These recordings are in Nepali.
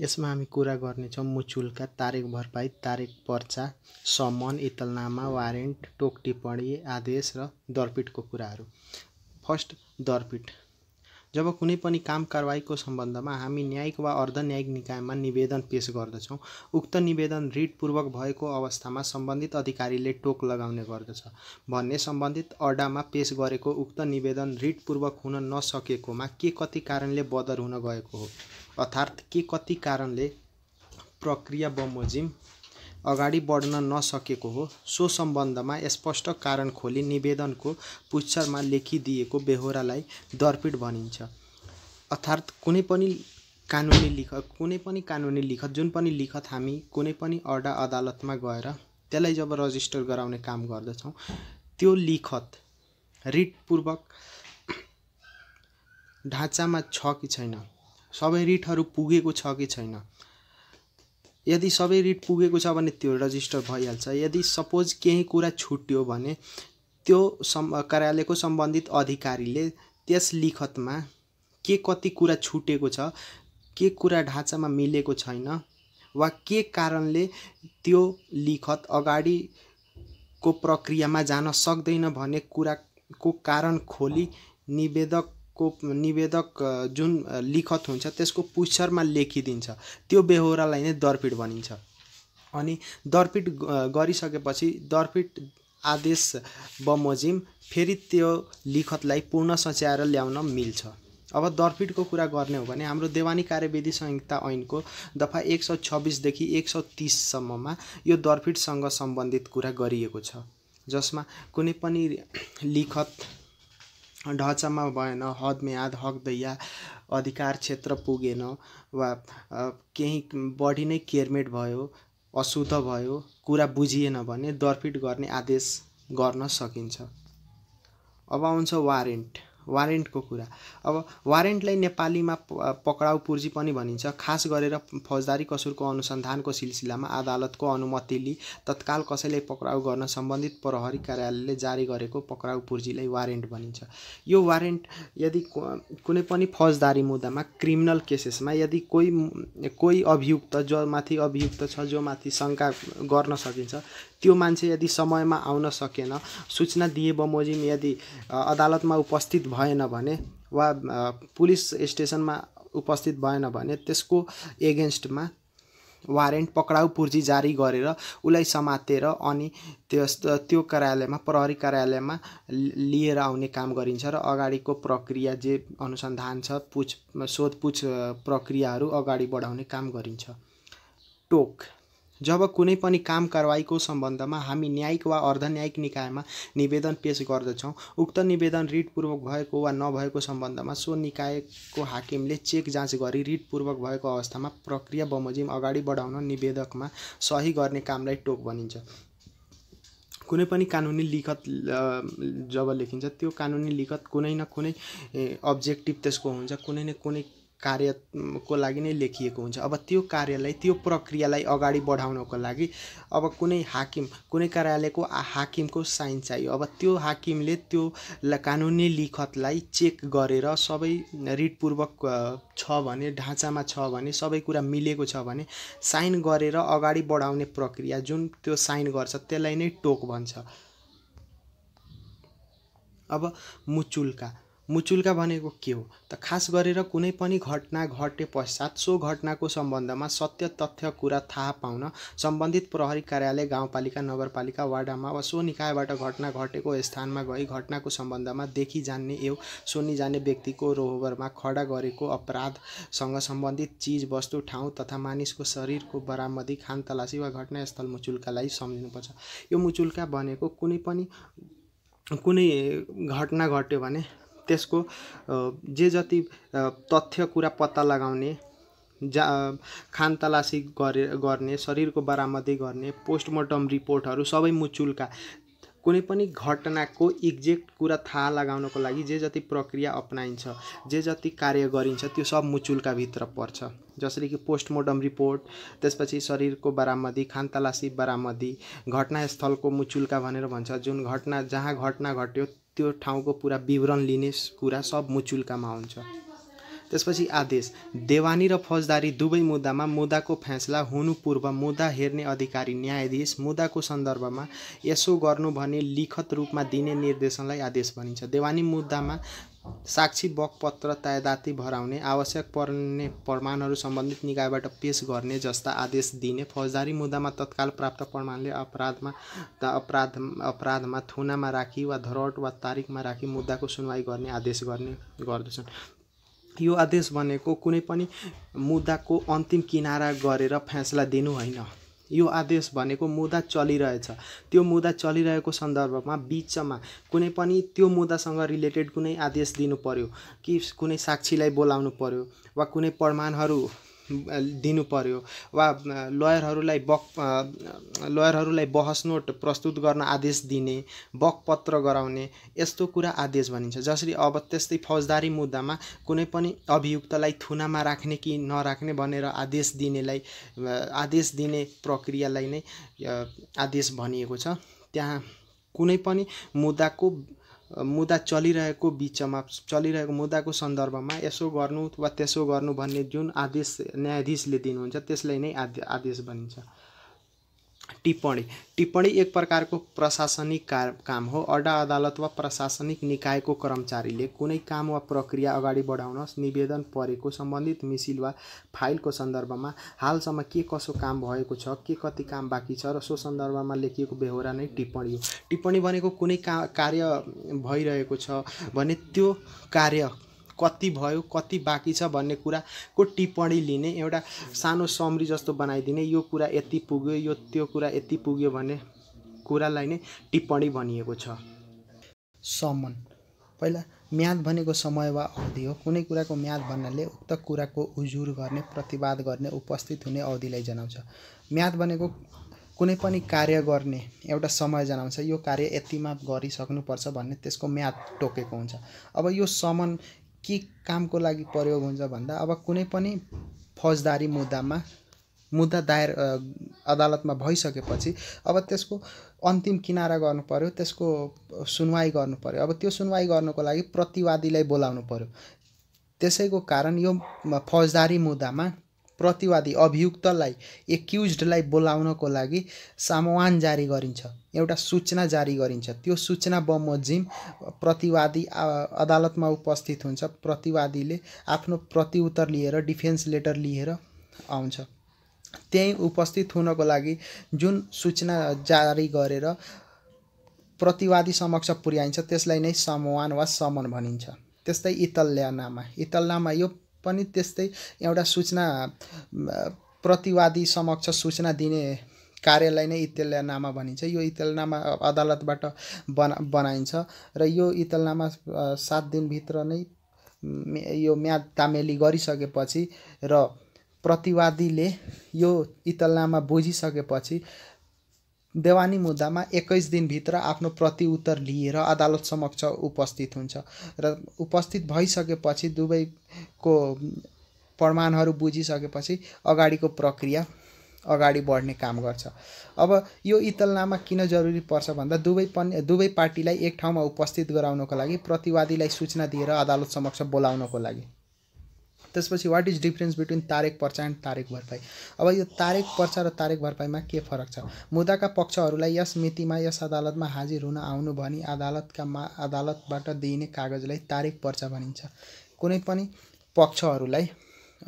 यसमा हामी कुरा गर्नेछौँ मुचुल्का तारिक भरपाई तारिक पर्चा समन इतलनामा वारेन्ट टोक टिप्पणी आदेश र दरपिटको कुराहरू फर्स्ट दरपिट जब कुनै पनि काम कारवाहीको सम्बन्धमा हामी न्यायिक वा अर्धन्यायिक निकायमा निवेदन पेस गर्दछौँ उक्त निवेदन रिटपूर्वक भएको अवस्थामा सम्बन्धित अधिकारीले टोक लगाउने गर्दछ भन्ने सम्बन्धित अड्डामा पेस गरेको उक्त निवेदन रिटपूर्वक हुन नसकेकोमा के कति कारणले बदर हुन गएको हो अर्थात् के कति कारणले प्रक्रिया बमोजिम अगाडि बढ्न नसकेको हो सो सम्बन्धमा स्पष्ट कारण खोली निवेदनको पुच्छरमा लेखिदिएको बेहोरालाई दर्पिट भनिन्छ अर्थात् कुनै पनि कानुनी लिखत कुनै पनि कानुनी लिखत जुन पनि लिखत हामी कुनै पनि अर्डर अदालतमा गएर त्यसलाई जब रजिस्टर गराउने काम गर्दछौँ त्यो लिखत रिटपूर्वक ढाँचामा छ कि छैन सबै रिटहरू पुगेको छ कि छैन यदि सबै रिट पुगेको छ भने त्यो रजिस्टर भइहाल्छ यदि सपोज केही कुरा छुट्यो भने त्यो सम् कार्यालयको सम्बन्धित अधिकारीले त्यस लिखतमा के कति कुरा छुटेको छ के कुरा ढाँचामा मिलेको छैन वा के कारणले त्यो लिखत अगाडिको प्रक्रियामा जान सक्दैन भन्ने कुराको कारण खोली निवेदक को निवेदक जुन लिखत हुन्छ त्यसको पुच्छरमा लेखिदिन्छ त्यो बेहोरालाई नै दर्पिड भनिन्छ अनि दर्पिट गरिसकेपछि दर्पिट आदेश बमोजिम फेरि त्यो लिखतलाई पूर्ण सच्याएर ल्याउन मिल्छ अब दर्पिटको कुरा गर्ने हो भने हाम्रो देवानी कार्यविधि संहिता ऐनको दफा एक सौ छब्बिसदेखि एक सौ तिससम्ममा यो दर्पिडसँग सम्बन्धित कुरा गरिएको छ जसमा कुनै पनि लिखत ढाँचामा भएन हद म्याद हक दैया अधिकार क्षेत्र पुगेन वा केही बढी नै केयरमेट भयो अशुद्ध भयो कुरा बुझिएन भने दरपिट गर्ने आदेश गर्न सकिन्छ अब आउँछ वारेन्ट वारेन्टको कुरा अब वारेन्टलाई नेपालीमा पक्राउ पुर्जी पनि भनिन्छ खास गरेर फौजदारी कसुरको अनुसन्धानको सिलसिलामा अदालतको अनुमति लिई तत्काल कसैलाई पक्राउ गर्न सम्बन्धित प्रहरी कार्यालयले जारी गरेको पक्राउ पुर्जीलाई वारेन्ट भनिन्छ यो वारेन्ट यदि कुनै पनि फौजदारी मुद्दामा क्रिमिनल केसेसमा यदि कोही कोही अभियुक्त जो माथि अभियुक्त छ जो माथि शङ्का गर्न सकिन्छ त्यो मान्छे यदि समयमा आउन सकेन सूचना दिए बमोजिम यदि अदालतमा उपस्थित भएन भने वा पुलिस स्टेसनमा उपस्थित भएन भने त्यसको एगेन्स्टमा वारेन्ट पक्राउ पुर्जी जारी गरेर उसलाई समातेर अनि त्यस त्यो कार्यालयमा प्रहरी कार्यालयमा लिएर आउने काम गरिन्छ र अगाडिको प्रक्रिया जे अनुसन्धान छ पुछ सोधपुछ प्रक्रियाहरू अगाडि बढाउने काम गरिन्छ टोक जब कुनै पनि काम कारवाहीको सम्बन्धमा हामी न्यायिक वा अर्धन्यायिक निकायमा निवेदन पेस गर्दछौँ उक्त निवेदन रिटपूर्वक भएको वा नभएको सम्बन्धमा सो निकायको हाकिमले चेक जाँच गरी रिटपूर्वक भएको अवस्थामा प्रक्रिया बमोजिम अगाडि बढाउन निवेदकमा सही गर्ने कामलाई टोक भनिन्छ कुनै पनि कानुनी लिखत जब लेखिन्छ त्यो कानुनी लिखत कुनै न कुनै अब्जेक्टिभ त्यसको हुन्छ कुनै न कुनै कार्यको लागि नै लेखिएको हुन्छ अब त्यो कार्यलाई त्यो प्रक्रियालाई अगाडि बढाउनको लागि अब कुनै हाकिम कुनै कार्यालयको हाकिमको साइन चाहियो अब त्यो हाकिमले त्यो कानुनी लिखतलाई चेक गरेर सबै रिटपूर्वक छ भने ढाँचामा छ भने सबै कुरा मिलेको छ भने साइन गरेर अगाडि बढाउने प्रक्रिया जुन त्यो साइन गर्छ त्यसलाई नै टोक भन्छ अब मुचुल्का मुचुल्का भनेको के हो त खास गरेर कुनै पनि घटना घटे पश्चात सो घटनाको सम्बन्धमा सत्य तथ्य कुरा थाहा पाउन सम्बन्धित प्रहरी कार्यालय गाउँपालिका नगरपालिका वार्डामा वा सो निकायबाट घटना घटेको स्थानमा गई घटनाको सम्बन्धमा देखि जान्ने एउ सुनि जाने व्यक्तिको रोहबरमा खडा गरेको अपराधसँग सम्बन्धित चिज वस्तु ठाउँ तथा मानिसको शरीरको बरामदी तलासी वा घटनास्थल मुचुल्कालाई सम्झिनुपर्छ यो मुचुल्का भनेको कुनै पनि कुनै घटना घट्यो भने त्यसको जे जति तथ्य कुरा पत्ता लगाउने जा खानतलासी गरे गर्ने शरीरको बरामदी गर्ने पोस्टमर्टम रिपोर्टहरू सबै मुचुल्का कुनै पनि घटनाको एक्जेक्ट कुरा थाहा लगाउनको लागि जे जति प्रक्रिया अप्नाइन्छ जे जति कार्य गरिन्छ त्यो सब भित्र पर्छ जसरी कि पोस्टमोर्टम रिपोर्ट त्यसपछि शरीरको बरामदी खानतलासी बरामदी घटनास्थलको मुचुल्का भनेर भन्छ जुन घटना जहाँ घटना घट्यो त्यो ठाउँको पुरा विवरण लिने कुरा सब मुचुल्कामा हुन्छ त्यसपछि आदेश देवानी र फौजदारी दुवै मुद्दामा मुद्दाको फैसला हुनु पूर्व मुद्दा हेर्ने अधिकारी न्यायाधीश मुद्दाको सन्दर्भमा यसो गर्नु भने लिखत रूपमा दिने निर्देशनलाई आदेश भनिन्छ देवानी मुद्दामा साक्षी बकपत्र तयदाती भराउने आवश्यक पर्ने प्रमाणहरू सम्बन्धित निकायबाट पेस गर्ने जस्ता आदेश दिने फौजदारी मुद्दामा तत्काल प्राप्त प्रमाणले अपराधमा अपराध अपराधमा थुनामा राखी वा धरोट वा तारिकमा राखी मुद्दाको सुनवाई गर्ने आदेश गर्ने गर्दछन् यो आदेश भनेको कुनै पनि मुद्दाको अन्तिम किनारा गरेर फैसला दिनु होइन यो आदेश भनेको मुद्दा चलिरहेछ त्यो मुद्दा चलिरहेको सन्दर्भमा बिचमा कुनै पनि त्यो मुद्दासँग रिलेटेड कुनै आदेश दिनु पर्यो कि कुनै साक्षीलाई बोलाउनु पर्यो वा कुनै प्रमाणहरू दिनु पर्यो वा लयरहरूलाई बक लयरहरूलाई बहस नोट प्रस्तुत गर्न आदेश दिने बकपत्र गराउने यस्तो कुरा आदेश भनिन्छ जसरी अब त्यस्तै फौजदारी मुद्दामा कुनै पनि अभियुक्तलाई थुनामा राख्ने कि नराख्ने भनेर आदेश दिनेलाई आदेश दिने प्रक्रियालाई नै आदेश भनिएको छ त्यहाँ कुनै पनि मुद्दाको मुद्दा चलिरहेको बिचमा चलिरहेको मुद्दाको सन्दर्भमा यसो गर्नु वा त्यसो गर्नु भन्ने जुन आदेश न्यायाधीशले दिनुहुन्छ त्यसलाई नै आदेश भनिन्छ टिप्पणी टिप्पणी एक प्रकारको प्रशासनिक काम हो अड्डा अदालत वा प्रशासनिक निकायको कर्मचारीले कुनै काम वा प्रक्रिया अगाडि बढाउन निवेदन परेको सम्बन्धित मिसिल वा फाइलको सन्दर्भमा हालसम्म के कसो काम भएको छ के कति काम बाँकी छ र सो सन्दर्भमा लेखिएको बेहोरा नै टिप्पणी हो टिप्पणी भनेको कुनै का कार्य भइरहेको छ भने त्यो कार्य कति भयो कति बाँकी छ भन्ने कुराको टिप्पणी लिने एउटा सानो समरी जस्तो बनाइदिने यो कुरा यति पुग्यो यो त्यो कुरा यति पुग्यो भन्ने कुरालाई नै टिप्पणी भनिएको छ समन पहिला म्याद भनेको समय वा अवधि हो कुनै कुराको म्याद भन्नाले उक्त कुराको उजुर गर्ने प्रतिवाद गर्ने उपस्थित हुने अवधिलाई जनाउँछ म्याद भनेको कुनै पनि कार्य गर्ने एउटा समय जनाउँछ यो कार्य यतिमा गरिसक्नुपर्छ भन्ने त्यसको म्याद टोकेको हुन्छ अब यो समन के कामको लागि प्रयोग हुन्छ भन्दा अब कुनै पनि फौजदारी मुद्दामा मुद्दा दायर अदालतमा भइसकेपछि अब त्यसको अन्तिम किनारा गर्नु गर्नुपऱ्यो त्यसको सुनवाई गर्नुपऱ्यो अब त्यो सुनवाई गर्नुको लागि प्रतिवादीलाई बोलाउनु पऱ्यो त्यसैको कारण यो फौजदारी मुद्दामा प्रतिवादी अभियुक्तलाई एक्युजलाई बोलाउनको लागि सामवान जारी गरिन्छ एउटा सूचना जारी गरिन्छ त्यो सूचना बमोजिम प्रतिवादी अदालतमा उपस्थित हुन्छ प्रतिवादीले आफ्नो प्रतिउत्तर लिएर डिफेन्स लेटर लिएर आउँछ त्यहीँ उपस्थित हुनको लागि जुन सूचना जारी गरेर प्रतिवादी समक्ष पुर्याइन्छ त्यसलाई नै समवान वा समन भनिन्छ त्यस्तै इतल्यानामा इतल्लामा यो पनि त्यस्तै एउटा सूचना प्रतिवादी समक्ष सूचना दिने कार्यालय नै इतेलनामा भनिन्छ यो इतेलनामा अदालतबाट बना बनाइन्छ र यो इतलनामा सात दिनभित्र नै यो म्याद तामेली गरिसकेपछि र प्रतिवादीले यो इतलनामा बुझिसकेपछि देवानी मुद्दामा एक्काइस दिनभित्र आफ्नो प्रतिउत्तर लिएर अदालत समक्ष उपस्थित हुन्छ र उपस्थित भइसकेपछि दुवैको प्रमाणहरू बुझिसकेपछि अगाडिको प्रक्रिया अगाडि बढ्ने काम गर्छ अब यो इतलनामा किन जरुरी पर्छ भन्दा दुवै पनि दुवै पार्टीलाई एक ठाउँमा उपस्थित गराउनको लागि प्रतिवादीलाई सूचना दिएर अदालत समक्ष बोलाउनको लागि त्यसपछि वाट इज डिफरेन्स बिट्विन तारेक पर्चा एन्ड तारेक भरपाई अब यो तारेक पर्चा र तारेक भरपाईमा के फरक छ मुद्दाका पक्षहरूलाई यस मितिमा यस अदालतमा हाजिर हुन आउनु भनी अदालतका मा अदालतबाट दिइने कागजलाई तारेक पर्चा भनिन्छ कुनै पनि पक्षहरूलाई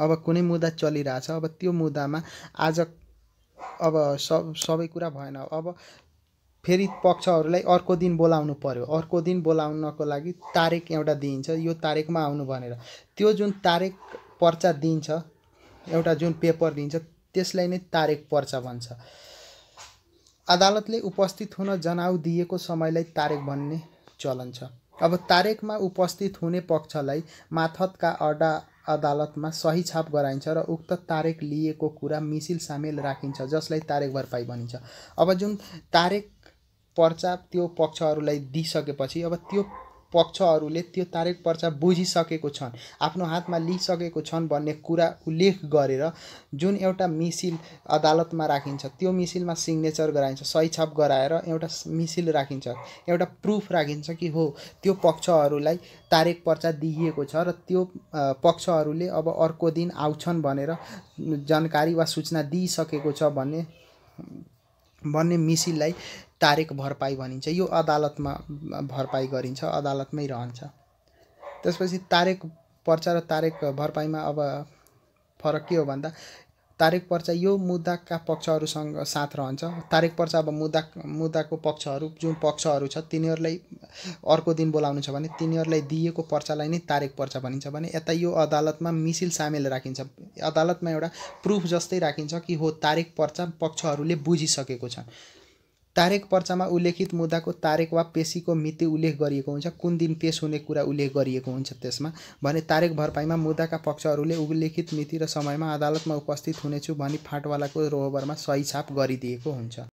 अब कुनै मुद्दा चलिरहेछ अब त्यो मुद्दामा आज अब सब सबै कुरा भएन अब फेरि पक्षहरूलाई अर्को दिन बोलाउनु पर्यो अर्को दिन बोलाउनको लागि तारिक एउटा दिइन्छ यो तारिकमा आउनु भनेर त्यो जुन तारिक पर्चा दिइन्छ एउटा जुन पेपर दिन्छ त्यसलाई नै तारिक पर्चा भन्छ अदालतले उपस्थित हुन जनाउ दिएको समयलाई तारिक भन्ने चलन छ अब तारिकमा उपस्थित हुने पक्षलाई माथतका अड्डा अदालतमा सही छाप गराइन्छ र उक्त तारिक लिएको कुरा मिसिल सामेल राखिन्छ जसलाई तारिक भरपाई भनिन्छ अब जुन तारिक पर्चा त्यो पक्षहरूलाई दिइसकेपछि अब त्यो पक्षहरूले त्यो तारिक पर्चा बुझिसकेको छन् आफ्नो हातमा लिइसकेको छन् भन्ने कुरा उल्लेख गरेर जुन एउटा मिसिल अदालतमा राखिन्छ त्यो मिसिलमा सिग्नेचर गराइन्छ सही छाप गराएर एउटा मिसिल राखिन्छ एउटा प्रुफ राखिन्छ कि हो त्यो पक्षहरूलाई तारिक पर्चा दिइएको छ र त्यो पक्षहरूले अब अर्को दिन आउँछन् भनेर जानकारी वा सूचना दिइसकेको छ भन्ने भन्ने मिसिललाई तारिक भरपाई भनिन्छ यो अदालतमा भरपाई गरिन्छ अदालतमै रहन्छ त्यसपछि तारिक पर्चा र तारिक भरपाईमा अब फरक के हो भन्दा तारिक पर्चा यो मुद्दाका पक्षहरूसँग साथ रहन्छ तारिक पर्चा अब मुद्दा मुद्दाको पक्षहरू जुन पक्षहरू छ तिनीहरूलाई अर्को दिन बोलाउनु छ भने तिनीहरूलाई दिएको पर्चालाई नै तारिक पर्चा भनिन्छ भने यता यो अदालतमा मिसिल सामेल राखिन्छ अदालतमा एउटा प्रुफ जस्तै राखिन्छ कि हो तारिक पर्चा पक्षहरूले बुझिसकेको छ तारेक पर्चामा उल्लेखित मुद्दाको तारेक वा पेशीको मिति उल्लेख गरिएको हुन्छ कुन दिन पेस हुने कुरा उल्लेख गरिएको हुन्छ त्यसमा भने तारेक भरपाईमा मुद्दाका पक्षहरूले उल्लेखित मिति र समयमा अदालतमा उपस्थित हुनेछु भनी फाँटवालाको रोहबरमा सही छाप गरिदिएको हुन्छ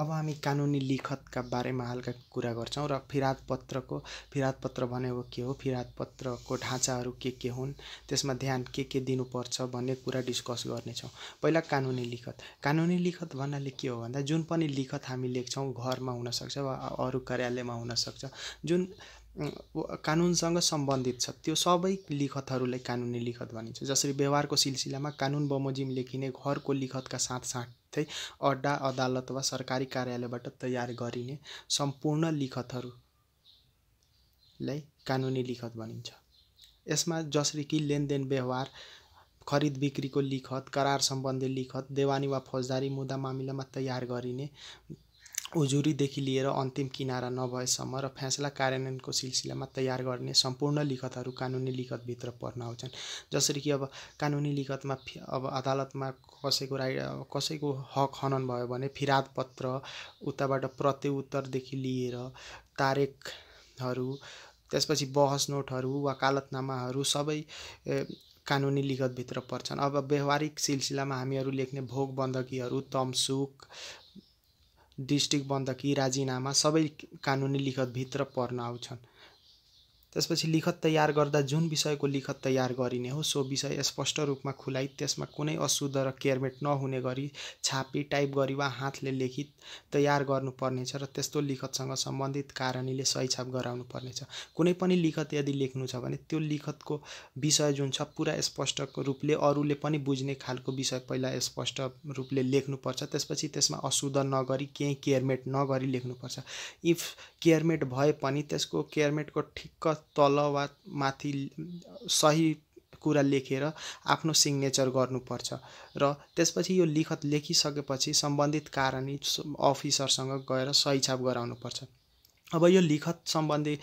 अब हामी कानुनी लिखतका बारेमा हालका कुरा गर्छौँ र फिराद पत्रको फिराद पत्र भनेको के हो फिराद पत्रको ढाँचाहरू के के हुन् त्यसमा ध्यान के के दिनुपर्छ भन्ने कुरा डिस्कस गर्नेछौँ पहिला कानुनी लिखत कानुनी लिखत भन्नाले के हो भन्दा जुन पनि लिखत हामी लेख्छौँ घरमा हुनसक्छ वा अरू कार्यालयमा हुनसक्छ जुन कानुनसँग सम्बन्धित छ त्यो सबै लिखतहरूलाई कानुनी लिखत भनिन्छ जसरी व्यवहारको सिलसिलामा कानुन बमोजिम लेखिने घरको लिखतका साथ साथसाथै अड्डा अदालत वा सरकारी कार्यालयबाट तयार गरिने सम्पूर्ण लिखतहरूलाई कानुनी लिखत भनिन्छ यसमा जसरी कि लेनदेन व्यवहार खरिद बिक्रीको लिखत करार सम्बन्धी लिखत देवानी वा फौजदारी मुद्दा मामिलामा तयार गरिने उजुरीदेखि लिएर अन्तिम किनारा नभएसम्म र फैसला कार्यान्वयनको सिलसिलामा तयार गर्ने सम्पूर्ण लिखतहरू कानुनी लिखतभित्र पर्न आउँछन् जसरी कि अब कानुनी लिखतमा अब अदालतमा कसैको राइ कसैको हक हनन भयो भने फिराद पत्र उताबाट प्रत्युत्तरदेखि लिएर तारेकहरू त्यसपछि बहस नोटहरू वा कालतनामाहरू सबै कानुनी लिखतभित्र पर्छन् अब व्यवहारिक सिलसिलामा हामीहरू लेख्ने भोग बन्दकीहरू तमसुक डिस्ट्रिक्ट बन्दकी राजिनामा सबै कानुनी लिखतभित्र पर्न आउँछन् त्यसपछि लिखत तयार गर्दा जुन विषयको लिखत तयार गरिने हो सो विषय स्पष्ट रूपमा खुलाइ त्यसमा कुनै अशुद्ध र केयरमेट नहुने गरी छापी टाइप गरी वा हातले लेखित तयार गर्नुपर्नेछ र त्यस्तो लिखतसँग सम्बन्धित कारणले सही छाप गराउनु पर्नेछ कुनै पनि लिखत यदि लेख्नु छ भने त्यो लिखतको विषय जुन छ पुरा स्पष्ट रूपले अरूले पनि बुझ्ने खालको विषय पहिला स्पष्ट रूपले लेख्नुपर्छ त्यसपछि त्यसमा अशुद्ध नगरी केही केयरमेट नगरी लेख्नुपर्छ इफ केयरमेट भए पनि त्यसको केयरमेटको ठिक्क तल वा माथि सही कुरा लेखेर आफ्नो सिग्नेचर गर्नुपर्छ र त्यसपछि यो लिखत लेखिसकेपछि सम्बन्धित कारण अफिसरसँग गएर सही छाप गराउनुपर्छ अब यो लिखत सम्बन्धी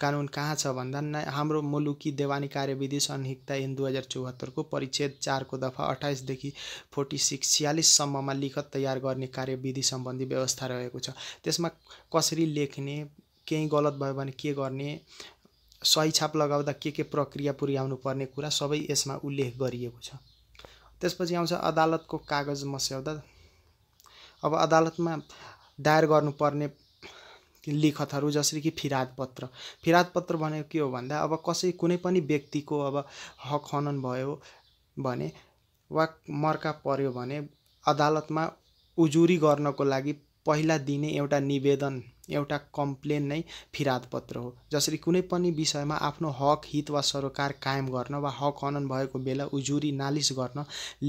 कानुन कहाँ छ भन्दा न हाम्रो मुलुकी देवानी कार्यविधि संहिता ऐन दुई हजार चौहत्तरको परिच्छेद चारको दफा अठाइसदेखि फोर्टी सिक्स छ्यालिससम्ममा लिखत तयार गर्ने कार्यविधि सम्बन्धी व्यवस्था रहेको छ त्यसमा कसरी लेख्ने केही गलत भयो भने के गर्ने सही छाप लगाउँदा के के प्रक्रिया पुर्याउनु पर्ने कुरा सबै यसमा उल्लेख गरिएको छ त्यसपछि आउँछ अदालतको कागज मस्याउँदा अब अदालतमा दायर गर्नुपर्ने लिखतहरू जसरी कि फिराद पत्र फिराद पत्र भनेको के हो भन्दा अब कसै कुनै पनि व्यक्तिको अब हक हनन भयो भने वा मर्का पर्यो भने अदालतमा उजुरी गर्नको लागि पहिला दिने एउटा निवेदन एउटा कम्प्लेन नै फिरादपत्र हो जसरी कुनै पनि विषयमा आफ्नो हक हित वा सरोकार कायम गर्न वा हक हनन भएको बेला उजुरी नालिस गर्न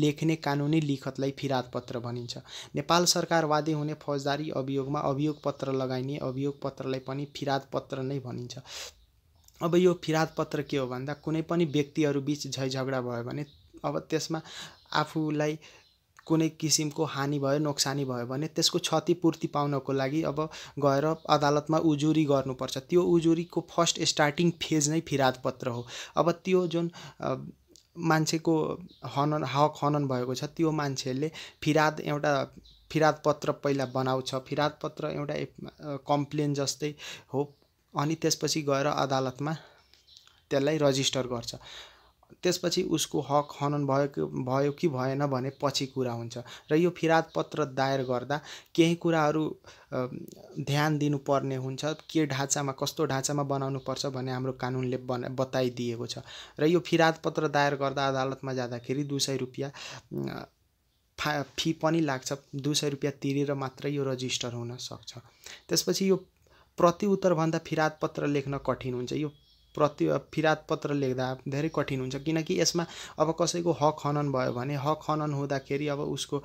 लेख्ने कानुनी लिखतलाई फिरादपत्र भनिन्छ नेपाल सरकारवादी हुने फौजदारी अभियोगमा अभियोग पत्र लगाइने अभियोग पत्रलाई पनि फिरादपत्र नै भनिन्छ अब यो फिरादपत्र के हो भन्दा कुनै पनि व्यक्तिहरू बिच झैझगडा भयो भने अब त्यसमा आफूलाई कुनै किसिमको हानि भयो नोक्सानी भयो भने त्यसको क्षतिपूर्ति पाउनको लागि अब गएर अदालतमा उजुरी गर्नुपर्छ त्यो उजुरीको फर्स्ट स्टार्टिङ फेज नै पत्र हो अब त्यो जुन मान्छेको हनन हक हनन भएको छ त्यो मान्छेले फिराद एउटा पत्र पहिला बनाउँछ पत्र एउटा कम्प्लेन जस्तै हो अनि त्यसपछि गएर अदालतमा त्यसलाई रजिस्टर गर्छ त्यसपछि उसको हक हनन भयो कि भयो कि भएन भने पछि कुरा हुन्छ र यो फिराद पत्र दायर गर्दा केही कुराहरू ध्यान दिनुपर्ने हुन्छ के ढाँचामा कस्तो ढाँचामा बनाउनुपर्छ भन्ने हाम्रो कानुनले बना बताइदिएको छ र यो फिराद पत्र दायर गर्दा अदालतमा जाँदाखेरि दुई सय रुपियाँ फा फी पनि लाग्छ दुई सय रुपियाँ तिरेर मात्रै यो रजिस्टर हुन सक्छ त्यसपछि यो प्रति उत्तरभन्दा फिराद पत्र लेख्न कठिन हुन्छ यो प्रति पत्र लेख्दा धेरै कठिन हुन्छ किनकि यसमा अब कसैको हक हनन भयो भने हक हनन हुँदाखेरि अब उसको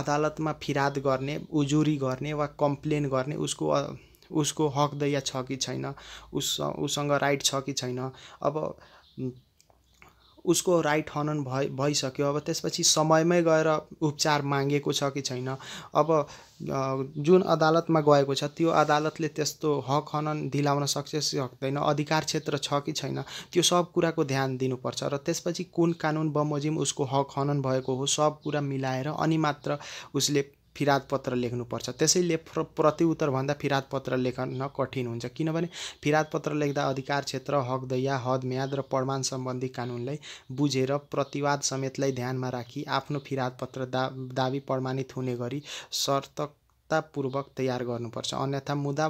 अदालतमा फिराद गर्ने उजुरी गर्ने वा कम्प्लेन गर्ने उसको उसको दया छ कि छैन उस उसँग राइट छ कि छैन अब उसको राइट हनन भइ भइसक्यो अब त्यसपछि समयमै गएर उपचार मागेको छ कि छैन अब जुन अदालतमा गएको छ त्यो अदालतले त्यस्तो हक हनन दिलाउन सक्छ सक्दैन अधिकार क्षेत्र छ कि छैन त्यो सब कुराको ध्यान दिनुपर्छ र त्यसपछि कुन कानुन बमोजिम उसको हक हनन भएको हो सब कुरा मिलाएर अनि मात्र उसले फिरात पत्र लेख्नुपर्छ त्यसैले प्र प्रतिउत्तरभन्दा पत्र लेख्न कठिन हुन्छ किनभने फिरात पत्र लेख्दा अधिकार क्षेत्र हकदैया हद म्याद र प्रमाण सम्बन्धी कानुनलाई बुझेर प्रतिवाद समेतलाई ध्यानमा राखी आफ्नो पत्र दा दावी प्रमाणित हुने गरी शर्त सफलतापूर्वक तयार गर्नुपर्छ अन्यथा मुदा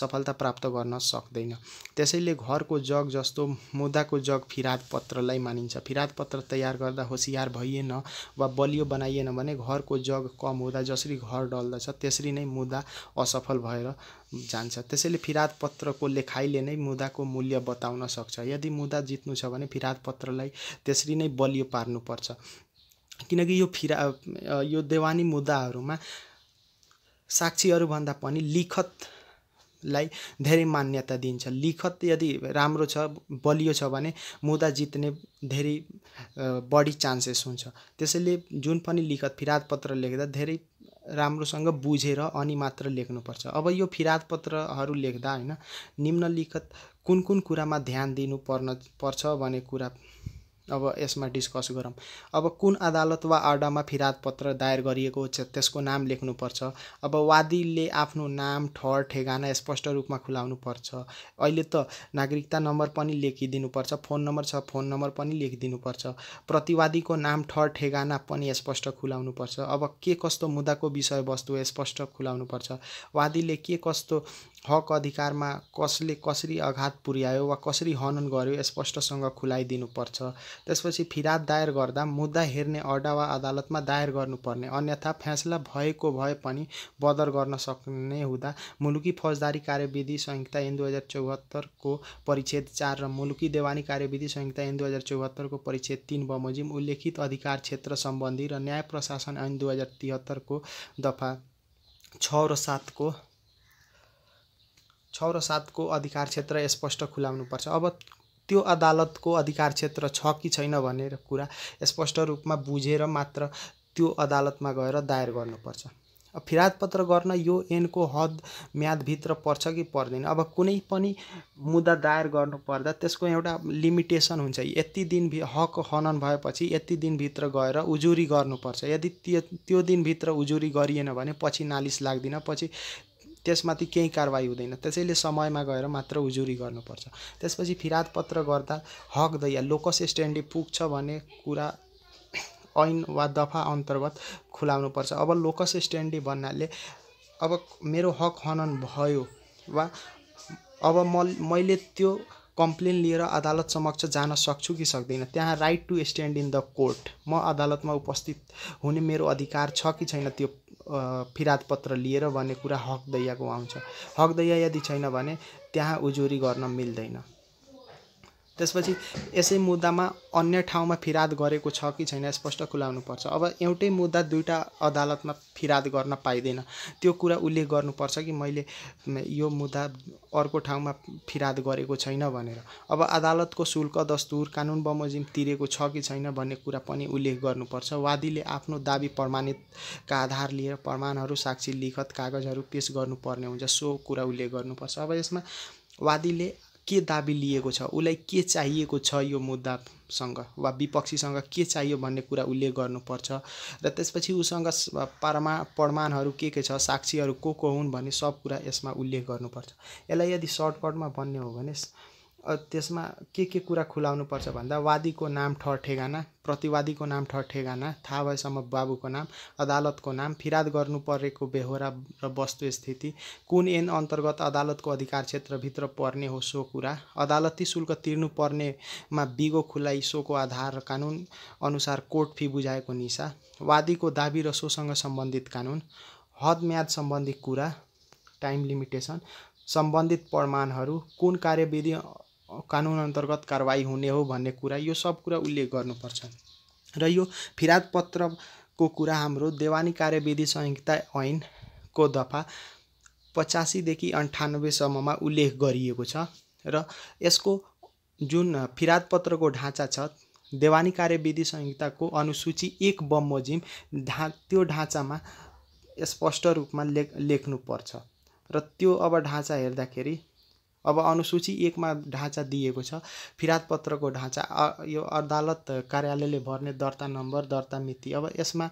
सफलता प्राप्त गर्न सक्दैन त्यसैले घरको जग जस्तो मुदाको जग फिराद पत्रलाई मानिन्छ फिराद पत्र तयार गर्दा होसियार भइएन वा बलियो बनाइएन भने घरको जग कम हुँदा जसरी घर डल्दछ त्यसरी नै मुदा असफल भएर जान्छ त्यसैले फिराद पत्रको लेखाइले नै मुदाको मूल्य बताउन सक्छ यदि मुदा जित्नु छ भने फिराद पत्रलाई त्यसरी नै बलियो पार्नुपर्छ किनकि यो फिरा यो देवानी मुद्दाहरूमा साक्षीहरूभन्दा पनि लिखतलाई धेरै मान्यता दिन्छ लिखत यदि राम्रो छ बलियो छ भने मुद्दा जित्ने धेरै बढी चान्सेस हुन्छ त्यसैले जुन पनि लिखत पत्र लेख्दा धेरै राम्रोसँग बुझेर अनि मात्र लेख्नुपर्छ अब यो पत्रहरू लेख्दा होइन निम्नलिखत कुन कुन कुरामा ध्यान दिनु पर्न पर्छ भन्ने कुरा अब यसमा डिस्कस गरौँ अब कुन अदालत वा आडामा पत्र दायर गरिएको छ त्यसको नाम लेख्नुपर्छ अब वादीले आफ्नो नाम ठहर ठेगाना स्पष्ट रूपमा पर्छ अहिले त नागरिकता नम्बर पनि लेखिदिनुपर्छ फोन नम्बर छ फोन नम्बर पनि लेखिदिनुपर्छ प्रतिवादीको नाम ठहर ठेगाना पनि स्पष्ट खुलाउनु पर्छ अब के कस्तो मुद्दाको विषयवस्तु स्पष्ट खुलाउनु पर्छ वादीले के कस्तो हक अधिकारमा कसले कसरी आघात पुर्यायो वा कसरी हनन गर्यो स्पष्टसँग खुलाइदिनुपर्छ त्यसपछि फिराद दायर गर्दा मुद्दा हेर्ने अड्डा वा अदालतमा दायर गर्नुपर्ने अन्यथा फैसला भएको भए पनि बदर गर्न सक्ने हुँदा मुलुकी फौजदारी कार्यविधि संहिता ऐन दुई हजार चौहत्तरको परिच्छेद चार र मुलुकी देवानी कार्यविधि संहिता एन दुई हजार चौहत्तरको परिच्छेद तिन बमोजिम उल्लेखित अधिकार क्षेत्र सम्बन्धी र न्याय प्रशासन ऐन दुई हजार तिहत्तरको दफा छ र सातको छ र सातको अधिकार क्षेत्र स्पष्ट खुलाउनु पर्छ अब त्यो अदालतको अधिकार क्षेत्र छ कि छैन भनेर कुरा स्पष्ट रूपमा बुझेर मात्र त्यो अदालतमा गएर दायर गर्नुपर्छ अब पत्र गर्न यो एनको हद म्यादभित्र पर्छ कि पर्दैन अब कुनै पनि मुद्दा दायर गर्नुपर्दा त्यसको एउटा लिमिटेसन हुन्छ यति दिन हक हनन भएपछि यति दिनभित्र गएर उजुरी गर्नुपर्छ यदि त्यो त्यो दिनभित्र उजुरी गरिएन भने पछि नालिस लाग्दिन पछि त्यसमाथि केही कारवाही हुँदैन त्यसैले समयमा गएर मात्र उजुरी गर्नुपर्छ त्यसपछि पत्र गर्दा हक दैया लोकस स्ट्यान्डी पुग्छ भन्ने कुरा ऐन वा दफा अन्तर्गत खुलाउनुपर्छ अब लोकस स्ट्यान्डी भन्नाले अब मेरो हक हनन भयो वा अब म मैले त्यो कम्प्लेन लिएर अदालत समक्ष जान सक्छु कि सक्दैन त्यहाँ right to stand in the court म अदालतमा उपस्थित हुने मेरो अधिकार छ कि छैन त्यो फिराद पत्र लिएर भन्ने कुरा हक दैयाको आउँछ हक दैया यदि छैन भने त्यहाँ उजुरी गर्न मिल्दैन त्यसपछि यसै मुद्दामा अन्य ठाउँमा फिराद गरेको छ कि छैन स्पष्ट खुलाउनुपर्छ अब एउटै मुद्दा दुईवटा अदालतमा फिराद गर्न पाइँदैन त्यो कुरा उल्लेख गर्नुपर्छ कि मैले यो मुद्दा अर्को ठाउँमा फिराद गरेको छैन भनेर अब अदालतको शुल्क दस्तुर कानुन बमोजिम तिरेको छ कि छैन भन्ने कुरा पनि उल्लेख गर्नुपर्छ वादीले आफ्नो दाबी प्रमाणितका आधार लिएर प्रमाणहरू साक्षी लिखत कागजहरू पेस गर्नुपर्ने हुन्छ सो कुरा उल्लेख गर्नुपर्छ अब यसमा वादीले के दाबी लिएको छ उसलाई के चाहिएको छ यो मुद्दासँग वा विपक्षीसँग के चाहियो भन्ने कुरा उल्लेख गर्नुपर्छ र त्यसपछि उसँग परमा प्रमाणहरू के के छ साक्षीहरू को को हुन् भन्ने सब कुरा यसमा उल्लेख गर्नुपर्छ यसलाई यदि सर्टकटमा भन्ने हो भने त्यसमा के के कुरा खुलाउनु पर्छ भन्दा वादीको नाम ठहर ठेगाना प्रतिवादीको नाम ठहर ठेगाना थाहा भएसम्म बाबुको नाम अदालतको नाम फिराद परेको बेहोरा र वस्तुस्थिति कुन एन अन्तर्गत अदालतको अधिकार क्षेत्रभित्र पर्ने हो सो कुरा अदालती शुल्क तिर्नुपर्नेमा बिगो खुलाइ सोको आधार र कानुन अनुसार कोर्ट फी बुझाएको निसा वादीको दाबी र सोसँग सम्बन्धित कानुन हद म्याद सम्बन्धी कुरा टाइम लिमिटेसन सम्बन्धित प्रमाणहरू कुन कार्यविधि कानुन अन्तर्गत कारवाही हुने हो भन्ने कुरा यो सब कुरा उल्लेख गर्नुपर्छ र यो फिराद पत्रको कुरा हाम्रो देवानी कार्यविधि संहिता ऐनको दफा पचासीदेखि अन्ठानब्बेसम्ममा उल्लेख गरिएको छ र यसको जुन फिराद पत्रको ढाँचा छ देवानी कार्यविधि संहिताको अनुसूची एक बमोजिम ढा त्यो ढाँचामा स्पष्ट रूपमा लेख लेख्नुपर्छ र त्यो अब ढाँचा हेर्दाखेरि अब अनुसूची एकमा ढाँचा दिएको छ फिरात पत्रको ढाँचा यो अदालत कार्यालयले भर्ने दर्ता नम्बर दर्ता मिति अब यसमा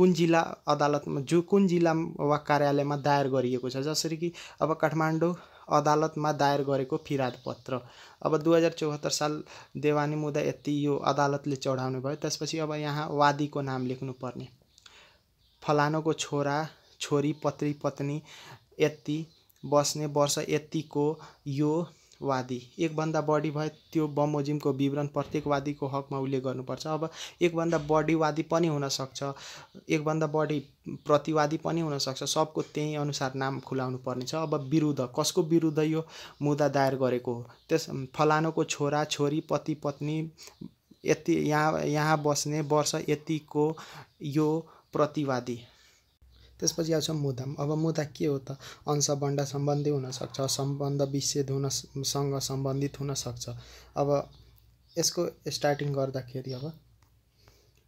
कुन जिल्ला अदालतमा जो कुन जिल्ला वा कार्यालयमा दायर गरिएको छ जसरी कि अब काठमाडौँ अदालतमा दायर गरेको फिराद पत्र अब दुई हजार चौहत्तर साल देवानी मुदा यति यो अदालतले चढाउनु भयो त्यसपछि अब यहाँ वादीको नाम लेख्नुपर्ने फलानोको छोरा छोरी पत्री पत्नी यति बस्ने वर्ष यतिको यो वादी एकभन्दा बढी भए त्यो बमोजिमको विवरण प्रत्येक वादीको हकमा उल्लेख गर्नुपर्छ अब एकभन्दा बढी वादी पनि हुनसक्छ एकभन्दा बढी प्रतिवादी पनि हुनसक्छ सबको त्यही अनुसार नाम खुलाउनु पर्नेछ अब विरुद्ध कसको विरुद्ध यो मुद्दा दायर गरेको हो त्यस फलानुको छोरा छोरी पति पत्नी यति यहाँ यहाँ बस्ने वर्ष यतिको यो प्रतिवादी त्यसपछि आउँछ मुदाम अब मुदा के हो त अंश सम्बन्धी हुनसक्छ सम्बन्ध विच्छेद हुनसँग सम्बन्धित हुनसक्छ अब यसको स्टार्टिङ गर्दाखेरि अब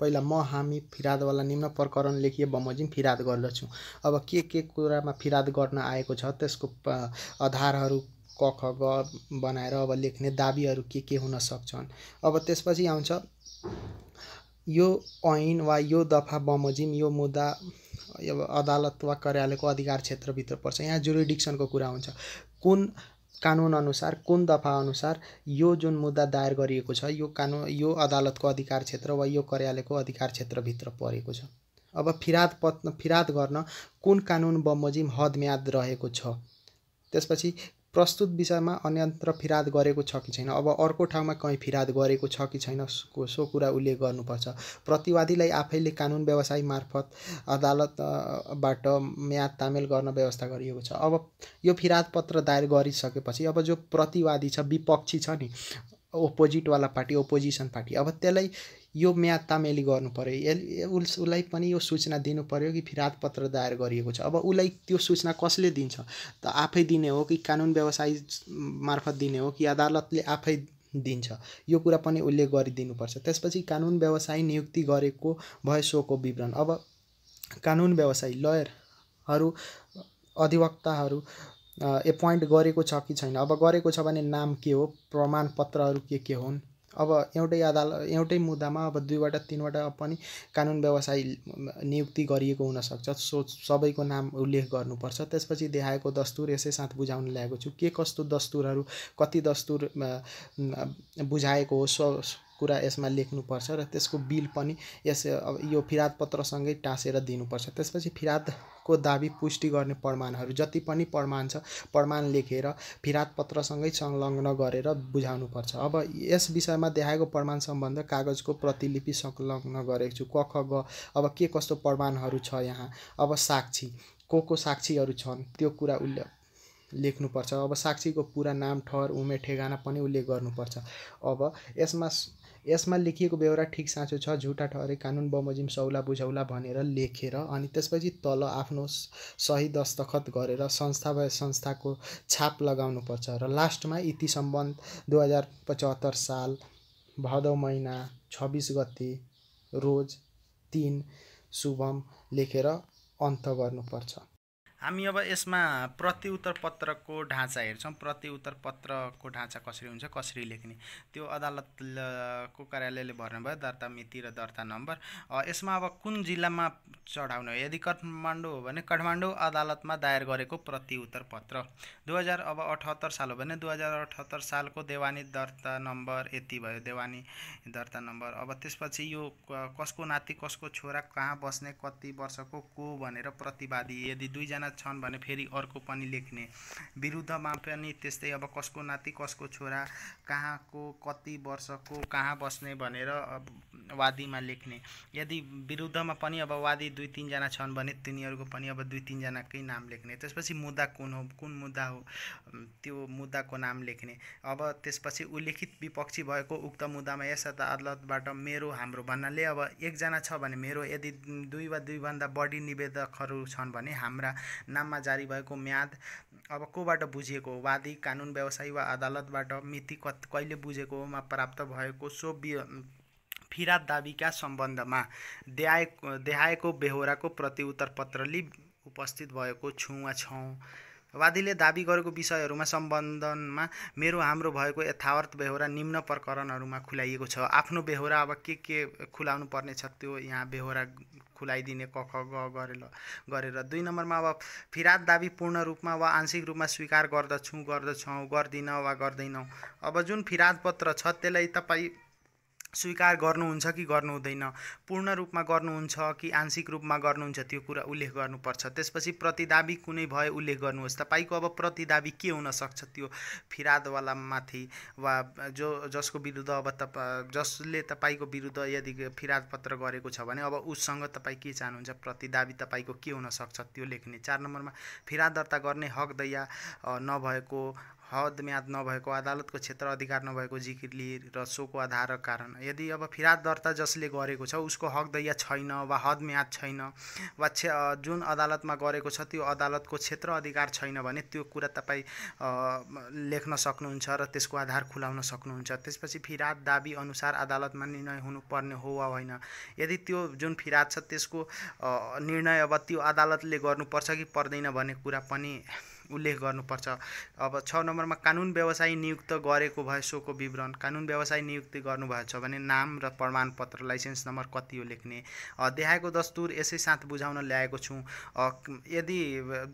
पहिला म हामी फिरादवाला निम्न प्रकरण लेखिए बमोजिम फिराद गर्दछु अब के के कुरामा फिराद गर्न आएको छ त्यसको आधारहरू क ख ग बनाएर अब लेख्ने दाबीहरू के के हुन सक्छन् अब त्यसपछि आउँछ यो ऐन वा यो दफा बमोजिम यो मुद्दा अब अदालत वा कार्यालयको अधिकार क्षेत्रभित्र पर्छ यहाँ जुरिडिक्सनको कुरा हुन्छ कुन अनुसार कुन दफा अनुसार यो जुन मुद्दा दायर गरिएको छ यो कानुन यो अदालतको अधिकार क्षेत्र वा यो कार्यालयको अधिकार क्षेत्रभित्र परेको छ अब फिराद पत् फिराद गर्न कुन कानुन बमोजिम हदम्याद रहेको छ त्यसपछि प्रस्तुत विषयमा अन्यत्र फिराद गरेको छ कि छैन अब अर्को ठाउँमा कहीँ फिराद गरेको छ कि छैन सो कुरा उल्लेख गर्नुपर्छ प्रतिवादीलाई आफैले कानुन व्यवसाय मार्फत अदालतबाट म्याद तामेल गर्न व्यवस्था गरिएको छ अब यो फिराद पत्र दायर गरिसकेपछि अब जो प्रतिवादी छ विपक्षी छ नि ओपोजिटवाला पार्टी ओपोजिसन पार्टी अब त्यसलाई यो म्याद तामेली गर्नु पऱ्यो उस उसलाई पनि यो सूचना दिनु पऱ्यो कि पत्र दायर गरिएको छ अब उसलाई त्यो सूचना कसले दिन्छ त आफै दिने हो कि कानुन व्यवसाय मार्फत दिने हो कि अदालतले आफै दिन्छ यो कुरा पनि उसले गरिदिनुपर्छ त्यसपछि कानुन व्यवसाय नियुक्ति गरेको भए सोको विवरण अब कानुन व्यवसाय लयरहरू अधिवक्ताहरू एपोइन्ट गरेको छ कि छैन अब गरेको छ भने नाम के हो प्रमाणपत्रहरू के के हुन् अब एउटै अदाल एउटै मुद्दामा अब दुईवटा तिनवटा पनि कानुन व्यवसाय नियुक्ति गरिएको हुनसक्छ सो सबैको नाम उल्लेख गर्नुपर्छ त्यसपछि देखाएको दस्तुर यसै साथ बुझाउन ल्याएको छु के कस्तो दस्तुरहरू कति दस्तुर बुझाएको हो कुरा यसमा लेख्नुपर्छ र त्यसको बिल पनि यस यो पत्रसँगै टाँसेर दिनुपर्छ त्यसपछि फिरादको दाबी पुष्टि गर्ने प्रमाणहरू जति पनि प्रमाण छ प्रमाण लेखेर पत्रसँगै संलग्न गरेर बुझाउनुपर्छ अब यस विषयमा देखाएको प्रमाण सम्बन्ध कागजको प्रतिलिपि संलग्न गरेको छु क ख ग अब के कस्तो प्रमाणहरू छ यहाँ अब साक्षी को को साक्षीहरू छन् त्यो कुरा उसले लेख्नुपर्छ अब साक्षीको पुरा नाम ठहर उमेर ठेगाना पनि उल्लेख गर्नुपर्छ अब यसमा यसमा लेखिएको बेहोरा ठिक साँचो छ झुटा ठहरे कानुन बमोजिम सौला बुझौला भनेर लेखेर अनि त्यसपछि तल आफ्नो सही दस्तखत गरेर संस्था वा संस्थाको छाप लगाउनुपर्छ र लास्टमा इति सम्बन्ध दुई हजार पचहत्तर साल भदौ महिना छब्बिस गते रोज तिन शुभम लेखेर अन्त गर्नुपर्छ हामी अब यसमा प्रत्युत्तर पत्रको ढाँचा हेर्छौँ प्रत्युत्तर पत्रको ढाँचा कसरी हुन्छ कसरी लेख्ने त्यो अदालतको कार्यालयले भर्नु भयो दर्ता मिति र दर्ता नम्बर यसमा अब कुन जिल्लामा चढाउने यदि काठमाडौँ हो भने काठमाडौँ अदालतमा दायर गरेको प्रत्युत्तर पत्र दुई हजार अब अठहत्तर साल हो भने दुई हजार अठहत्तर सालको देवानी दर्ता नम्बर यति भयो देवानी दर्ता नम्बर अब त्यसपछि यो कसको नाति कसको छोरा कहाँ बस्ने कति वर्षको को भनेर प्रतिवादी यदि दुईजना छन् भने फेरि अर्को पनि लेख्ने विरुद्धमा पनि त्यस्तै अब कसको नाति कसको छोरा कहाँको कति वर्षको कहाँ बस्ने भनेर वादीमा लेख्ने यदि विरुद्धमा पनि अब वादी दुई तिनजना छन् भने तिनीहरूको पनि अब दुई तिनजनाकै नाम लेख्ने त्यसपछि मुद्दा कुन हो कुन मुद्दा हो त्यो मुद्दाको नाम लेख्ने अब त्यसपछि उल्लेखित विपक्षी भएको उक्त मुद्दामा यस अदालतबाट मेरो हाम्रो भन्नाले अब एकजना छ भने मेरो यदि दुई वा दुईभन्दा बढी निवेदकहरू छन् भने हाम्रा नाममा जारी भएको म्याद अब कोबाट बुझिएको वादी कानुन व्यवसायी वा अदालतबाट मिति क कहिले बुझेकोमा प्राप्त भएको सो फिरात दाबीका सम्बन्धमा देहाए देहाएको बेहोराको पत्र पत्रले उपस्थित भएको छु वा छौँ वादीले दाबी गरेको विषयहरूमा सम्बन्धनमा मेरो हाम्रो भएको यथावर्थ बेहोरा निम्न प्रकरणहरूमा खुलाइएको छ आफ्नो बेहोरा अब के के खुलाउनु पर्नेछ त्यो यहाँ बेहोरा खुलाइदिने क ख ग गरेर गरेर दुई नम्बरमा अब फिरात दाबी पूर्ण रूपमा वा आंशिक रूपमा स्वीकार गर्दछौँ गर्दछौँ गर्दिनँ वा गर्दैनौँ अब जुन फिरात पत्र छ त्यसलाई तपाईँ स्वीकार गर्नुहुन्छ कि गर्नुहुँदैन पूर्ण रूपमा गर्नुहुन्छ कि आंशिक रूपमा गर्नुहुन्छ त्यो कुरा उल्लेख गर्नुपर्छ त्यसपछि प्रतिदाबी कुनै भए उल्लेख गर्नुहोस् तपाईँको अब प्रतिदाबी के हुनसक्छ त्यो फिरादवालामाथि वा जो जसको विरुद्ध अब तप जसले तपाईँको विरुद्ध यदि फिराद पत्र गरेको छ भने अब उससँग तपाईँ के चाहनुहुन्छ प्रतिदाबी तपाईँको के हुनसक्छ त्यो लेख्ने चार नम्बरमा फिराद दर्ता गर्ने हक दैया नभएको हद म्याद नभएको अदालतको क्षेत्र अधिकार नभएको जिकिरली र सोको आधार कारण यदि अब फिराद दर्ता जसले गरेको छ उसको हक दैया छैन वा हद म्याद छैन वा क्षे जुन अदालतमा गरेको छ त्यो अदालतको क्षेत्र अधिकार छैन भने त्यो कुरा तपाईँ लेख्न सक्नुहुन्छ र त्यसको आधार खुलाउन सक्नुहुन्छ त्यसपछि फिराद दाबी अनुसार अदालतमा निर्णय हुनुपर्ने हो वा होइन यदि त्यो जुन फिराद छ त्यसको निर्णय अब त्यो अदालतले गर्नुपर्छ कि पर्दैन भन्ने कुरा पनि उल्लेख गर्नुपर्छ अब छ नम्बरमा कानुन व्यवसायी नियुक्त गरेको भए सोको विवरण कानुन व्यवसायी नियुक्ति गर्नुभएछ भने नाम र प्रमाणपत्र लाइसेन्स नम्बर कति हो लेख्ने देखाएको दस्तुर यसै साथ बुझाउन ल्याएको छु यदि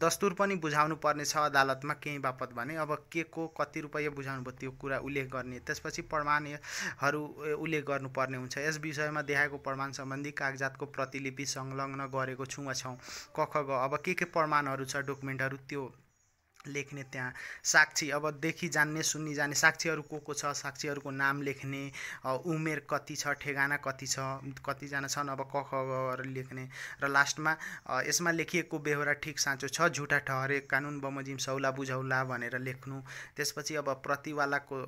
दस्तुर पनि बुझाउनु पर्ने छ अदालतमा केही बापत भने अब के को कति रुपियाँ बुझाउनु भयो त्यो कुरा उल्लेख गर्ने त्यसपछि प्रमाणहरू उल्लेख गर्नुपर्ने हुन्छ यस विषयमा देखाएको प्रमाण सम्बन्धी कागजातको प्रतिलिपि संलग्न गरेको छु वा छौँ क ग अब के के प्रमाणहरू छ डकुमेन्टहरू त्यो लेख्ने त्यहाँ साक्षी अब देखि जान्ने सुन्ने जाने साक्षीहरू को को छ साक्षीहरूको नाम लेख्ने उमेर कति छ ठेगाना कति छ कतिजना छन् अब क खहरू लेख्ने र लास्टमा यसमा लेखिएको बेहोरा ठिक साँचो छ झुटा ठहरे कानुन बमोजिम सौला बुझौला भनेर लेख्नु त्यसपछि अब प्रतिवालाको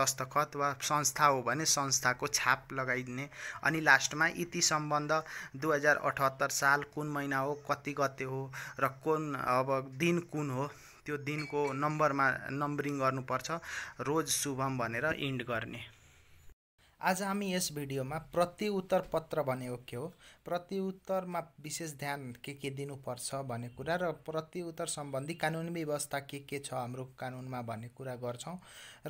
दस्तखत वा संस्था हो भने संस्थाको छाप लगाइदिने अनि लास्टमा इति सम्बन्ध दुई हजार अठहत्तर साल कुन महिना हो कति गते हो र कुन अब दिन कुन हो त्यो दिनको नम्बरमा नम्बरिङ गर्नुपर्छ रोज शुभम भनेर इन्ड गर्ने आज हामी यस भिडियोमा प्रतिउत्तर पत्र भनेको के हो प्रतिउत्तरमा विशेष ध्यान के के दिनुपर्छ भन्ने कुरा र प्रतिउत्तर सम्बन्धी कानुनी व्यवस्था के के छ हाम्रो कानुनमा भन्ने कुरा गर्छौँ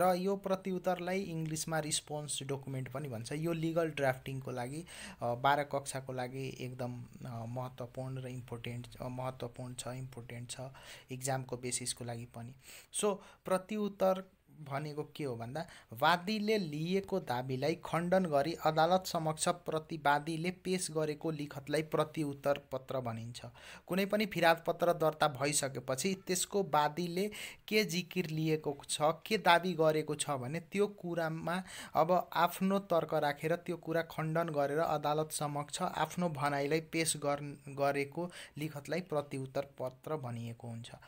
र यो प्रतिउत्तरलाई इङ्ग्लिसमा रिस्पोन्स डकुमेन्ट पनि भन्छ यो लिगल ड्राफ्टिङको लागि बाह्र कक्षाको लागि एकदम महत्त्वपूर्ण र इम्पोर्टेन्ट महत्त्वपूर्ण छ इम्पोर्टेन्ट छ इक्जामको बेसिसको लागि पनि सो प्रतिउत्तर भनेको के हो भन्दा वादीले लिएको दाबीलाई खण्डन गरी अदालत समक्ष प्रतिवादीले पेस गरेको लिखतलाई प्रतिउत्तर पत्र भनिन्छ कुनै पनि फिराद पत्र दर्ता भइसकेपछि त्यसको वादीले के जिकिर लिएको छ के दाबी गरेको छ भने त्यो कुरामा अब आफ्नो तर्क राखेर त्यो कुरा खण्डन गरेर अदालत समक्ष आफ्नो भनाइलाई पेस गरेको लिखतलाई प्रतिउत्तर पत्र भनिएको हुन्छ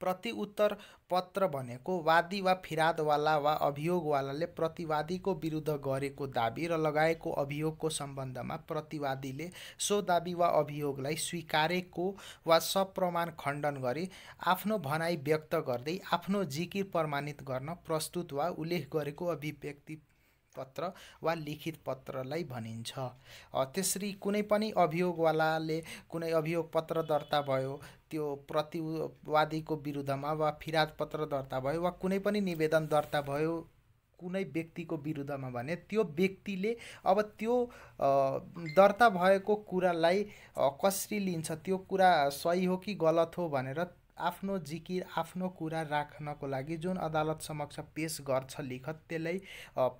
प्रतिउत्तर पत्र भनेको वादी वा फिरादवाला वा अभियोगवालाले प्रतिवादीको विरुद्ध गरेको दाबी र लगाएको अभियोगको सम्बन्धमा प्रतिवादीले सो दाबी वा अभियोगलाई स्वीकारेको वा सप्रमाण खण्डन गरी आफ्नो भनाइ व्यक्त गर्दै आफ्नो जिकिर प्रमाणित गर्न प्रस्तुत वा उल्लेख गरेको अभिव्यक्ति पत्र वा लिखित पत्रलाई भनिन्छ त्यसरी कुनै पनि अभियोगवालाले कुनै अभियोग पत्र दर्ता भयो त्यो प्रतिवादीको विरुद्धमा वा फिराद पत्र दर्ता भयो वा कुनै पनि निवेदन दर्ता भयो कुनै व्यक्तिको विरुद्धमा भने त्यो व्यक्तिले अब त्यो दर्ता भएको कुरालाई कसरी लिन्छ त्यो कुरा सही हो कि गलत हो भनेर आफ्नो जिकिर आफ्नो कुरा राख्नको लागि जुन अदालत समक्ष पेस गर्छ लिखत त्यसलाई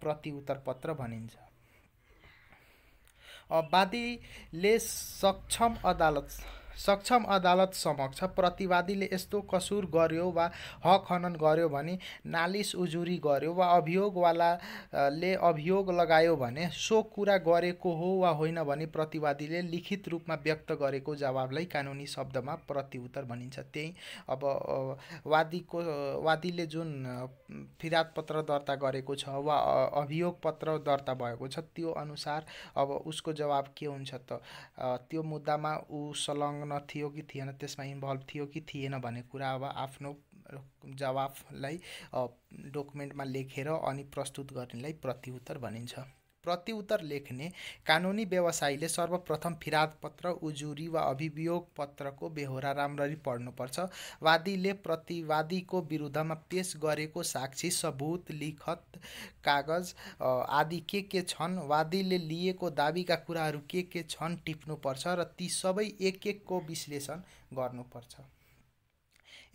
प्रतिउत्तर पत्र भनिन्छ वादीले सक्षम अदालत सक्षम अदालत समक्ष प्रतिवादीले यस्तो कसुर गर्यो वा हक हनन गर्यो भने नालिस उजुरी गर्यो वा अभियोगवालाले अभियोग लगायो भने सो कुरा गरेको हो वा होइन भने प्रतिवादीले लिखित रूपमा व्यक्त गरेको जवाबलाई कानुनी शब्दमा प्रतिउत्तर भनिन्छ त्यही अब वादीको वादीले जुन फिरात पत्र दर्ता गरेको छ वा अभियोग पत्र दर्ता भएको छ त्यो अनुसार अब उसको जवाब के हुन्छ त त्यो मुद्दामा ऊ संलग्न न थियो कि थिएन त्यसमा इन्भल्भ थियो कि थिएन भन्ने कुरा अब आफ्नो जवाफलाई डकुमेन्टमा लेखेर अनि प्रस्तुत गर्नेलाई प्रत्युत्तर भनिन्छ प्रतिउत्तर लेख्ने कानुनी व्यवसायीले सर्वप्रथम फिराद पत्र उजुरी वा अभियोग पत्रको बेहोरा राम्ररी पढ्नुपर्छ वादीले प्रतिवादीको विरुद्धमा पेस गरेको साक्षी सबुत लिखत कागज आदि के के छन् वादीले लिएको दावीका कुराहरू के के छन् टिप्नुपर्छ र ती सबै एक एकको विश्लेषण गर्नुपर्छ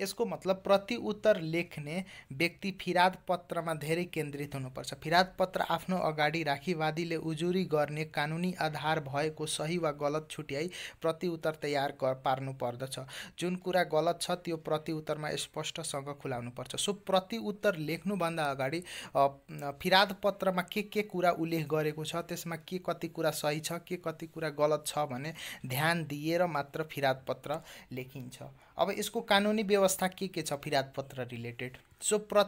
यसको मतलब प्रति उत्तर लेख्ने व्यक्ति फिराद पत्रमा धेरै केन्द्रित हुनुपर्छ फिराद पत्र आफ्नो अगाडि राखीवादीले उजुरी गर्ने कानुनी आधार भएको सही वा गलत छुट्याई उत्तर तयार पार्नु पर्दछ जुन कुरा गलत छ त्यो प्रति उत्तरमा स्पष्टसँग खुलाउनुपर्छ सो प्रति उत्तर लेख्नुभन्दा अगाडि फिराद पत्रमा के के कुरा उल्लेख गरेको छ त्यसमा के कति कुरा सही छ के कति कुरा गलत छ भने ध्यान दिएर मात्र फिराद पत्र लेखिन्छ अब यसको कानुनी व्यवस्था के के छ पत्र रिलेटेड सो प्र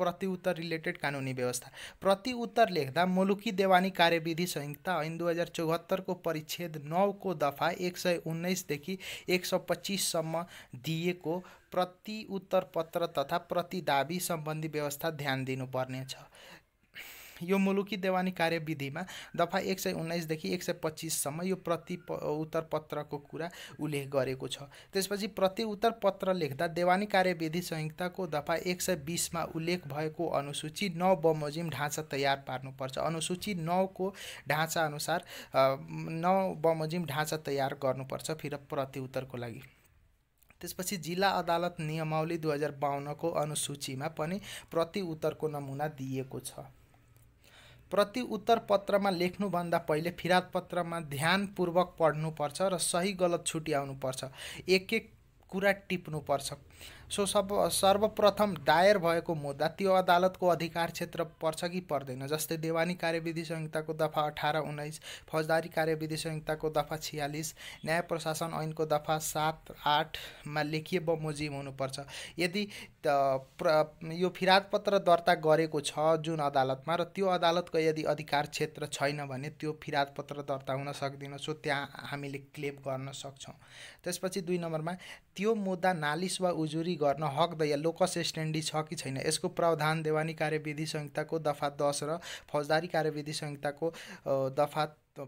प्रतिउत्तर रिलेटेड कानुनी व्यवस्था प्रतिउत्तर लेख्दा मुलुकी देवानी कार्यविधि संहिता ऐन दुई हजार चौहत्तरको परिच्छेद नौको दफा एक सय उन्नाइसदेखि एक सय पच्चिससम्म दिएको प्रतिउत्तर पत्र तथा प्रतिदाबी सम्बन्धी व्यवस्था ध्यान दिनुपर्नेछ यो मुलुकी देवानी कार्यविधिमा दफा एक सय उन्नाइसदेखि एक सय पच्चिससम्म यो प्रति प उत्तर पत्रको कुरा उल्लेख गरेको छ त्यसपछि प्रति उत्तर पत्र लेख्दा देवानी कार्यविधि संहिताको दफा एक सय बिसमा उल्लेख भएको अनुसूची नौ बमोजिम ढाँचा तयार पार्नुपर्छ अनुसूची नौको अनुसार नौ बमोजिम ढाँचा तयार गर्नुपर्छ फेरि प्रति उत्तरको लागि त्यसपछि जिल्ला अदालत नियमावली दुई हजार बाहन्नको अनुसूचीमा पनि प्रति उत्तरको नमुना दिएको छ प्रति उत्तर पत्रमा लेख्नुभन्दा पहिले फिरात पत्रमा ध्यानपूर्वक पढ्नुपर्छ र सही गलत छुट्याउनुपर्छ एक एक कुरा टिप्नुपर्छ सो सब सर्वप्रथम दायर भएको मुद्दा त्यो अदालतको अधिकार क्षेत्र पर्छ कि पर्दैन जस्तै देवानी कार्यविधि संहिताको दफा अठार उन्नाइस फौजदारी कार्यविधि संहिताको दफा छियालिस न्याय प्रशासन ऐनको दफा सात आठमा लेखिए बमोजिम हुनुपर्छ यदि यो पत्र दर्ता गरेको छ जुन अदालतमा र त्यो अदालतको यदि अधिकार क्षेत्र छैन भने त्यो पत्र दर्ता हुन सक्दैन सो त्यहाँ हामीले क्लेम गर्न सक्छौँ त्यसपछि दुई नम्बरमा त्यो मुद्दा नालिस वा उज मजुरी गर्न हक हकदैया लोकस स्ट्यान्डी छ कि छैन यसको प्रावधान देवानी कार्यविधि संहिताको दफा दस र फौजदारी कार्यविधि संहिताको दफा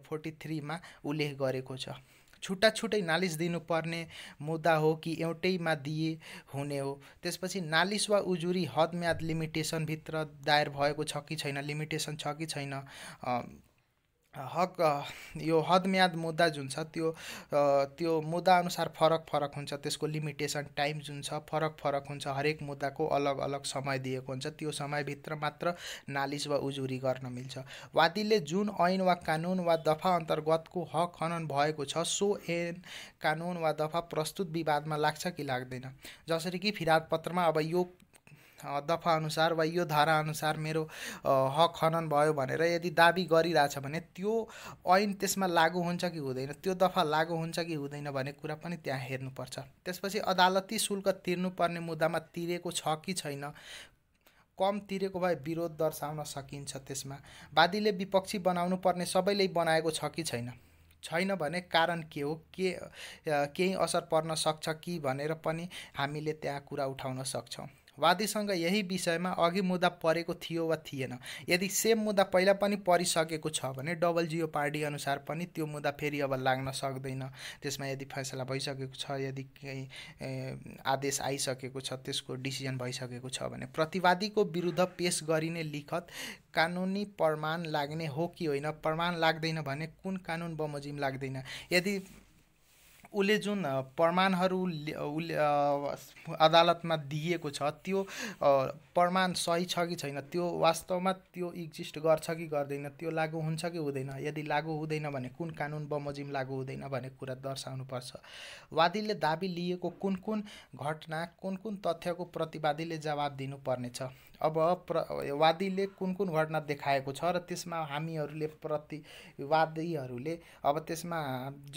फोर्टी थ्रीमा उल्लेख गरेको छ छुट्टा छुट्टै नालिस दिनुपर्ने मुद्दा हो कि एउटैमा दिए हुने हो त्यसपछि नालिस वा उजुरी हदम्याद लिमिटेसनभित्र दायर भएको छ कि छैन लिमिटेसन छ कि छैन हक यो हदम्याद मुद्दा जुन छ त्यो त्यो मुद्दा अनुसार फरक फरक हुन्छ त्यसको लिमिटेसन टाइम जुन छ फरक फरक हुन्छ हरेक मुद्दाको अलग अलग समय दिएको हुन्छ त्यो समयभित्र मात्र नालिस वा उजुरी गर्न मिल्छ वादीले जुन ऐन वा कानुन वा दफा अन्तर्गतको हक हनन भएको छ सो ऐन कानुन वा दफा प्रस्तुत विवादमा लाग्छ कि लाग्दैन जसरी कि फिराद पत्रमा अब यो अनुसार वा यो धारा अनुसार मेरो हक हनन भयो भनेर यदि दाबी गरिरहेछ भने त्यो ऐन त्यसमा लागु हुन्छ कि हुँदैन त्यो दफा लागु हुन्छ कि हुँदैन भन्ने कुरा पनि त्यहाँ हेर्नुपर्छ त्यसपछि अदालती शुल्क तिर्नुपर्ने मुद्दामा तिरेको छ कि छैन कम तिरेको भए विरोध दर्शाउन सकिन्छ त्यसमा वादीले विपक्षी बनाउनु पर्ने सबैले बनाएको छ कि छैन छैन भने कारण के हो के केही असर पर्न सक्छ कि भनेर पनि हामीले त्यहाँ कुरा उठाउन सक्छौँ वादीसँग यही विषयमा अघि मुद्दा परेको थियो वा थिएन यदि सेम मुद्दा पहिला पनि परिसकेको छ भने डबल जियो पार्टी अनुसार पनि त्यो मुद्दा फेरि अब लाग्न सक्दैन त्यसमा यदि फैसला भइसकेको छ यदि केही आदेश आइसकेको छ त्यसको डिसिजन भइसकेको छ भने प्रतिवादीको विरुद्ध पेस गरिने लिखत कानुनी प्रमाण लाग्ने हो कि होइन प्रमाण लाग्दैन भने कुन कानुन बमोजिम लाग्दैन यदि उसले जुन प्रमाणहरू उसले अदालतमा दिएको छ त्यो प्रमाण सही छ कि छैन त्यो वास्तवमा त्यो इक्जिस्ट गर्छ कि गर्दैन त्यो लागु हुन्छ कि हुँदैन यदि लागु हुँदैन भने कुन कानुन बमोजिम लागु हुँदैन भन्ने कुरा दर्शाउनुपर्छ वादीले दाबी लिएको कुन कुन घटना कुन कुन तथ्यको प्रतिवादीले जवाब दिनुपर्नेछ अब वादीले कुन कुन घटना देखाएको छ र त्यसमा हामीहरूले प्रतिवादीहरूले अब त्यसमा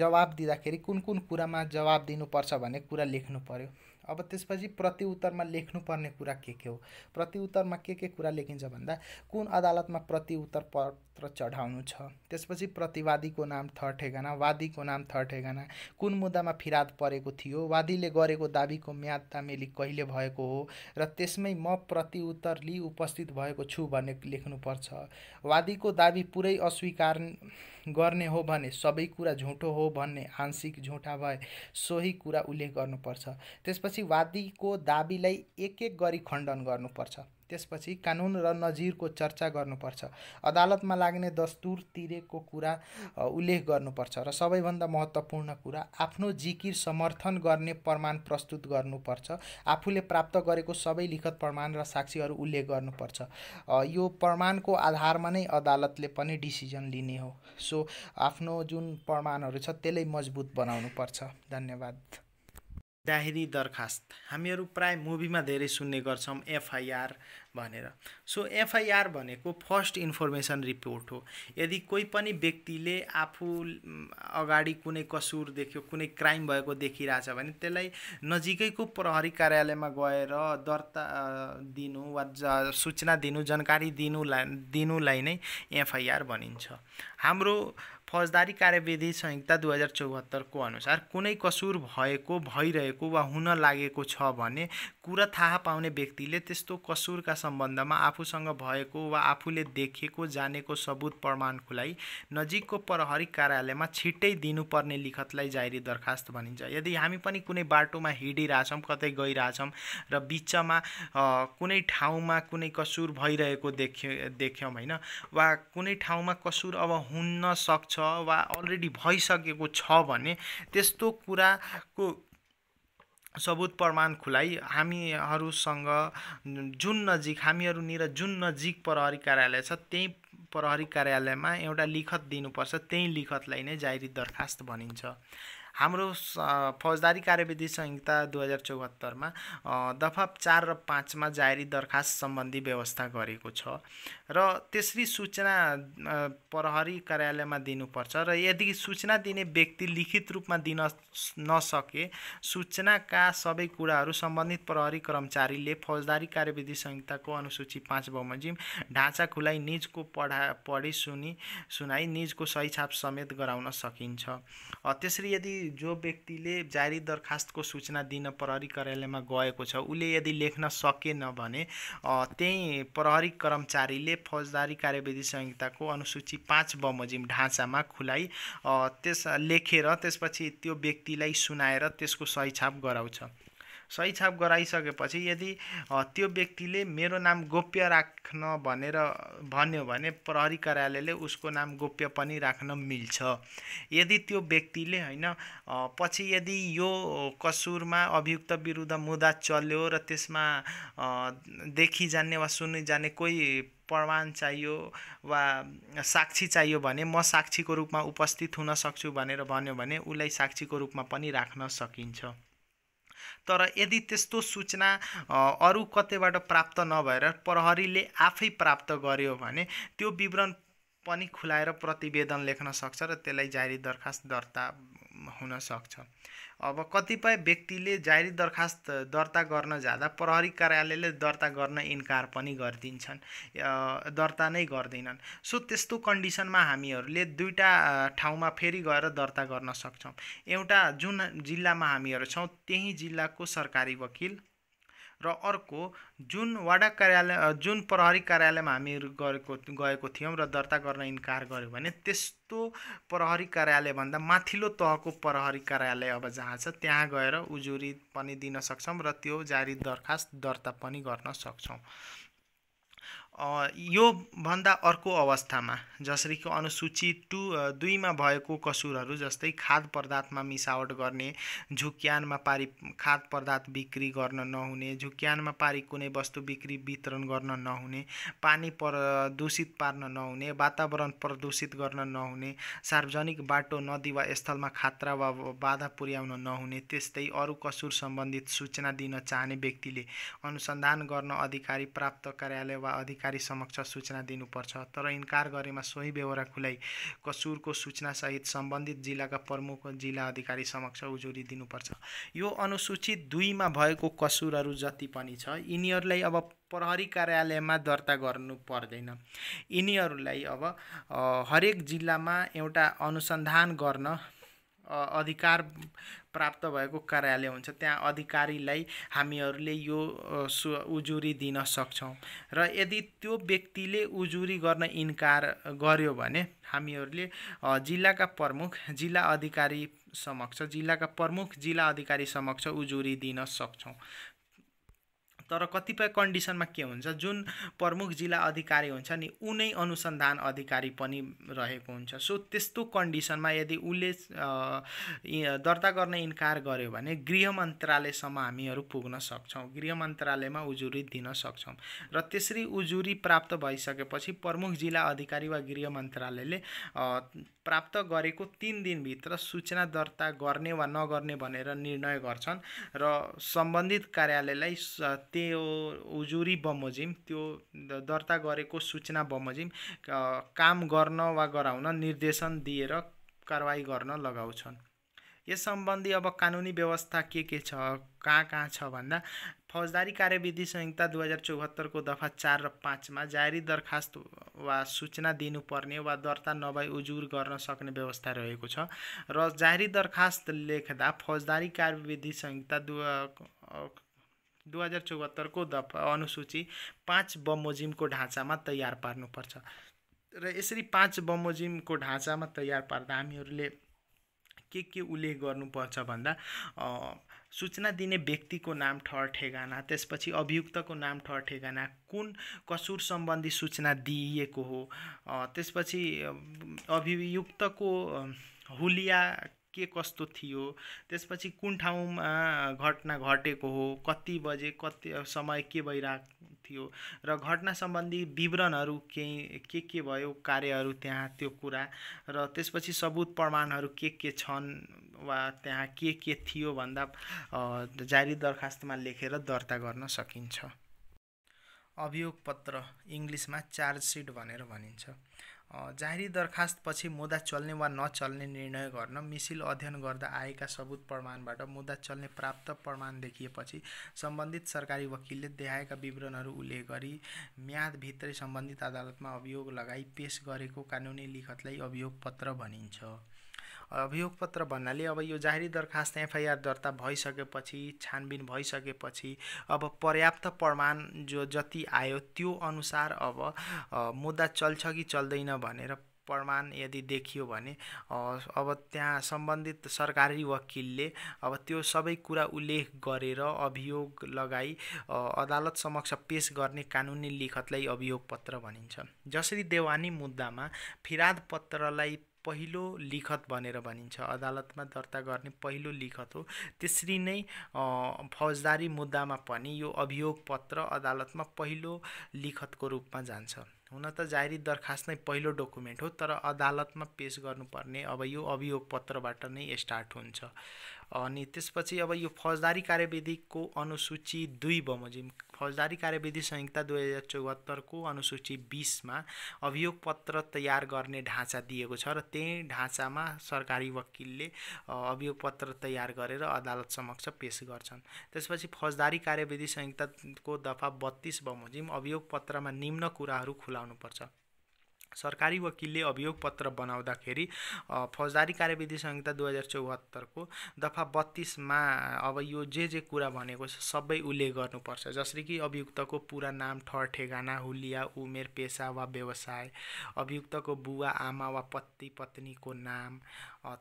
जवाब दिँदाखेरि कुन कुन कुरामा जवाब दिनुपर्छ भन्ने कुरा लेख्नु पऱ्यो अब त्यसपछि प्रतिउत्तरमा लेख्नुपर्ने कुरा के के हो प्रतिउत्तरमा के के कुरा लेखिन्छ भन्दा कुन अदालतमा प्रतिउत्तर पत्र चढाउनु छ त्यसपछि प्रतिवादीको नाम थर ठेगाना वादीको नाम थर ठेगाना कुन मुद्दामा फिराद परेको थियो वादीले गरेको दाबीको म्याद तामेली कहिले भएको हो र त्यसमै म प्रतिउत्तर लिई उपस्थित भएको छु भन्ने लेख्नुपर्छ वादीको दाबी पुरै अस्वीकार गर्ने हो भने सबै कुरा झुटो हो भन्ने आंशिक झुटा भए सोही कुरा उल्लेख गर्नुपर्छ त्यसपछि वादीको दाबीलाई एक एक गरी खण्डन गर्नुपर्छ त्यसपछि कानुन र नजिरको चर्चा गर्नुपर्छ अदालतमा लाग्ने दस्तुर तिरेको कुरा उल्लेख गर्नुपर्छ र सबैभन्दा महत्त्वपूर्ण कुरा आफ्नो जिकिर समर्थन गर्ने प्रमाण प्रस्तुत गर्नुपर्छ आफूले प्राप्त गरेको सबै लिखत प्रमाण र साक्षीहरू उल्लेख गर्नुपर्छ यो प्रमाणको आधारमा नै अदालतले पनि डिसिजन लिने हो सो आफ्नो जुन प्रमाणहरू छ त्यसलाई मजबुत बनाउनुपर्छ धन्यवाद डाहेरी दरखास्त हामीहरू प्राय मुभीमा धेरै सुन्ने गर्छौँ एफआइआर भनेर सो एफआइआर भनेको फर्स्ट इन्फर्मेसन रिपोर्ट हो यदि कोही पनि व्यक्तिले आफू अगाडि कुनै कसुर देख्यो कुनै क्राइम भएको देखिरहेछ भने त्यसलाई नजिकैको प्रहरी कार्यालयमा गएर दर्ता दिनु वा सूचना दिनु जानकारी दिनुलाई दिनुलाई नै एफआइआर भनिन्छ हाम्रो फौजदारी कार्यविधि संहिता दुई हजार चौहत्तरको अनुसार कुनै कसुर भएको भइरहेको वा हुन लागेको छ भने कुरा थाहा पाउने व्यक्तिले त्यस्तो कसुरका सम्बन्धमा आफूसँग भएको वा आफूले देखेको जानेको सबुत प्रमाण खुलाई नजिकको प्रहरी कार्यालयमा छिट्टै दिनुपर्ने लिखतलाई जारी दरखास्त भनिन्छ यदि हामी पनि कुनै बाटोमा हिँडिरहेछौँ कतै गइरहेछौँ र बिचमा कुनै ठाउँमा कुनै कसुर भइरहेको देख्यो देख्यौँ होइन वा कुनै ठाउँमा कसुर अब हुन सक्छ वा अलरेडी भइसकेको छ भने त्यस्तो कुराको सबुत प्रमाण खुलाइ हामीहरूसँग जुन नजिक निर जुन नजिक प्रहरी कार्यालय छ त्यही प्रहरी कार्यालयमा एउटा लिखत दिनुपर्छ त्यही लिखतलाई नै जाहेरी दरखास्त भनिन्छ हाम्रो फौजदारी कार्यविधि संहिता दुई हजार चौहत्तरमा दफा चार र पाँचमा जारी दरखास्त सम्बन्धी व्यवस्था गरेको छ र त्यसरी सूचना प्रहरी कार्यालयमा दिनुपर्छ र यदि सूचना दिने व्यक्ति लिखित रूपमा दिन नसके सूचनाका सबै कुराहरू सम्बन्धित प्रहरी कर्मचारीले फौजदारी कार्यविधि संहिताको अनुसूची पाँच बमोजिम ढाँचा खुलाइ निजको पढा पढी सुनि सुनाई निजको सही छाप समेत गराउन सकिन्छ त्यसरी यदि जो व्यक्तिले जारी दरखास्तको सूचना दिन प्रहरी कार्यालयमा गएको छ उसले यदि लेख्न सकेन भने त्यही प्रहरी कर्मचारीले फौजदारी कार्यविधि संहिताको अनुसूची पाँच बमोजिम ढाँचामा खुलाइ त्यस लेखेर त्यसपछि त्यो व्यक्तिलाई सुनाएर त्यसको सही छाप गराउँछ सही छाप गराइसकेपछि यदि त्यो व्यक्तिले मेरो नाम गोप्य राख्न भनेर भन्यो भने प्रहरी कार्यालयले उसको नाम गोप्य पनि राख्न मिल्छ यदि त्यो व्यक्तिले होइन पछि यदि यो कसुरमा अभियुक्त विरुद्ध मुद्दा चल्यो र त्यसमा देखिजाने वा सुनि जाने कोही प्रमाण चाहियो वा साक्षी चाहियो भने म साक्षीको रूपमा उपस्थित हुन सक्छु भनेर भन्यो भने उसलाई साक्षीको रूपमा पनि राख्न सकिन्छ तर यदि त्यस्तो सूचना अरू कतैबाट प्राप्त नभएर प्रहरीले आफै प्राप्त गर्यो भने त्यो विवरण पनि खुलाएर प्रतिवेदन लेख्न सक्छ र त्यसलाई जारी दरखास्त दर्ता हुनसक्छ अब कतिपय व्यक्तिले जारी दरखास्त दर्ता गर्न जाँदा प्रहरी कार्यालयले दर्ता गर्न इन्कार पनि गरिदिन्छन् दर्ता नै गर्दैनन् सो त्यस्तो कन्डिसनमा हामीहरूले दुईवटा ठाउँमा फेरि गएर दर्ता गर्न सक्छौँ एउटा जुन जिल्लामा हामीहरू छौँ त्यही जिल्लाको सरकारी वकिल र अर्को जुन वाडा कार्यालय जुन प्रहरी कार्यालयमा हामीहरू गरेको गएको थियौँ र दर्ता गर्न इन्कार गऱ्यौँ भने त्यस्तो प्रहरी कार्यालयभन्दा माथिल्लो तहको प्रहरी कार्यालय अब जहाँ छ त्यहाँ गएर उजुरी पनि दिन सक्छौँ र त्यो जारी दरखास्त दर्ता पनि गर्न सक्छौँ योभन्दा अर्को अवस्थामा जसरी कि अनुसूची टु दुईमा भएको कसुरहरू जस्तै खाद पदार्थमा मिसावट गर्ने झुक्यानमा पारि खाद पदार्थ बिक्री गर्न नहुने झुक्यानमा पारि कुनै वस्तु बिक्री वितरण गर्न नहुने पानी प्रदूषित पार्न नहुने वातावरण प्रदूषित गर्न नहुने सार्वजनिक बाटो नदी वा स्थलमा खात्रा वा बाधा पुर्याउन नहुने त्यस्तै अरू कसुर सम्बन्धित सूचना दिन चाहने व्यक्तिले अनुसन्धान गर्न अधिकारी प्राप्त कार्यालय वा अधिकारी अधिकारी समक्ष सूचना दिनुपर्छ तर इन्कार गरेमा सोही बेहोरा खुलाई कसुरको सूचनासहित सम्बन्धित जिल्लाका प्रमुख जिल्ला अधिकारी समक्ष उजुरी दिनुपर्छ यो अनुसूचित दुईमा भएको कसुरहरू जति पनि छ यिनीहरूलाई अब प्रहरी कार्यालयमा दर्ता गर्नु पर्दैन यिनीहरूलाई अब हरेक जिल्लामा एउटा अनुसन्धान गर्न अधिकार प्राप्त भएको कार्यालय हुन्छ त्यहाँ अधिकारीलाई हामीहरूले यो उजुरी दिन सक्छौँ र यदि त्यो व्यक्तिले उजुरी गर्न इन्कार गर्यो भने हामीहरूले जिल्लाका प्रमुख जिल्ला अधिकारी समक्ष जिल्लाका प्रमुख जिल्ला अधिकारी समक्ष उजुरी दिन सक्छौँ तर कतिपय कन्डिसनमा के हुन्छ जुन प्रमुख जिल्ला अधिकारी हुन्छ नि उनै अनुसन्धान अधिकारी पनि रहेको हुन्छ सो त्यस्तो कन्डिसनमा यदि उसले दर्ता गर्न इन्कार गर्यो भने गृह मन्त्रालयसम्म हामीहरू पुग्न सक्छौँ गृह मन्त्रालयमा उजुरी दिन सक्छौँ र त्यसरी उजुरी प्राप्त भइसकेपछि प्रमुख जिल्ला अधिकारी वा गृह मन्त्रालयले प्राप्त गरेको तिन दिनभित्र सूचना दर्ता गर्ने वा नगर्ने भनेर निर्णय गर्छन् र सम्बन्धित कार्यालयलाई त्यो उजुरी बमोजिम त्यो दर्ता गरेको सूचना बमोजिम काम गर्न वा गराउन निर्देशन दिएर कारवाही गर्न लगाउँछन् यस सम्बन्धी अब कानुनी व्यवस्था के के छ कहाँ कहाँ छ भन्दा फौजदारी कार्यविधि संहिता दुई हजार चौहत्तरको दफा चार र पाँचमा जारी दरखास्त वा सूचना दिनुपर्ने वा दर्ता नभई उजुर गर्न सक्ने व्यवस्था रहेको छ र जारी दरखास्त लेख्दा फौजदारी कार्यविधि संहिता दु दुई हजार चौहत्तरको दफा अनुसूची पाँच बमोजिमको ढाँचामा तयार पार्नुपर्छ र यसरी पाँच बमोजिमको ढाँचामा तयार पार्दा हामीहरूले के के उल्लेख गर्नुपर्छ भन्दा सूचना दिने व्यक्तिको नाम ठहर ठेगाना त्यसपछि अभियुक्तको नाम ठहर ठेगाना कुन कसुर सम्बन्धी सूचना दिइएको हो त्यसपछि अभियुक्तको हुलिया के कस्तो थियो त्यसपछि कुन ठाउँमा घटना घटेको हो कति बजे कति समय के भइरहेको थियो र घटना सम्बन्धी विवरणहरू केही के के भयो कार्यहरू त्यहाँ त्यो कुरा र त्यसपछि सबुत प्रमाणहरू के के छन् वा त्यहाँ के के थियो भन्दा जारी दरखास्तमा लेखेर दर्ता गर्न सकिन्छ अभियोग पत्र इङ्ग्लिसमा चार्जसिट भनेर भनिन्छ जाहेरी दरखास्तपछि मुद्दा चल्ने वा नचल्ने निर्णय गर्न मिसिल अध्ययन गर्दा आएका सबुत प्रमाणबाट मुद्दा चल्ने प्राप्त प्रमाण देखिएपछि सम्बन्धित सरकारी वकिलले देखाएका विवरणहरू उल्लेख गरी म्यादभित्रै सम्बन्धित अदालतमा अभियोग लगाई पेस गरेको कानुनी लिखतलाई अभियोग पत्र भनिन्छ अभियोग पत्र भन्नाले अब यो जाहेरी दरखास्त एफआइआर दर्ता भइसकेपछि छानबिन भइसकेपछि अब पर्याप्त प्रमाण जो जति आयो त्यो अनुसार अब मुद्दा चल्छ कि चल्दैन भनेर प्रमाण यदि देखियो भने अब त्यहाँ सम्बन्धित सरकारी वकिलले अब त्यो सबै कुरा उल्लेख गरेर अभियोग लगाई अदालत समक्ष पेस गर्ने कानुनी लिखतलाई अभियोग पत्र भनिन्छ जसरी देवानी मुद्दामा फिराद पत्रलाई पहिलो लिखत भनेर भनिन्छ अदालतमा दर्ता गर्ने पहिलो लिखत हो त्यसरी नै फौजदारी मुद्दामा पनि यो अभियोग पत्र अदालतमा पहिलो लिखतको रूपमा जान्छ हुन त जारी दरखास्त नै पहिलो डकुमेन्ट हो तर अदालतमा पेस गर्नुपर्ने अब यो अभियोग पत्रबाट नै स्टार्ट हुन्छ अनि त्यसपछि अब यो फौजदारी कार्यविधिको अनुसूची दुई बमोजिम फौजदारी कार्यविधि संहिता दुई हजार चौहत्तरको अनुसूची बिसमा अभियोग पत्र तयार गर्ने ढाँचा दिएको छ र त्यही ढाँचामा सरकारी वकिलले अभियोग पत्र तयार गरेर अदालत समक्ष पेस गर्छन् त्यसपछि फौजदारी कार्यविधि संहिताको दफा बत्तिस बमोजिम अभियोग पत्रमा निम्न कुराहरू खुलाउनुपर्छ सरकारी वकिलले अभियोग पत्र बनाउँदाखेरि फौजदारी कार्यविधि संहिता दुई हजार चौहत्तरको दफा बत्तिसमा अब यो जे जे कुरा भनेको छ सबै उल्लेख गर्नुपर्छ जसरी कि अभियुक्तको पुरा नाम ठर ठेगाना हुलिया उमेर पेसा वा व्यवसाय अभियुक्तको बुवा आमा वा पति पत्नीको नाम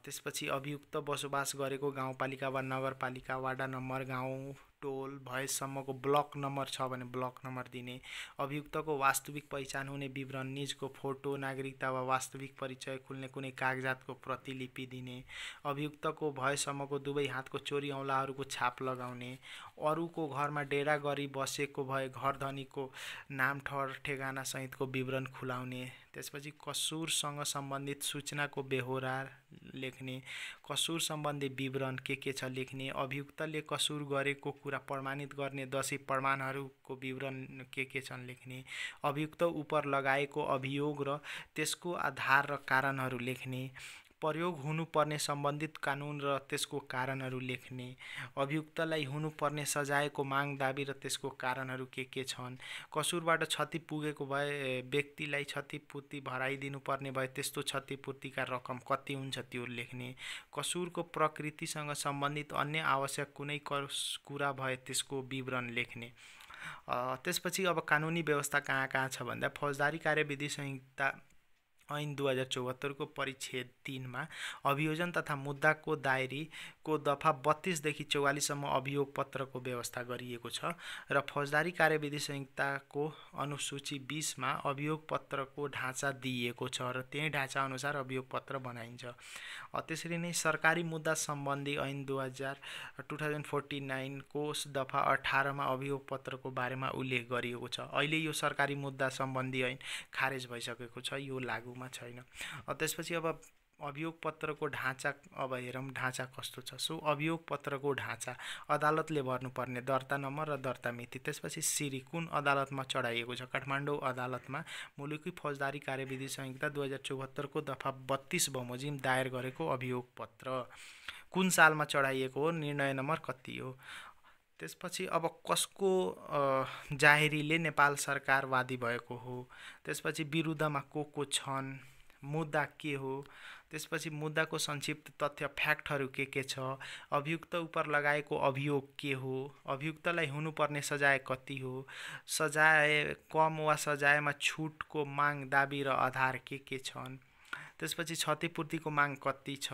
त्यसपछि अभियुक्त बसोबास गरेको गाउँपालिका वा नगरपालिका वाडा नम्बर गाउँ टोल भएसम्मको ब्लक नम्बर छ भने ब्लक नम्बर दिने अभियुक्तको वास्तविक पहिचान हुने विवरण निजको फोटो नागरिकता वा वास्तविक परिचय खुल्ने कुनै कागजातको प्रतिलिपि दिने अभियुक्तको भएसम्मको दुवै हातको चोरी औँलाहरूको छाप लगाउने अरूको घरमा डेरा गरी बसेको भए घर धनीको नाम ठहर सहितको विवरण खुलाउने त्यसपछि कसुरसँग सम्बन्धित सूचनाको बेहोरा लेख्ने कसुर सम्बन्धी विवरण के के छ लेख्ने अभियुक्तले कसुर गरेको कुरा प्रमाणित गर्ने दसैँ प्रमाणहरूको विवरण के के छन् लेख्ने अभियुक्त उप लगाएको अभियोग र त्यसको आधार र कारणहरू लेख्ने प्रयोग हुनुपर्ने सम्बन्धित कानुन र त्यसको कारणहरू लेख्ने अभियुक्तलाई हुनुपर्ने सजायको माग दाबी र त्यसको कारणहरू के के छन् कसुरबाट क्षति पुगेको भए व्यक्तिलाई क्षतिपूर्ति भराइदिनुपर्ने भए त्यस्तो क्षतिपूर्तिका रकम कति हुन्छ त्यो लेख्ने कसुरको प्रकृतिसँग सम्बन्धित अन्य आवश्यक कुनै कुरा भए त्यसको विवरण लेख्ने त्यसपछि अब कानुनी व्यवस्था कहाँ कहाँ छ भन्दा फौजदारी कार्यविधि संहिता ऐन दुई हजार चौहत्तरको परिच्छेद तिनमा अभियोजन तथा मुद्दाको दायरी को दफा बत्तिसदेखि चौवालिससम्म अभियोग पत्रको व्यवस्था गरिएको छ र फौजदारी कार्यविधि संहिताको अनुसूची बिसमा अभियोग पत्रको ढाँचा दिइएको छ र त्यही ढाँचाअनुसार अभियोग पत्र बनाइन्छ त्यसरी नै सरकारी मुद्दा सम्बन्धी ऐन दुई हजार टु थाउजन्ड फोर्टी नाइनको दफा अठारमा अभियोग पत्रको बारेमा उल्लेख गरिएको छ अहिले यो सरकारी मुद्दा सम्बन्धी ऐन खारेज भइसकेको छ यो लागुमा छैन त्यसपछि अब अभियोग पत्रको ढाँचा अब हेरौँ ढाँचा कस्तो छ सो अभियोग पत्रको ढाँचा अदालतले भर्नुपर्ने दर्ता नम्बर र दर्ता मिति त्यसपछि सिरी कुन अदालतमा चढाइएको छ काठमाडौँ अदालतमा मुलुकी फौजदारी कार्यविधि संहिता दुई हजार चौहत्तरको दफा बत्तिस बमोजिम दायर गरेको अभियोग पत्र कुन सालमा चढाइएको हो निर्णय नम्बर कति हो त्यसपछि अब कसको जाहेरीले नेपाल सरकारवादी भएको हो त्यसपछि विरुद्धमा को को छन् मुद्दा के हो त्यसपछि मुद्दाको संक्षिप्त तथ्य फ्याक्टहरू के के छ अभियुक्त उप लगाएको अभियोग के हो अभियुक्तलाई हुनुपर्ने सजाय कति हो सजाय कम वा सजायमा छुटको माग दाबी र आधार के के छन् त्यसपछि क्षतिपूर्तिको माग कति छ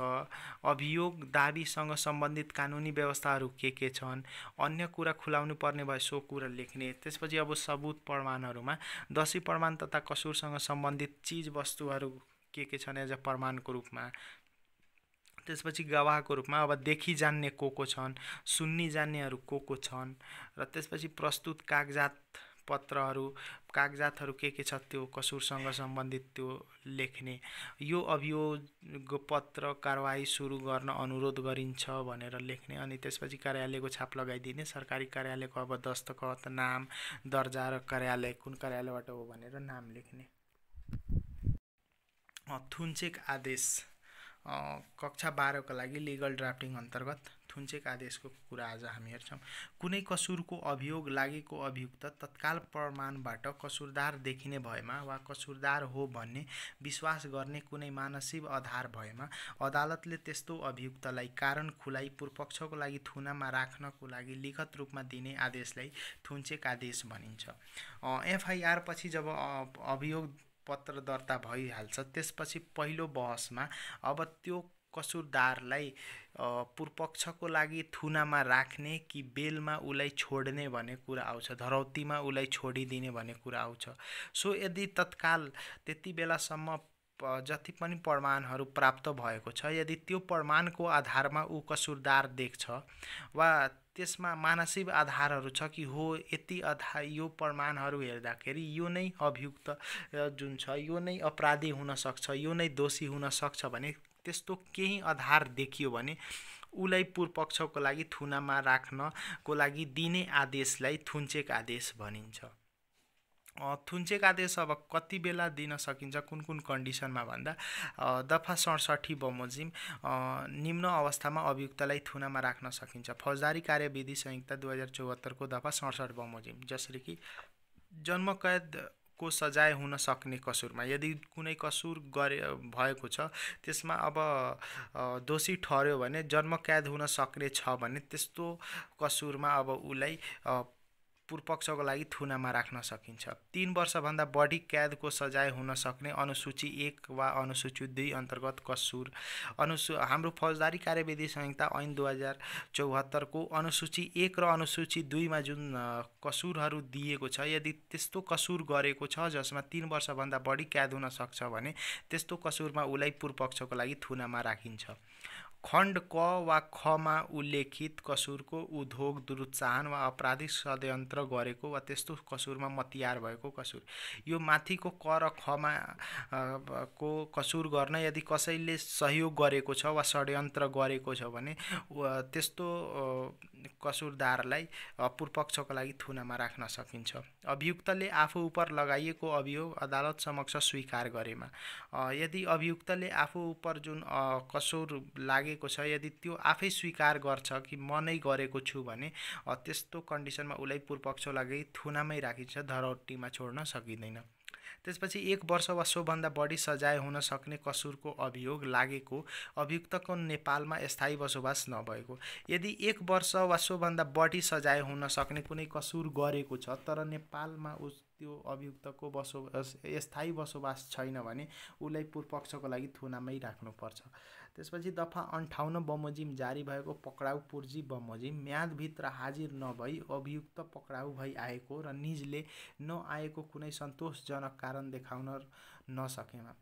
अभियोग दाबीसँग सम्बन्धित कानुनी व्यवस्थाहरू के के छन् अन्य कुरा खुलाउनु पर्ने भए सो कुरा लेख्ने त्यसपछि अब सबुत प्रमाणहरूमा दोषी प्रमाण तथा कसुरसँग सम्बन्धित चिजवस्तुहरू के के छन् एज अ प्रमाणको रूपमा त्यसपछि गवाहको रूपमा अब देखि जान्ने को को छन् सुन्नी जान्नेहरू को को छन् र त्यसपछि प्रस्तुत कागजात पत्रहरू कागजातहरू के के छ त्यो कसुरसँग सम्बन्धित त्यो लेख्ने यो अभियोग पत्र कारवाही सुरु गर्न अनुरोध गरिन्छ भनेर लेख्ने अनि त्यसपछि कार्यालयको छाप लगाइदिने सरकारी कार्यालयको अब दस्तखत नाम दर्जा र कार्यालय कुन कार्यालयबाट हो भनेर नाम लेख्ने थुन्चेक आदेश कक्षा बाह्रको लागि लिगल ड्राफ्टिङ अन्तर्गत थुन्चेक आदेशको कुरा आज हामी हेर्छौँ कुनै कसुरको अभियोग लागेको अभियुक्त तत्काल प्रमाणबाट कसुरदार देखिने भएमा वा कसुरदार हो भन्ने विश्वास गर्ने कुनै मानसिक आधार भएमा अदालतले त्यस्तो अभियुक्तलाई कारण खुलाइ पूर्वपक्षको लागि थुनामा राख्नको लागि लिखत रूपमा दिने आदेशलाई थुन्चेक आदेश भनिन्छ एफआइआर पछि जब अभियोग पत्र दर्ता भइहाल्छ त्यसपछि पहिलो बहसमा अब त्यो कसुरदारलाई पूर्वपक्षको लागि थुनामा राख्ने कि बेलमा उसलाई छोड्ने भन्ने कुरा आउँछ धरौतीमा उसलाई छोडिदिने भन्ने कुरा आउँछ सो यदि तत्काल त्यति बेलासम्म जति पनि प्रमाणहरू प्राप्त भएको छ यदि त्यो प्रमाणको आधारमा ऊ कसुरदार देख्छ वा त्यसमा मानसिक आधारहरू छ कि हो यति आधार यो प्रमाणहरू हेर्दाखेरि यो नै अभियुक्त जुन छ यो नै अपराधी हुनसक्छ यो नै दोषी हुनसक्छ भने त्यस्तो केही आधार देखियो भने उसलाई पूर्वपक्षको लागि थुनामा राख्नको लागि दिने आदेशलाई थुन्चेक आदेश भनिन्छ थुन्चेका आदेश अब कति बेला दिन सकिन्छ कुन कुन कन्डिसनमा भन्दा दफा सडसठी बमोजिम निम्न अवस्थामा अभियुक्तलाई थुनामा राख्न सकिन्छ फौजदारी कार्यविधि संहिता दुई हजार चौहत्तरको दफा सडसठ बमोजिम जसरी कि जन्मकैद को सजाय हुन सक्ने कसुरमा यदि कुनै कसुर गरे भएको छ त्यसमा अब दोषी ठहर्यो भने जन्म कैद हुन सक्ने छ भने त्यस्तो कसुरमा अब उसलाई पूर्वपक्षको लागि थुनामा राख्न सकिन्छ तिन वर्षभन्दा बढी क्यादको सजाय हुन सक्ने अनुसूची एक वा अनुसूची दुई अन्तर्गत कसुर अनुसु हाम्रो फौजदारी कार्यविधि संहिता ऐन दुई हजार चौहत्तरको अनुसूची एक र अनुसूची दुईमा जुन कसुरहरू दिएको छ यदि त्यस्तो कसुर गरेको छ जसमा तिन वर्षभन्दा बढी क्याद हुन सक्छ भने त्यस्तो कसुरमा उसलाई पूर्वपक्षको लागि थुनामा राखिन्छ खण्ड क वा खमा उल्लेखित कसुरको उद्योग दुरुत्साहन वा अपराधिक षड्यन्त्र गरेको वा त्यस्तो कसुरमा मतियार भएको कसुर यो माथिको क र खमा को कसुर गर्न यदि कसैले सहयोग गरेको छ वा षड्यन्त्र गरेको छ भने त्यस्तो कसुरदारलाई पूर्वपक्षको लागि थुनामा राख्न सकिन्छ अभियुक्तले आफू उपर लगाइएको अभियोग अदालत समक्ष स्वीकार गरेमा यदि अभियुक्तले आफू उप जुन कसुर लागे लागेको छ यदि त्यो आफै स्वीकार गर्छ कि म नै गरेको छु भने त्यस्तो कन्डिसनमा उसलाई पूर्वपक्ष लागि थुनामै राखिन्छ धरोटीमा छोड्न सकिँदैन त्यसपछि एक वर्ष वा सोभन्दा बढी सजाय हुन सक्ने कसुरको अभियोग लागेको अभियुक्तको नेपालमा स्थायी बसोबास नभएको यदि एक वर्ष वा सोभन्दा बढी सजाय हुन सक्ने कुनै कसुर गरेको छ तर नेपालमा उस त्यो अभियुक्तको बसोबास स्थायी बसोबास छैन भने उसलाई पूर्वपक्षको लागि थुनामै राख्नुपर्छ त्यसपछि दफा अन्ठाउन्न बमोजिम जारी भएको पक्राउ पुर्जी बमोजिम म्यादभित्र हाजिर नभई अभियुक्त पक्राउ भई आएको र निजले नआएको कुनै सन्तोषजनक कारण देखाउन नसकेमा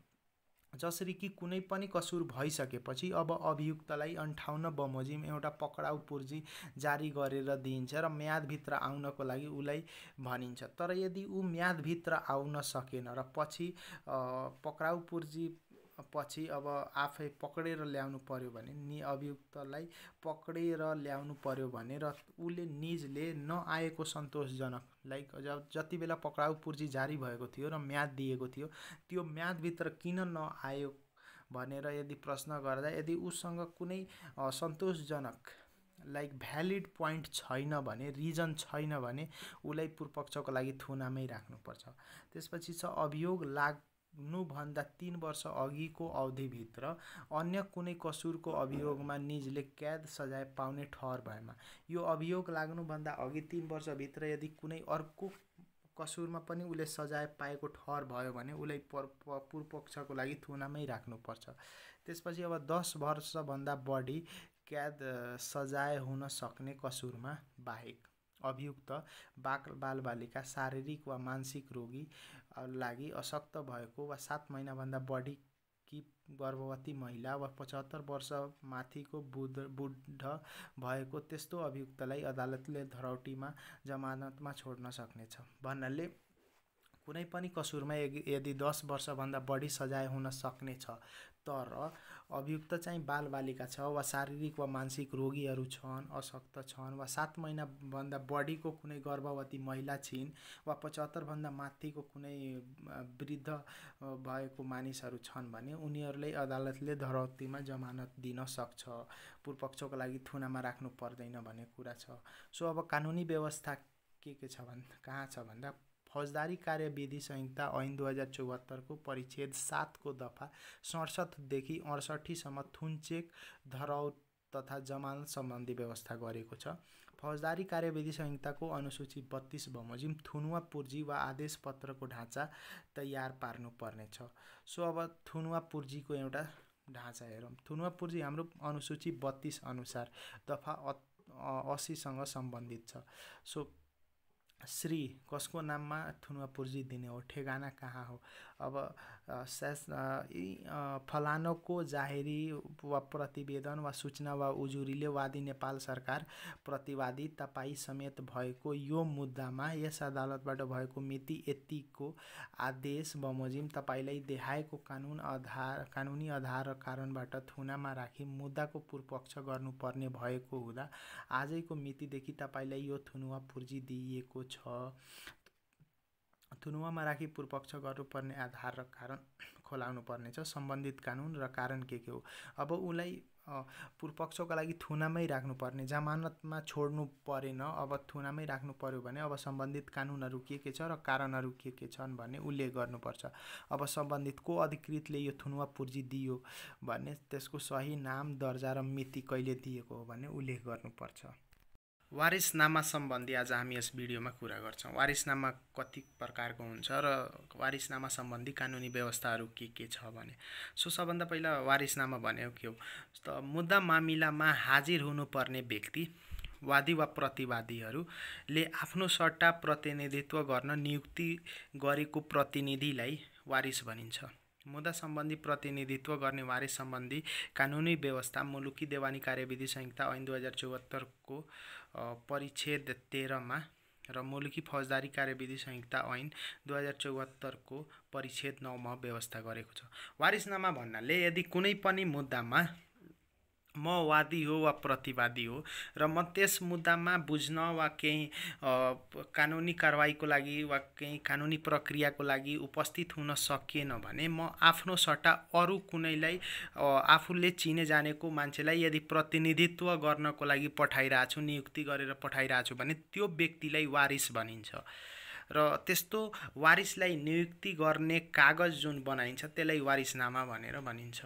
जसरी कि कुनै पनि कसुर भइसकेपछि अब अभियुक्तलाई अन्ठाउन्न बमोजिम एउटा पक्राउ पुर्जी जारी गरेर दिइन्छ र म्यादभित्र आउनको लागि उसलाई भनिन्छ तर यदि ऊ म्यादभित्र आउन सकेन र पछि पक्राउ पुर्जी पछि अब आफै पक्रेर ल्याउनु पर्यो भने नि अभियुक्तलाई पक्रेर ल्याउनु पर्यो भने र उसले निजले नआएको सन्तोषजनक लाइक जति बेला पक्राउ पुर्जी जारी भएको थियो र म्याद दिएको थियो त्यो म्यादभित्र किन नआयो भनेर यदि प्रश्न गर्दा यदि उसँग कुनै सन्तोषजनक लाइक भ्यालिड पोइन्ट छैन भने रिजन छैन भने उसलाई पूर्वपक्षको लागि थुनामै राख्नुपर्छ त्यसपछि छ अभियोग लाग नुभन्दा तिन वर्ष अघिको अवधिभित्र अन्य कुनै कसुरको अभियोगमा निजले क्याद सजाय पाउने ठहर भएमा यो अभियोग लाग्नुभन्दा अघि तिन वर्षभित्र यदि कुनै अर्को कसुरमा पनि उसले सजाय पाएको ठहर भयो भने उसलाई पूर्व पक्षको लागि थुनामै राख्नुपर्छ त्यसपछि अब दस वर्षभन्दा बढी क्याद सजाय हुन सक्ने कसुरमा बाहेक अभियुक्त बाल बालबालिका शारीरिक वा मानसिक रोगी लागि अशक्त भएको वा सात महिनाभन्दा बढी कि गर्भवती महिला वा पचहत्तर वर्ष माथिको बुध बुद्ध भएको त्यस्तो अभियुक्तलाई अदालतले धरौटीमा जमानतमा छोड्न सक्नेछ भन्नाले कुनै पनि कसुरमा यदि दस वर्षभन्दा बढी सजाय हुन सक्ने छ तर अभियुक्त चाहिँ बालबालिका छ वा शारीरिक वा मानसिक रोगीहरू छन् अशक्त छन् वा सात महिनाभन्दा बढीको कुनै गर्भवती महिला छिन् वा पचहत्तरभन्दा माथिको कुनै वृद्ध भएको मानिसहरू छन् भने उनीहरूलाई अदालतले धरौतीमा जमानत दिन सक्छ पूर्वपक्षको लागि थुनामा राख्नु पर्दैन भन्ने कुरा छ सो अब कानुनी व्यवस्था के के छ भन् कहाँ छ भन्दा फौजदारी कार्यविधि संहिता ऐन दुई हजार चौहत्तरको परिच्छेद सातको दफा सडसठदेखि अडसठीसम्म थुनचेक धराउट तथा जमानत सम्बन्धी व्यवस्था गरेको छ फौजदारी कार्यविधि संहिताको अनुसूची बत्तिस बमोजिम थुनुवा पुर्जी वा आदेशपत्रको ढाँचा तयार पार्नुपर्नेछ सो अब थुनुवा पुर्जीको एउटा ढाँचा हेरौँ थुनुवा पुर्जी हाम्रो अनुसूची बत्तिस अनुसार दफा असीसँग सम्बन्धित छ सो श्री कसको नाममा थुनुवा पुर्जी दिने हो ठेगाना कहाँ हो अब सेस फलानोको जाहेरी वा प्रतिवेदन वा सूचना वा उजुरीले वादी नेपाल सरकार प्रतिवादी तपाईँ समेत भएको यो मुद्दामा यस अदालतबाट भएको मिति यतिको आदेश बमोजिम तपाईँलाई देखाएको कानुन आधार कानुनी आधार र कारणबाट थुनामा राखी मुद्दाको पूर्वपक्ष गर्नुपर्ने भएको हुँदा आजैको मितिदेखि तपाईँलाई यो थुनुवा पुर्जी दिइएको छ थुनुवामा राखी पूर्वपक्ष गर्नुपर्ने आधार र कारण खोलाउनु पर्नेछ सम्बन्धित कानुन र कारण के के हो अब उसलाई पूर्वपक्षको लागि थुनामै राख्नुपर्ने जमानतमा छोड्नु परेन अब थुनामै राख्नु पऱ्यो भने अब सम्बन्धित कानुनहरू के के छ र कारणहरू के के छन् भन्ने उल्लेख गर्नुपर्छ अब सम्बन्धित को अधिकृतले यो थुनुवा पुर्जी दियो भन्ने त्यसको सही नाम दर्जा र मिति कहिले दिएको हो भने उल्लेख गर्नुपर्छ वारिसनामा सम्बन्धी आज हामी यस भिडियोमा कुरा गर्छौँ वारिसनामा कति प्रकारको हुन्छ र वारिसनामा सम्बन्धी कानुनी व्यवस्थाहरू के के छ भने सो सबभन्दा पहिला वारिसनामा भनेको के हो त मुद्दा मामिलामा हाजिर हुनुपर्ने व्यक्ति वादी वा प्रतिवादीहरूले आफ्नो सट्टा प्रतिनिधित्व गर्न नियुक्ति गरेको प्रतिनिधिलाई वारिस भनिन्छ मुद्दा सम्बन्धी प्रतिनिधित्व गर्ने वारिस सम्बन्धी कानुनी व्यवस्था मुलुकी देवानी कार्यविधि संहिता ऐन दुई हजार चौहत्तरको परिच्छेद तेह्रमा र मुलुकी फौजदारी कार्यविधि संहिता ऐन दुई हजार चौहत्तरको परिच्छेद नौमा व्यवस्था गरेको छ वारिसनामा भन्नाले यदि कुनै पनि मुद्दामा म वादी हो वा प्रतिवादी हो र म त्यस मुद्दामा बुझ्न वा केही कानुनी कारवाहीको लागि वा केही कानुनी प्रक्रियाको लागि उपस्थित हुन सकिएन भने म आफ्नो सट्टा अरू कुनैलाई आफूले चिने जानेको मान्छेलाई यदि प्रतिनिधित्व गर्नको लागि पठाइरहेछु नियुक्ति गरेर पठाइरहेछु भने त्यो व्यक्तिलाई वारिस भनिन्छ र त्यस्तो वारिसलाई नियुक्ति गर्ने कागज जुन बनाइन्छ त्यसलाई वारिसनामा भनेर भनिन्छ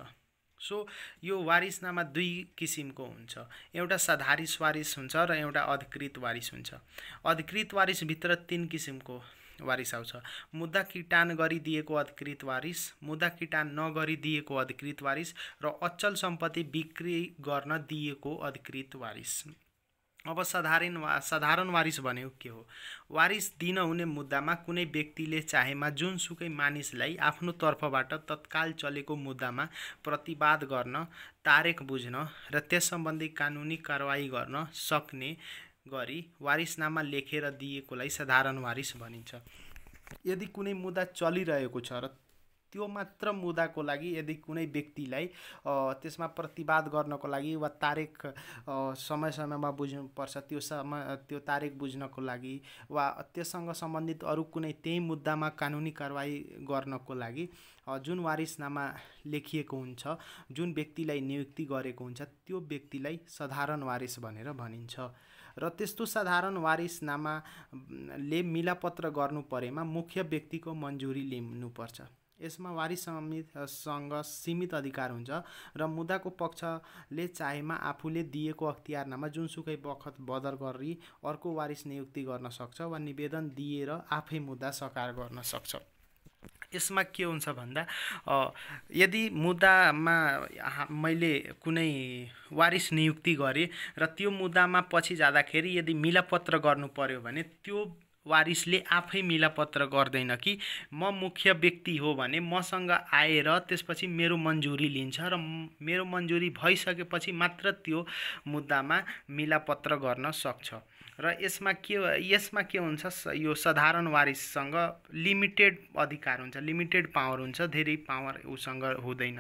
सो यो वारिसनामा दुई किसिमको हुन्छ एउटा सधारिस वारिस हुन्छ र एउटा अधिकृत वारिस हुन्छ अधिकृत वारिसभित्र तिन किसिमको वारिस आउँछ मुद्दा किटान गरिदिएको अधिकृत वारिस मुद्दा किटान नगरिदिएको अधिकृत वारिस र अचल सम्पत्ति बिक्री गर्न दिएको अधिकृत वारिस अब साधारण वा साधारण वारिस भनेको के हो वारिस दिन हुने मुद्दामा कुनै व्यक्तिले चाहेमा जुनसुकै मानिसलाई आफ्नो तर्फबाट तत्काल चलेको मुद्दामा प्रतिवाद गर्न तारेक बुझ्न र त्यस सम्बन्धी कानुनी कारवाही गर्न सक्ने गरी वारिसनामा लेखेर दिएकोलाई साधारण वारिस भनिन्छ यदि कुनै मुद्दा चलिरहेको छ र त्यो मात्र मुद्दाको लागि यदि कुनै व्यक्तिलाई त्यसमा प्रतिवाद गर्नको लागि वा तारिक समय समयमा बुझ्नुपर्छ त्यो समय त्यो तारिक बुझ्नको लागि वा त्योसँग सम्बन्धित अरू कुनै त्यही मुद्दामा कानुनी कारवाही गर्नको लागि जुन वारिसनामा लेखिएको हुन्छ जुन व्यक्तिलाई नियुक्ति गरेको हुन्छ त्यो व्यक्तिलाई साधारण वारिस भनेर भनिन्छ र त्यस्तो साधारण वारिसनामाले मिलापत्र गर्नु परेमा मुख्य व्यक्तिको मन्जुरी लिनुपर्छ यसमा वारिस समितसँग सीमित अधिकार हुन्छ र मुद्दाको पक्षले चाहेमा आफूले दिएको अख्तियारनामा जुनसुकै बखत बदर गरी अर्को वारिस नियुक्ति गर्न सक्छ वा निवेदन दिएर आफै मुद्दा सकार गर्न सक्छ यसमा के हुन्छ भन्दा यदि मुद्दामा मैले कुनै वारिस नियुक्ति गरेँ र त्यो मुद्दामा पछि जाँदाखेरि यदि मिलापत्र गर्नु पऱ्यो भने त्यो वारिसले आफै मिलापत्र गर्दैन कि म मुख्य व्यक्ति हो भने मसँग आएर त्यसपछि मेरो मन्जुरी लिन्छ र मेरो मन्जुरी भइसकेपछि मात्र त्यो मुद्दामा मिलापत्र गर्न सक्छ र यसमा के यसमा के हुन्छ यो साधारण वारिससँग लिमिटेड अधिकार हुन्छ लिमिटेड पावर हुन्छ धेरै पावर उसँग हुँदैन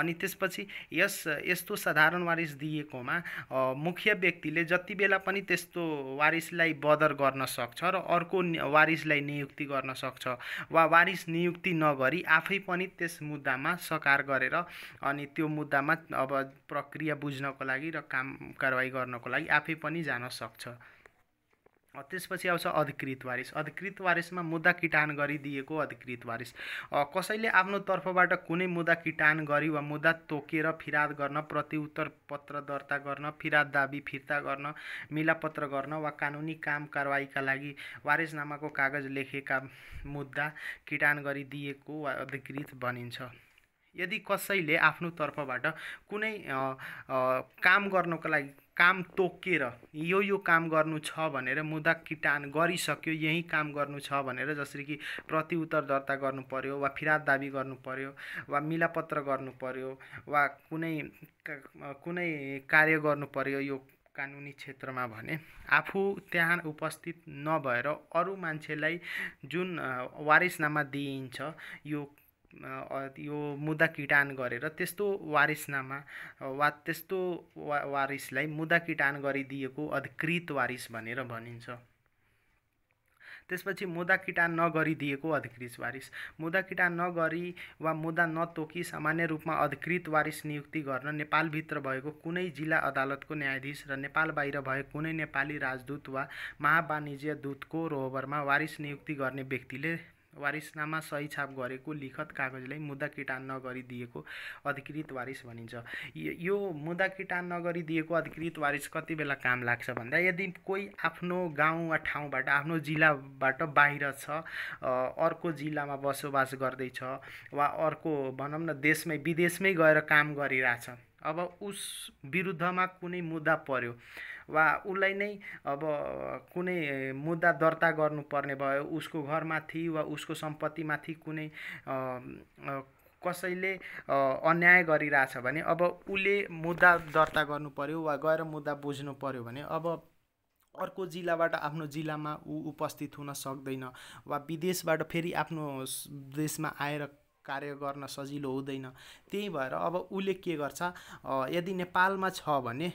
अनि त्यसपछि यस यस्तो साधारण वारिस दिएकोमा मुख्य व्यक्तिले जति बेला पनि त्यस्तो वारिसलाई बदर गर्न सक्छ र अर्को वारिसलाई नियुक्ति गर्न सक्छ वा वारिस नियुक्ति नगरी आफै पनि त्यस मुद्दामा सकार गरेर अनि त्यो मुद्दामा अब प्रक्रिया बुझ्नको लागि र काम कारवाही गर्नको लागि आफै पनि जान सक्छ त्यसपछि आउँछ अधिकृत वारिस अधिकृत वारिसमा मुद्दा किटान गरिदिएको अधिकृत वारिस कसैले आफ्नो तर्फबाट कुनै मुद्दा किटान गरी वा मुद्दा तोकेर फिराद गर्न प्रतिउत्तर पत्र दर्ता गर्न फिराद दाबी फिर्ता गर्न मिलापत्र गर्न वा कानुनी काम कारवाहीका लागि वारिसनामाको कागज लेखेका मुद्दा किटान गरिदिएको वा अधिकृत भनिन्छ यदि कसैले आफ्नो तर्फबाट कुनै काम गर्नको लागि काम तोकेर यो यो काम गर्नु छ भनेर मुद्दा किटान गरिसक्यो यही काम गर्नु छ भनेर जसरी कि प्रतिउत्तर दर्ता गर्नु पर्यो वा फिरात दाबी गर्नु पर्यो वा मिलापत्र गर्नु पर्यो वा कुनै कुनै कार्य गर्नु पर्यो यो कानुनी क्षेत्रमा भने आफू त्यहाँ उपस्थित नभएर अरू मान्छेलाई जुन वारिसनामा दिइन्छ यो यो मुदा किटान गरेर त्यस्तो वारिसनामा वा त्यस्तो वा वारिसलाई मुदा किटान गरिदिएको अधिकृत वारिस भनेर भनिन्छ त्यसपछि मुदा किटान नगरिदिएको अधिकृत वारिस मुदा किटान नगरी वा मुदा नतोकी सामान्य रूपमा अधिकृत वारिस नियुक्ति गर्न नेपालभित्र भएको कुनै जिल्ला अदालतको न्यायाधीश र नेपाल बाहिर भएको कुनै नेपाली राजदूत वा महावाणिज्य दूतको रोहबरमा वारिस नियुक्ति गर्ने व्यक्तिले वारिसनामा सही छाप गरेको लिखत कागजलाई मुद्दा किटान नगरिदिएको अधिकृत वारिस भनिन्छ यो मुद्दा किटान नगरिदिएको अधिकृत वारिस कति बेला काम लाग्छ भन्दा यदि कोही आफ्नो गाउँ वा ठाउँबाट आफ्नो जिल्लाबाट बाहिर छ अर्को जिल्लामा बसोबास गर्दैछ वा अर्को भनौँ न देशमै विदेशमै गएर काम गरिरहेछ अब उस विरुद्धमा कुनै मुद्दा पर्यो वा उसलाई नै अब कुनै मुद्दा दर्ता गर्नुपर्ने भयो उसको घरमाथि वा उसको सम्पत्तिमाथि कुनै कसैले अन्याय गरिरहेछ भने अब उसले मुद्दा दर्ता गर्नु पऱ्यो वा गएर मुद्दा बुझ्नु पऱ्यो भने अब अर्को जिल्लाबाट आफ्नो जिल्लामा ऊ उपस्थित हुन सक्दैन वा विदेशबाट फेरि आफ्नो देशमा आएर कार्य गर्न सजिलो हुँदैन त्यही भएर अब उसले के गर्छ यदि नेपालमा छ भने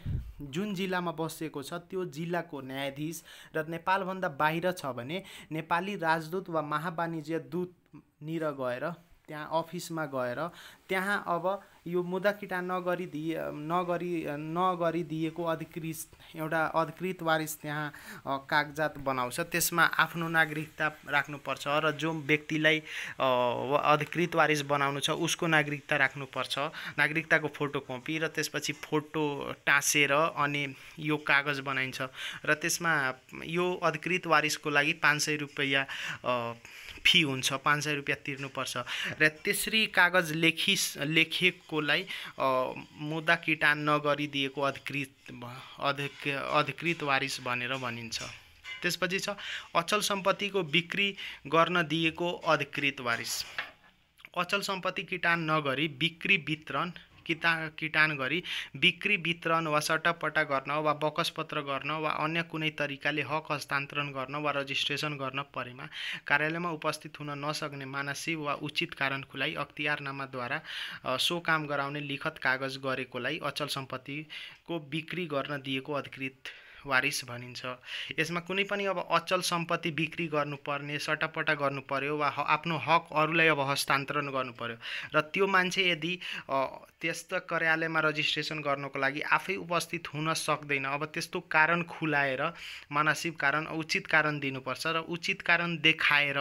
जुन जिल्लामा बसेको छ त्यो जिल्लाको न्यायाधीश र नेपालभन्दा बाहिर छ भने नेपाली राजदूत वा महावाणिज्य दूतनिर गएर त्यहाँ अफिसमा गएर त्यहाँ अब यो मुद्दा किटा नगरिदिए नगरी नगरिदिएको अधिकृत एउटा अधिकृत वारिस त्यहाँ कागजात बनाउँछ त्यसमा आफ्नो नागरिकता राख्नुपर्छ र जो व्यक्तिलाई अधिकृत वारिस बनाउनु छ उसको नागरिकता राख्नुपर्छ नागरिकताको फोटो कपी र त्यसपछि फोटो टाँसेर अनि यो कागज बनाइन्छ र त्यसमा यो अधिकृत वारिसको लागि पाँच सय रुपियाँ फी हुन्छ पाँच सय रुपियाँ तिर्नुपर्छ र त्यसरी कागज लेखिस लेखेको त्यसकोलाई मुद्दा किटान नगरिदिएको अधिकृत अधिक अधिकृत वारिस भनेर भनिन्छ त्यसपछि छ अचल सम्पत्तिको बिक्री गर्न दिएको अधिकृत वारिस अचल सम्पत्ति किटान नगरी बिक्री वितरण किता किटान गरी बिक्री वितरण वा सट्टापट्टा गर्न वा बकसपत्र गर्न वा अन्य कुनै तरिकाले हक हस्तान्तरण गर्न वा रजिस्ट्रेसन गर्न परेमा कार्यालयमा उपस्थित हुन नसक्ने मानसिक वा उचित कारण खुलाई अख्तियारनामाद्वारा सो काम गराउने लिखत कागज गरेकोलाई अचल सम्पत्तिको बिक्री गर्न दिएको अधिकृत वारिस भनिन्छ यसमा कुनै पनि अब अचल सम्पत्ति बिक्री गर्नुपर्ने सटापटा गर्नु पर्यो वा आफ्नो हक अरूलाई अब हस्तान्तरण गर्नु पर्यो र त्यो मान्छे यदि त्यस्तो कार्यालयमा रजिस्ट्रेसन गर्नको लागि आफै उपस्थित हुन सक्दैन अब त्यस्तो कारण खुलाएर मानसिक कारण उचित कारण दिनुपर्छ र उचित कारण देखाएर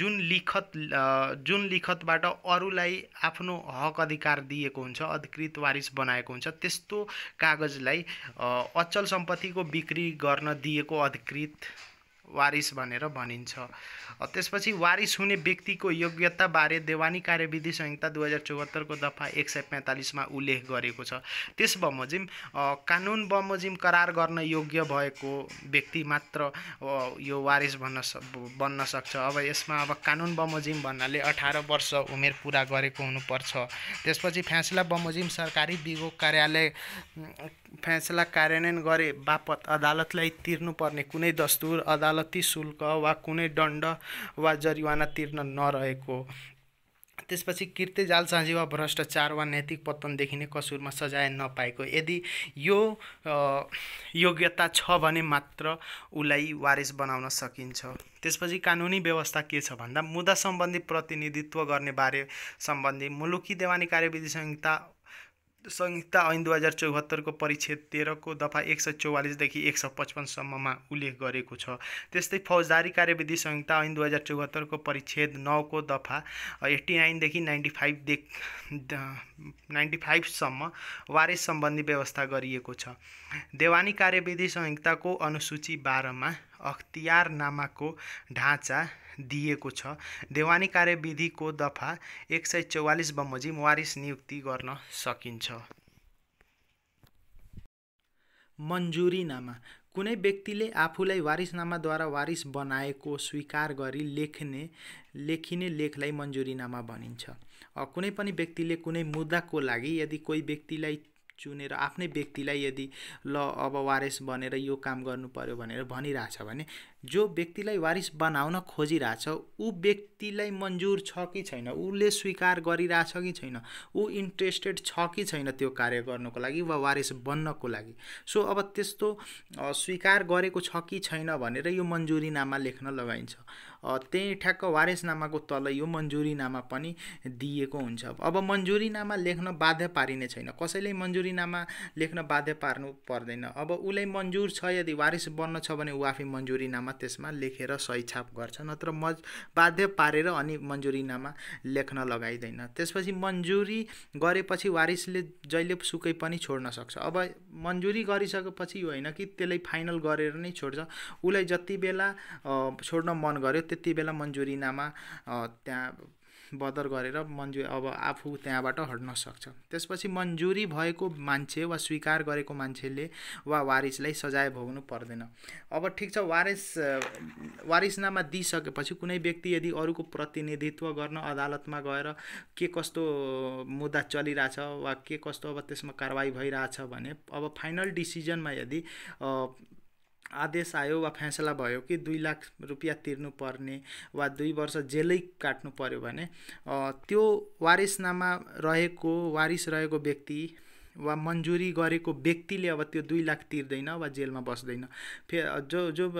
जुन लिखत जुन लिखतबाट अरूलाई आफ्नो हक अधिकार दिएको हुन्छ अधिकृत वारिस बनाएको हुन्छ त्यस्तो कागजलाई अचल सम्पत्तिको बिक्री गर्न दिएको अधिकृत वारिस भनेर भनिन्छ त्यसपछि वारिस हुने व्यक्तिको योग्यताबारे देवानी कार्यविधि संहिता दुई हजार चौहत्तरको दफा एक सय पैँतालिसमा उल्लेख गरेको छ त्यस बमोजिम कानुन बमोजिम करार गर्न योग्य भएको व्यक्ति मात्र यो वारिस भन्न बन्न सक्छ अब यसमा अब कानुन बमोजिम भन्नाले अठार वर्ष उमेर पुरा गरेको हुनुपर्छ त्यसपछि फ्यासला बमोजिम सरकारी बिगो कार्यालय फैसला कार्यान्वयन गरे बापत अदालतलाई तिर्नुपर्ने कुनै दस्तुर अदालती शुल्क वा कुनै दण्ड वा जरिवाना तिर्न नरहेको त्यसपछि कृत्य जालसाजी वा भ्रष्टाचार वा नैतिक पतन देखिने कसुरमा सजाय नपाएको यदि यो योग्यता छ भने मात्र उसलाई वारिस बनाउन सकिन्छ त्यसपछि कानुनी व्यवस्था के छ भन्दा मुद्दा सम्बन्धी प्रतिनिधित्व गर्ने बारे सम्बन्धी मुलुकी देवानी कार्यविधि संहिता संहिता ऐन दुई हजार चौहत्तरको परिच्छेद तेह्रको दफा एक सय चौवालिसदेखि एक सय पचपन्नसम्ममा उल्लेख गरेको छ त्यस्तै फौजदारी कार्यविधि संहिता ऐन दुई हजार चौहत्तरको परिच्छेद नौको दफा एट्टी नाइनदेखि नाइन्टी फाइभदेखि नाइन्टी फाइभसम्म वारेस सम्बन्धी व्यवस्था गरिएको छ देवानी कार्यविधि संहिताको अनुसूची बाह्रमा अख्तियारनामाको ढाँचा दिएको छ देवानी कार्यविधिको दफा एक सय चौवालिस बमोजिम वारिस नियुक्ति गर्न सकिन्छ मन्जुरीनामा कुनै व्यक्तिले आफूलाई वारिसनामाद्वारा वारिस बनाएको स्वीकार गरी लेख्ने लेखिने लेखलाई मन्जुरीनामा भनिन्छ कुनै पनि व्यक्तिले कुनै मुद्दाको लागि यदि कोही व्यक्तिलाई चुनेर आफ्नै व्यक्तिलाई यदि ल अब वारिस बनेर यो काम गर्नु पर्यो भनेर भनिरहेछ भने जो व्यक्तिलाई वारिस बनाउन खोजिरहेछ ऊ व्यक्तिलाई मन्जुर छ कि छैन उसले स्वीकार गरिरहेछ कि छैन ऊ इन्ट्रेस्टेड छ कि छैन त्यो कार्य गर्नुको लागि वा वारिस बन्नको लागि सो अब त्यस्तो स्वीकार गरेको छ कि छैन भनेर यो मन्जुरीनामा लेख्न लगाइन्छ त्यही ठ्याक्क वारिसनामाको तल यो मन्जुरीनामा पनि दिएको हुन्छ अब मन्जुरीनामा लेख्न बाध्य पारिने छैन कसैले मन्जुरीनामा लेख्न बाध्य पार्नु पर्दैन अब उसलाई मन्जुर छ यदि वारिस बन्न छ भने ऊ आफै मन्जुरीनामा त्यसमा लेखेर सही छाप गर्छ नत्र म बाध्य पारेर अनि मन्जुरीनामा लेख्न लगाइँदैन त्यसपछि मन्जुरी गरेपछि वारिसले जहिले सुकै पनि छोड्न सक्छ अब मन्जुरी गरिसकेपछि यो होइन कि त्यसलाई फाइनल गरेर नै छोड्छ उसलाई जति बेला छोड्न मन गर्यो त्यति बेला मन्जुरीनामा त्यहाँ बदर गरेर मन्जु अब आफू त्यहाँबाट हट्न सक्छ त्यसपछि मन्जुरी भएको मान्छे वा स्वीकार गरेको मान्छेले वा वारिसलाई सजाय भोग्नु पर्दैन अब ठिक छ वारिस वारिसनामा दिइसकेपछि कुनै व्यक्ति यदि अरूको प्रतिनिधित्व गर्न अदालतमा गएर के कस्तो मुद्दा चलिरहेछ वा के कस्तो अब त्यसमा कारवाही भइरहेछ भने अब फाइनल डिसिजनमा यदि आदेश आयो वा फैसला भयो कि दुई लाख रुपियाँ तिर्नुपर्ने वा दुई वर्ष जेलै काट्नु पर्यो भने त्यो वारिसनामा रहेको वारिस रहेको व्यक्ति वा मन्जुरी गरेको व्यक्तिले अब त्यो दुई लाख तिर्दैन वा जेलमा बस्दैन फे जो जो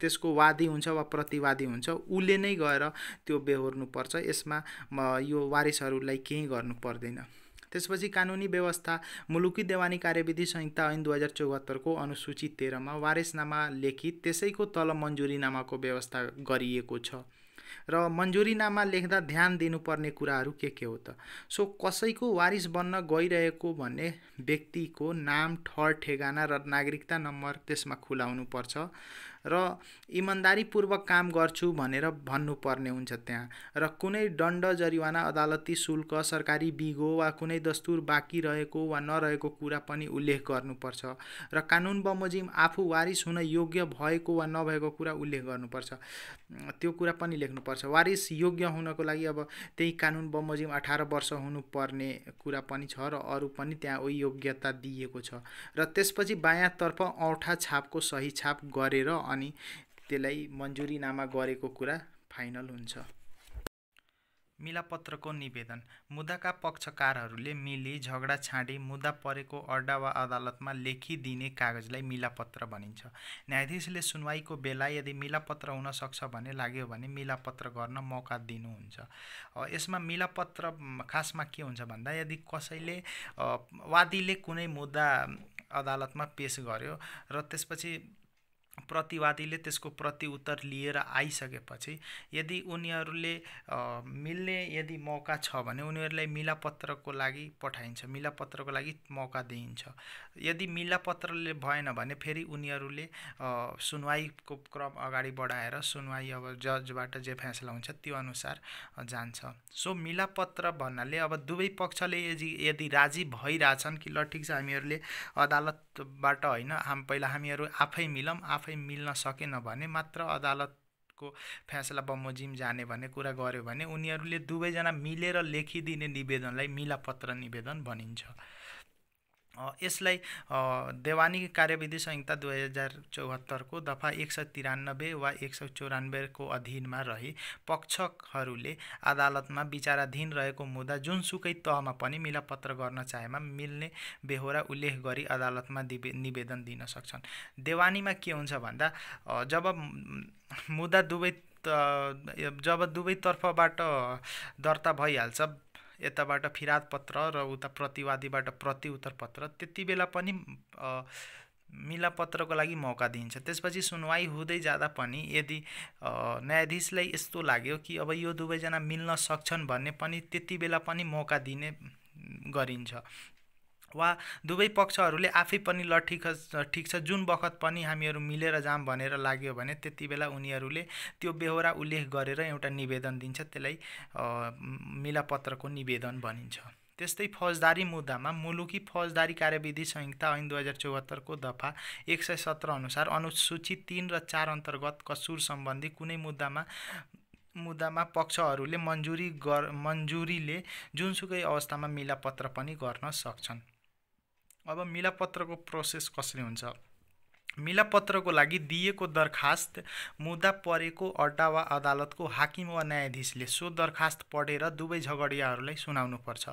त्यसको वादी हुन्छ वा प्रतिवादी हुन्छ उसले नै गएर त्यो बेहोर्नुपर्छ यसमा यो वारिसहरूलाई केही गर्नु पर्दैन त्यसपछि कानुनी व्यवस्था मुलुकी देवानी कार्यविधि संहिता ऐन दुई हजार चौहत्तरको अनुसूची तेह्रमा वारेसनामा लेखित त्यसैको तल मन्जुरीनामाको व्यवस्था गरिएको छ र मन्जुरीनामा लेख्दा ध्यान दिनुपर्ने कुराहरू के के हो त सो कसैको वारिस बन्न गइरहेको भन्ने व्यक्तिको नाम ठर ठेगाना र नागरिकता नम्बर त्यसमा खुलाउनुपर्छ र इमान्दारीपूर्वक काम गर्छु भनेर भन्नुपर्ने हुन्छ त्यहाँ र कुनै दण्ड जरिवाना अदालती शुल्क सरकारी बिगो वा कुनै दस्तुर बाँकी रहेको वा नरहेको कुरा पनि उल्लेख गर्नुपर्छ र कानुन बमोजिम आफू वारिस हुन योग्य भएको वा नभएको कुरा उल्लेख गर्नुपर्छ त्यो कुरा पनि लेख्नुपर्छ वारिस योग्य हुनको लागि अब त्यही कानुन बमोजिम अठार वर्ष हुनुपर्ने कुरा पनि छ र अरू पनि त्यहाँ ऊ योग्यता दिएको छ र त्यसपछि बायाँतर्फ औँठा छापको सही छाप गरेर अनि त्यसलाई मन्जुरीनामा गरेको कुरा फाइनल हुन्छ मिलापत्रको निवेदन मुद्दाका पक्षकारहरूले मिली झगडा छाँडी मुद्दा परेको अड्डा वा अदालतमा लेखिदिने कागजलाई मिलापत्र भनिन्छ न्यायाधीशले सुनवाईको बेला यदि मिलापत्र हुन सक्छ भने लाग्यो भने मिलापत्र गर्न मौका दिनुहुन्छ यसमा मिलापत्र खासमा के हुन्छ भन्दा यदि कसैले वादीले कुनै मुद्दा अदालतमा पेस गर्यो र त्यसपछि प्रतिवादीले त्यसको प्रतिउत्तर लिएर आइसकेपछि यदि उनीहरूले मिल्ने यदि मौका छ भने उनीहरूलाई मिलापत्रको लागि पठाइन्छ मिलापत्रको लागि मौका दिइन्छ यदि मिलापत्रले भएन भने फेरि उनीहरूले सुनवाईको क्रम अगाडि बढाएर सुनवाई अब जजबाट जे फैसला हुन्छ त्यो अनुसार जान्छ सो मिलापत्र भन्नाले अब दुवै पक्षले यदि यदि राजी भइरहेछन् कि ल ठिक छ हामीहरूले अदालतबाट होइन हाम पहिला हामीहरू आफै मिलौँ आफै आफै मिल्न सकेन भने मात्र अदालतको फैसला बमोजिम जाने भन्ने कुरा गर्यो भने उनीहरूले दुवैजना मिलेर लेखिदिने निवेदनलाई मिलापत्र निवेदन भनिन्छ यसलाई देवानी कार्यविधि संहिता दुई हजार चौहत्तरको दफा एक सय तिरानब्बे वा एक सय चौरानब्बेको अधीनमा रहे पक्षकहरूले अदालतमा विचाराधीन रहेको मुद्दा जुनसुकै तहमा पनि मिलापत्र गर्न चाहेमा मिल्ने बेहोरा उल्लेख गरी अदालतमा निवेदन दिन सक्छन् देवानीमा के हुन्छ भन्दा जब मुद्दा दुवै जब दुवैतर्फबाट दर्ता भइहाल्छ यताबाट फिराद पत्र र उता प्रतिवादीबाट प्रतिउत्तर पत्र त्यति बेला पनि मिलापत्रको लागि मौका दिइन्छ त्यसपछि सुनवाई हुँदै जाँदा पनि यदि न्यायाधीशलाई यस्तो लाग्यो कि अब यो दुवैजना मिल्न सक्छन् भन्ने पनि त्यति बेला पनि मौका दिने गरिन्छ वा दुवै पक्षहरूले आफै पनि ल ठिक छ ठिक छ जुन बखत पनि हामीहरू मिलेर जाम भनेर लाग्यो भने त्यति बेला उनीहरूले त्यो बेहोरा उल्लेख गरेर एउटा निवेदन दिन्छ त्यसलाई मिलापत्रको निवेदन भनिन्छ त्यस्तै फौजदारी मुद्दामा मुलुकी फौजदारी कार्यविधि संहिता ऐन दुई हजार चौहत्तरको दफा एक सय सत्र अनुसार अनुसूचित तिन र चार अन्तर्गत कसुर सम्बन्धी कुनै मुद्दामा मुद्दामा पक्षहरूले मन्जुरी गर मन्जुरीले जुनसुकै अवस्थामा मिलापत्र पनि गर्न सक्छन् अब मिलापत्रको प्रोसेस कसरी हुन्छ मिलापत्रको लागि दिएको दरखास्त मुद्दा परेको अड्डा वा अदालतको हाकिम वा न्यायाधीशले सो दरखास्त पढेर दुवै झगडियाहरूलाई सुनाउनुपर्छ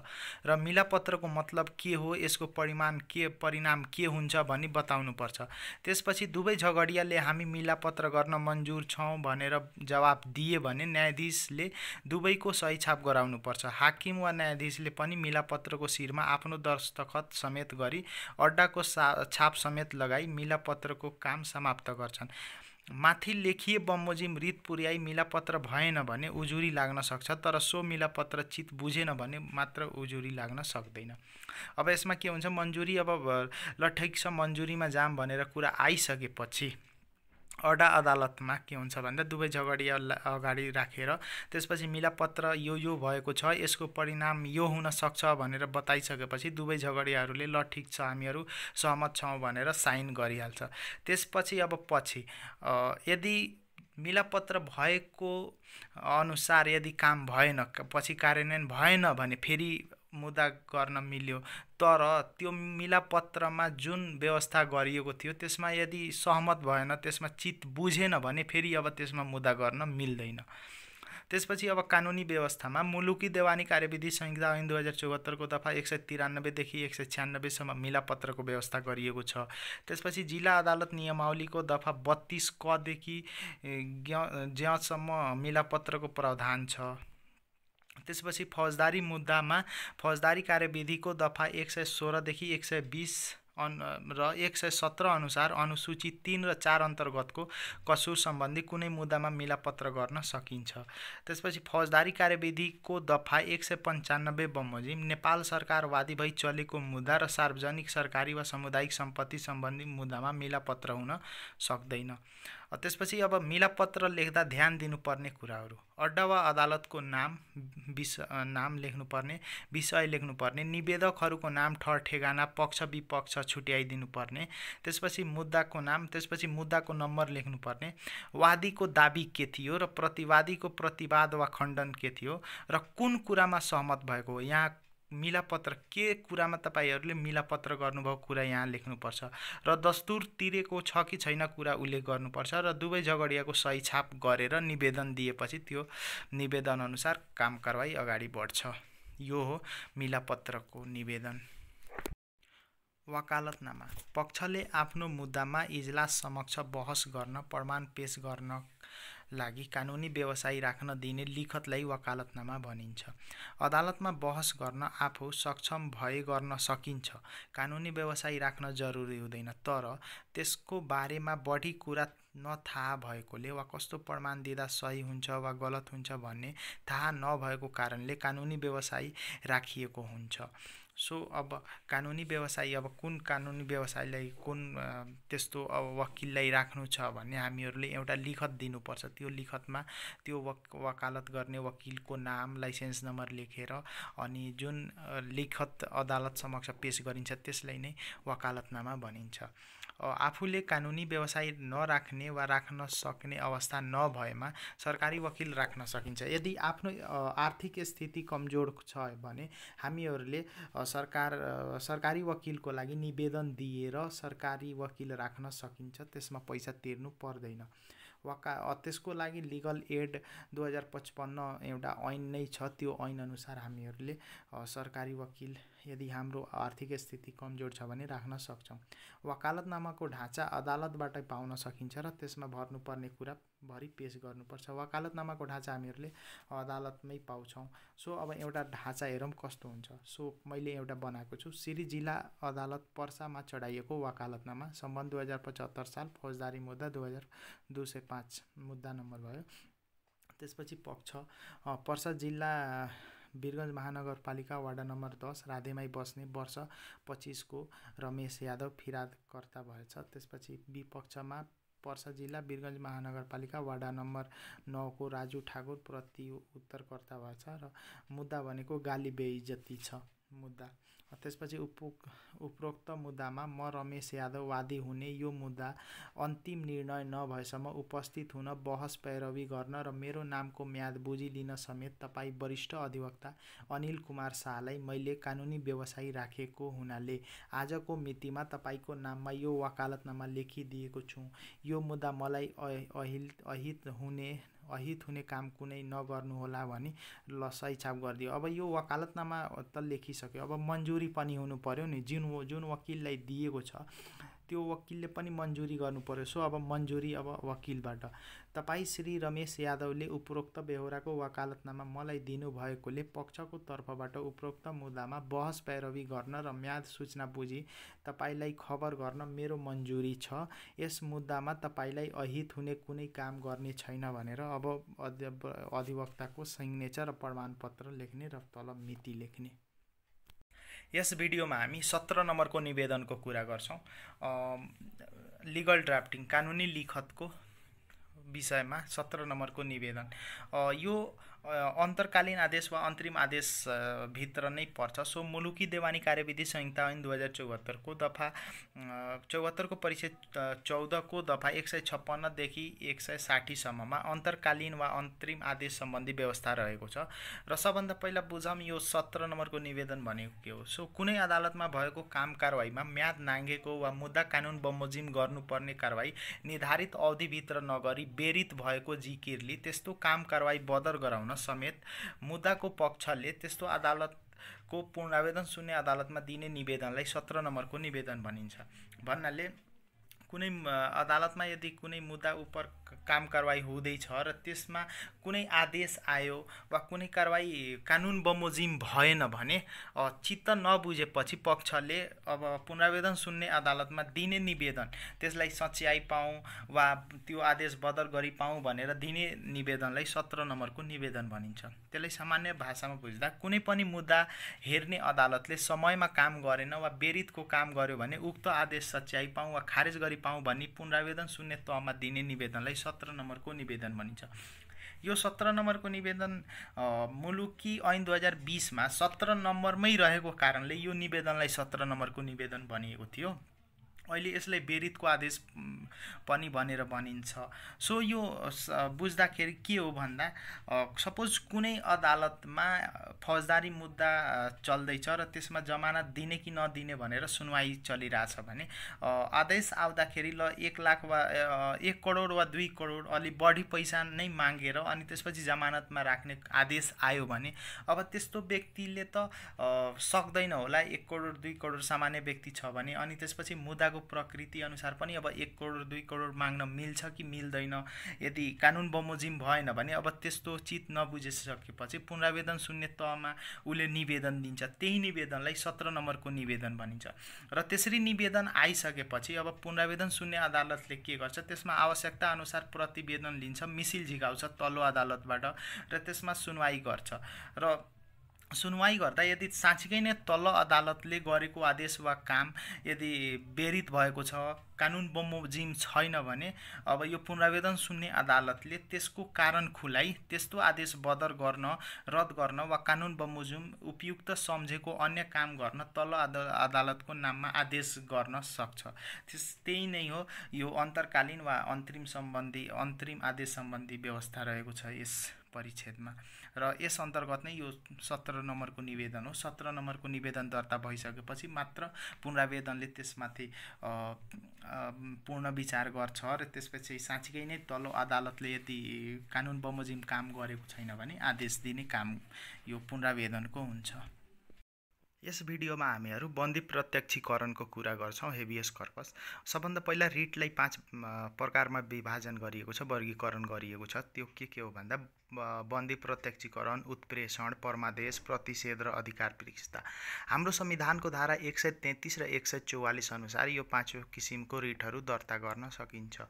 र मिलापत्रको मतलब के हो यसको परिमाण के परिणाम के हुन्छ भनी बताउनुपर्छ त्यसपछि दुवै झगडियाले हामी मिलापत्र गर्न मन्जुर छौँ भनेर जवाब दिए भने न्यायाधीशले दुवैको सही छाप गराउनुपर्छ हाकिम वा न्यायाधीशले पनि मिलापत्रको शिरमा आफ्नो दस्तखत समेत गरी अड्डाको सा छाप समेत लगाई मिलापत्र पत्रको काम समाप्त गर्छन् माथि लेखिए बमोजिम रित पुर्याई मिलापत्र भएन भने उजुरी लाग्न सक्छ तर सो मिलापत्र चित बुझेन भने मात्र उजुरी लाग्न सक्दैन अब यसमा के हुन्छ मन्जुरी अब ल ठिक छ मन्जुरीमा जाम भनेर कुरा आइसकेपछि अडा अदालतमा के हुन्छ भन्दा दुवै झगडिया अगाडि राखेर त्यसपछि मिलापत्र यो यो भएको छ यसको परिणाम यो हुन सक्छ भनेर बताइसकेपछि दुवै झगडियाहरूले ल ठिक छ हामीहरू सहमत छौँ भनेर साइन गरिहाल्छ त्यसपछि अब पछि यदि मिलापत्र भएको अनुसार यदि काम भएन पछि कार्यान्वयन भएन भने फेरि मुद्दा गर्न मिल्यो तर त्यो मिलापत्रमा जुन व्यवस्था गरिएको थियो त्यसमा यदि सहमत भएन त्यसमा चित बुझेन भने फेरि अब त्यसमा मुद्दा गर्न मिल्दैन त्यसपछि अब कानुनी व्यवस्थामा मुलुकी देवानी कार्यविधि संहिता ऐन दुई हजार चौहत्तरको दफा एक सय तिरानब्बेदेखि एक सय छ्यानब्बेसम्म मिलापत्रको व्यवस्था गरिएको छ त्यसपछि जिल्ला अदालत नियमावलीको दफा बत्तिस कदेखि ज्ञ ज्यासम्म मिलापत्रको प्रावधान छ त्यसपछि फौजदारी मुद्दामा फौजदारी कार्यविधिको दफा एक सय सोह्रदेखि एक सय बिस अन र एक सय सत्र अनुसार अनुसूची तिन र चार अन्तर्गतको कसुर सम्बन्धी कुनै मुद्दामा मिलापत्र गर्न सकिन्छ त्यसपछि फौजदारी कार्यविधिको दफा एक सय पन्चानब्बे बमोजिम नेपाल सरकारवादी भई चलेको मुद्दा र सार्वजनिक सरकारी वा सामुदायिक सम्पत्ति सम्बन्धी मुद्दामा मिलापत्र हुन सक्दैन त्यसपछि अब मिलापत्र लेख्दा ध्यान दिनुपर्ने कुराहरू अड्डा वा अदालतको नाम विष नाम लेख्नुपर्ने विषय लेख्नुपर्ने निवेदकहरूको नाम ठर ठेगाना पक्ष विपक्ष छुट्याइदिनुपर्ने त्यसपछि मुद्दाको नाम त्यसपछि मुद्दाको नम्बर लेख्नुपर्ने वादीको दाबी के थियो र प्रतिवादीको प्रतिवाद वा खण्डन के थियो र कुन कुरामा सहमत भएको हो यहाँ मिलापत्र के कुरामा तपाईँहरूले मिलापत्र गर्नुभएको कुरा यहाँ लेख्नुपर्छ र दस्तुर तिरेको छ कि छैन कुरा उल्लेख गर्नुपर्छ र दुवै झगडियाको सही छाप गरेर निवेदन दिएपछि त्यो निवेदनअनुसार काम कारवाही अगाडि बढ्छ यो हो मिलापत्रको निवेदन वकालतनामा पक्षले आफ्नो मुद्दामा इजलास समक्ष बहस गर्न प्रमाण पेस गर्न लागि कानुनी व्यवसाय राख्न दिने लिखतलाई वकालतनामा भनिन्छ अदालतमा बहस गर्न आफू सक्षम भए गर्न सकिन्छ कानुनी व्यवसाय राख्न जरुरी हुँदैन तर त्यसको बारेमा बढी कुरा नथाहा भएकोले वा कस्तो प्रमाण दिँदा सही हुन्छ वा गलत हुन्छ भन्ने थाहा नभएको कारणले कानुनी व्यवसाय राखिएको हुन्छ सो अब कानुनी व्यवसायी अब कुन कानुनी व्यवसायलाई कुन त्यस्तो अब वकिललाई राख्नु छ भन्ने हामीहरूले एउटा लिखत दिनुपर्छ त्यो लिखतमा त्यो वक वकालत गर्ने वकिलको नाम लाइसेन्स नम्बर लेखेर अनि जुन लिखत अदालत समक्ष पेस गरिन्छ त्यसलाई नै वकालतनामा भनिन्छ आफूले कानुनी व्यवसाय नराख्ने वा राख्न सक्ने अवस्था नभएमा सरकारी वकिल राख्न सकिन्छ यदि आफ्नो आर्थिक स्थिति कमजोर छ भने हामीहरूले सरकार सरकारी वकिलको लागि निवेदन दिएर सरकारी वकिल राख्न सकिन्छ त्यसमा पैसा तिर्नु पर्दैन वाका त्यसको लागि लिगल एड दुई हजार पचपन्न एउटा ऐन नै छ त्यो ऐनअनुसार हामीहरूले सरकारी वकिल यदि हाम्रो आर्थिक स्थिति कमजोर छ भने राख्न सक्छौँ वकालतनामाको ढाँचा अदालतबाटै पाउन सकिन्छ र त्यसमा भर्नुपर्ने कुरा भरि पेस गर्नुपर्छ वकालतनामाको ढाँचा हामीहरूले अदालतमै पाउँछौँ सो अब एउटा ढाँचा हेरौँ कस्तो हुन्छ सो मैले एउटा बनाएको छु सिरी जिल्ला अदालत पर्सामा चढाइएको वकालतनामा सम्बन्ध दुई हजार पचहत्तर साल फौजदारी मुद्दा दुई हजार दुई सय पाँच मुद्दा नम्बर भयो त्यसपछि पक्ष पर्सा जिल्ला वीरगन्ज महानगरपालिका वार्ड नम्बर दस राधेमाई बस्ने वर्ष पच्चिसको रमेश यादव फिरादकर्ता भएछ त्यसपछि विपक्षमा पर्सा जिल्ला वीरगन्ज महानगरपालिका वाडा नम्बर नौको राजु ठाकुर प्रति उत्तरकर्ता भएछ र मुद्दा भनेको गाली बेइज्जती छ मुद्दा त्यसपछि उप उपरोक्त मुद्दामा म रमेश यादव वादी हुने यो मुद्दा अन्तिम निर्णय नभएसम्म उपस्थित हुन बहस पैरवी गर्न र मेरो नामको म्याद बुझिलिन समेत तपाईँ वरिष्ठ अधिवक्ता अनिल कुमार शाहलाई मैले कानुनी व्यवसायी राखेको हुनाले आजको मितिमा तपाईँको नाममा यो वकालतनामा लेखिदिएको छु यो मुद्दा मलाई अहिल अहित हुने अहित हुने काम कुनै नगर्नुहोला भने ल छाप गरिदियो अब यो वकालतनामा त लेखिसक्यो अब मन्जुरी पनि हुनु पऱ्यो नि जुन जुन वकिललाई दिएको छ त्यो वकिलले पनि मन्जुरी गर्नु पर्यो सो अब मन्जुरी अब वकिलबाट तपाईँ श्री रमेश यादवले उपरोक्त बेहोराको वकालतनामा मलाई दिनुभएकोले पक्षको तर्फबाट उपरोक्त मुद्दामा बहस पैरवी गर्न र म्याद सूचना बुझी तपाईँलाई खबर गर्न मेरो मन्जुरी छ यस मुद्दामा तपाईँलाई अहित हुने कुनै काम गर्ने छैन भनेर अब अधिवक्ताको सिग्नेचर र प्रमाणपत्र लेख्ने र तलब मिति लेख्ने यस भिडियोमा हामी सत्र नम्बरको निवेदनको कुरा गर्छौँ लिगल ड्राफ्टिङ कानुनी लिखतको विषयमा सत्र नम्बरको निवेदन यो अन्तरकालीन आदेश वा अन्तरिम आदेशभित्र नै पर्छ सो मुलुकी देवानी कार्यविधि संहिता ऐन दुई हजार चौहत्तरको दफा चौहत्तरको परिच्छेद चौधको दफा एक सय छप्पन्नदेखि एक सय साठीसम्ममा अन्तरकालीन वा अन्तरिम आदेश सम्बन्धी व्यवस्था रहेको छ र सबभन्दा पहिला बुझौँ यो सत्र नम्बरको निवेदन भनेको के हो सो कुनै अदालतमा भएको काम कारवाहीमा म्याद नाङ्गेको वा मुद्दा कानुन बमोजिम गर्नुपर्ने कारवाही निर्धारित अवधिभित्र नगरी बेरित भएको जिकिरले त्यस्तो काम कारवाही बदर गराउन समेत मुद्दाको पक्षले त्यस्तो अदालतको पुनरावेदन सुन्ने अदालतमा दिने निवेदनलाई सत्र नम्बरको निवेदन भनिन्छ भन्नाले कुनै अदालतमा यदि कुनै मुद्दा उप काम कारवाही हुँदैछ र त्यसमा कुनै आदेश आयो वा कुनै कारवाही कानुन बमोजिम भएन भने चित्त नबुझेपछि पक्षले अब पुनरावेदन सुन्ने अदालतमा दिने निवेदन त्यसलाई सच्याइ पाऊँ वा त्यो आदेश बदर गरी पाऊँ भनेर दिने निवेदनलाई सत्र नम्बरको निवेदन भनिन्छ त्यसलाई सामान्य भाषामा बुझ्दा कुनै पनि मुद्दा हेर्ने अदालतले समयमा काम गरेन वा बेरितको काम गर्यो भने उक्त आदेश सच्याइ पाऊँ वा खारेज गरी पाऊँ भनी पुनरावेदन सुन्ने तहमा दिने निवेदनलाई यसलाई सत्र नम्बरको निवेदन भनिन्छ यो सत्र नम्बरको निवेदन मुलुकी ऐन दुई हजार बिसमा सत्र नम्बरमै रहेको कारणले यो निवेदनलाई सत्र नम्बरको निवेदन भनिएको थियो अहिले यसलाई बेरितको आदेश पनि भनेर भनिन्छ सो यो बुझ्दाखेरि के हो भन्दा सपोज कुनै अदालतमा फौजदारी मुद्दा चल्दैछ र त्यसमा जमानत दिने कि नदिने भनेर सुनवाई चलिरहेछ भने आदेश आउँदाखेरि ल एक लाख वा एक करोड वा दुई करोड अलि बढी पैसा नै मागेर अनि त्यसपछि जमानतमा राख्ने आदेश आयो भने अब त्यस्तो व्यक्तिले त सक्दैन होला एक करोड दुई करोड सामान्य व्यक्ति छ भने अनि त्यसपछि मुद्दा जनताको प्रकृति अनुसार पनि अब एक करोड दुई करोड माग्न मिल्छ कि मिल्दैन यदि कानुन बमोजिम भएन भने अब त्यस्तो चित नबुझिसकेपछि पुनरावेदन शून्य तहमा उसले निवेदन दिन्छ त्यही निवेदनलाई सत्र नम्बरको निवेदन भनिन्छ र त्यसरी निवेदन आइसकेपछि अब पुनरावेदन शून्य अदालतले के गर्छ त्यसमा आवश्यकता अनुसार प्रतिवेदन लिन्छ मिसिल झिकाउँछ तल्लो अदालतबाट र त्यसमा सुनवाई गर्छ र सुनवाई गर्दा यदि साँच्चीकै नै तल अदालतले गरेको आदेश वा काम यदि बेरित भएको छ कानुन बमोजिम छैन भने अब यो पुनरावेदन सुन्ने अदालतले त्यसको कारण खुलाई त्यस्तो आदेश बदर गर्न रद्द गर्न वा कानुन बमोजिम उपयुक्त सम्झेको अन्य काम गर्न तल अदालतको नाममा आदेश गर्न सक्छ त्यस त्यही नै हो यो अन्तरकालीन वा अन्तरिम सम्बन्धी अन्तरिम आदेश सम्बन्धी व्यवस्था रहेको छ यस परिच्छेदमा र यस अन्तर्गत नै यो सत्र नम्बरको निवेदन हो सत्र नम्बरको निवेदन दर्ता भइसकेपछि मात्र पुनरावेदनले त्यसमाथि पूर्ण विचार गर्छ र त्यसपछि साँच्चीकै नै तल्लो अदालतले यदि कानुन बमोजिम काम गरेको छैन भने आदेश दिने काम यो पुनरावेदनको हुन्छ यस भिडियोमा हामीहरू बन्दी प्रत्यक्षीकरणको कुरा गर्छौँ हेभियस कर्पस सबभन्दा पहिला रिटलाई पाँच प्रकारमा विभाजन गरिएको छ वर्गीकरण गरिएको छ त्यो के के हो भन्दा बन्दी प्रत्यक्षीकरण उत्प्रेषण परमादेश प्रतिषेध र अधिकार प्रतिष्ठा हाम्रो संविधानको धारा एक सय तेत्तिस र एक सय चौवालिस अनुसार यो पाँचौँ किसिमको रिटहरू दर्ता गर्न सकिन्छ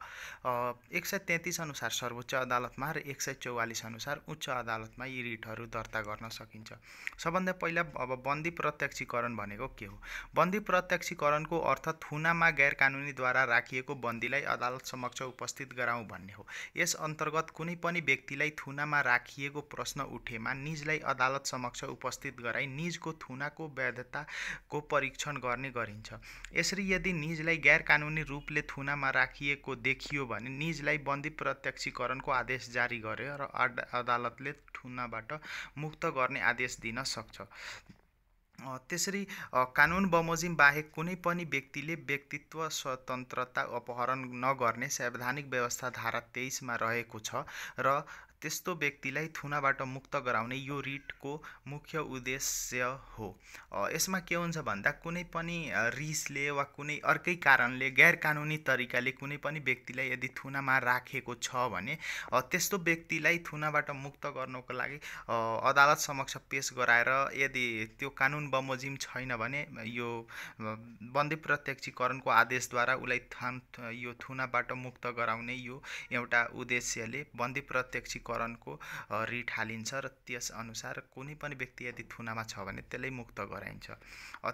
एक सय तेत्तिस अनुसार सर्वोच्च अदालतमा र एक सय चौवालिस अनुसार उच्च अदालतमा यी रिटहरू दर्ता गर्न सकिन्छ सबभन्दा पहिला अब बन्दी प्रत्यक्षीकरण भनेको के हो बन्दी प्रत्यक्षीकरणको अर्थ थुनामा गैर कानुनीद्वारा राखिएको बन्दीलाई अदालत समक्ष उपस्थित गराउँ भन्ने हो यस अन्तर्गत कुनै पनि व्यक्तिलाई थुनामा राखिएको प्रश्न उठेमा निजलाई अदालत समक्ष उपस्थित गराई निजको थुनाको वैधताको परीक्षण गर्ने गरिन्छ यसरी यदि निजलाई गैर कानुनी रूपले थुनामा राखिएको देखियो भने निजलाई बन्दी प्रत्यक्षीकरणको आदेश जारी गर्यो र अदालतले थुनाबाट मुक्त गर्ने आदेश दिन सक्छ त्यसरी कानुन बमोजिम बाहेक कुनै पनि व्यक्तिले व्यक्तित्व स्वतन्त्रता अपहरण नगर्ने संवैधानिक व्यवस्था धारा तेइसमा रहेको छ र त्यस्तो व्यक्तिलाई थुनाबाट मुक्त गराउने यो रिटको मुख्य उद्देश्य हो यसमा के हुन्छ भन्दा कुनै पनि रिसले वा कुनै अर्कै कारणले गैर कानुनी तरिकाले कुनै पनि व्यक्तिलाई यदि थुनामा राखेको छ भने त्यस्तो व्यक्तिलाई थुनाबाट मुक्त गर्नको लागि अदालत समक्ष पेस गराएर यदि त्यो कानुन बमोजिम छैन भने यो बन्दी प्रत्यक्षीकरणको आदेशद्वारा उसलाई थान यो थुनाबाट मुक्त गराउने यो एउटा उद्देश्यले बन्दी प्रत्यक्षी करणको रिट हालिन्छ र त्यसअनुसार कुनै पनि व्यक्ति यदि थुनामा छ भने त्यसलाई मुक्त गराइन्छ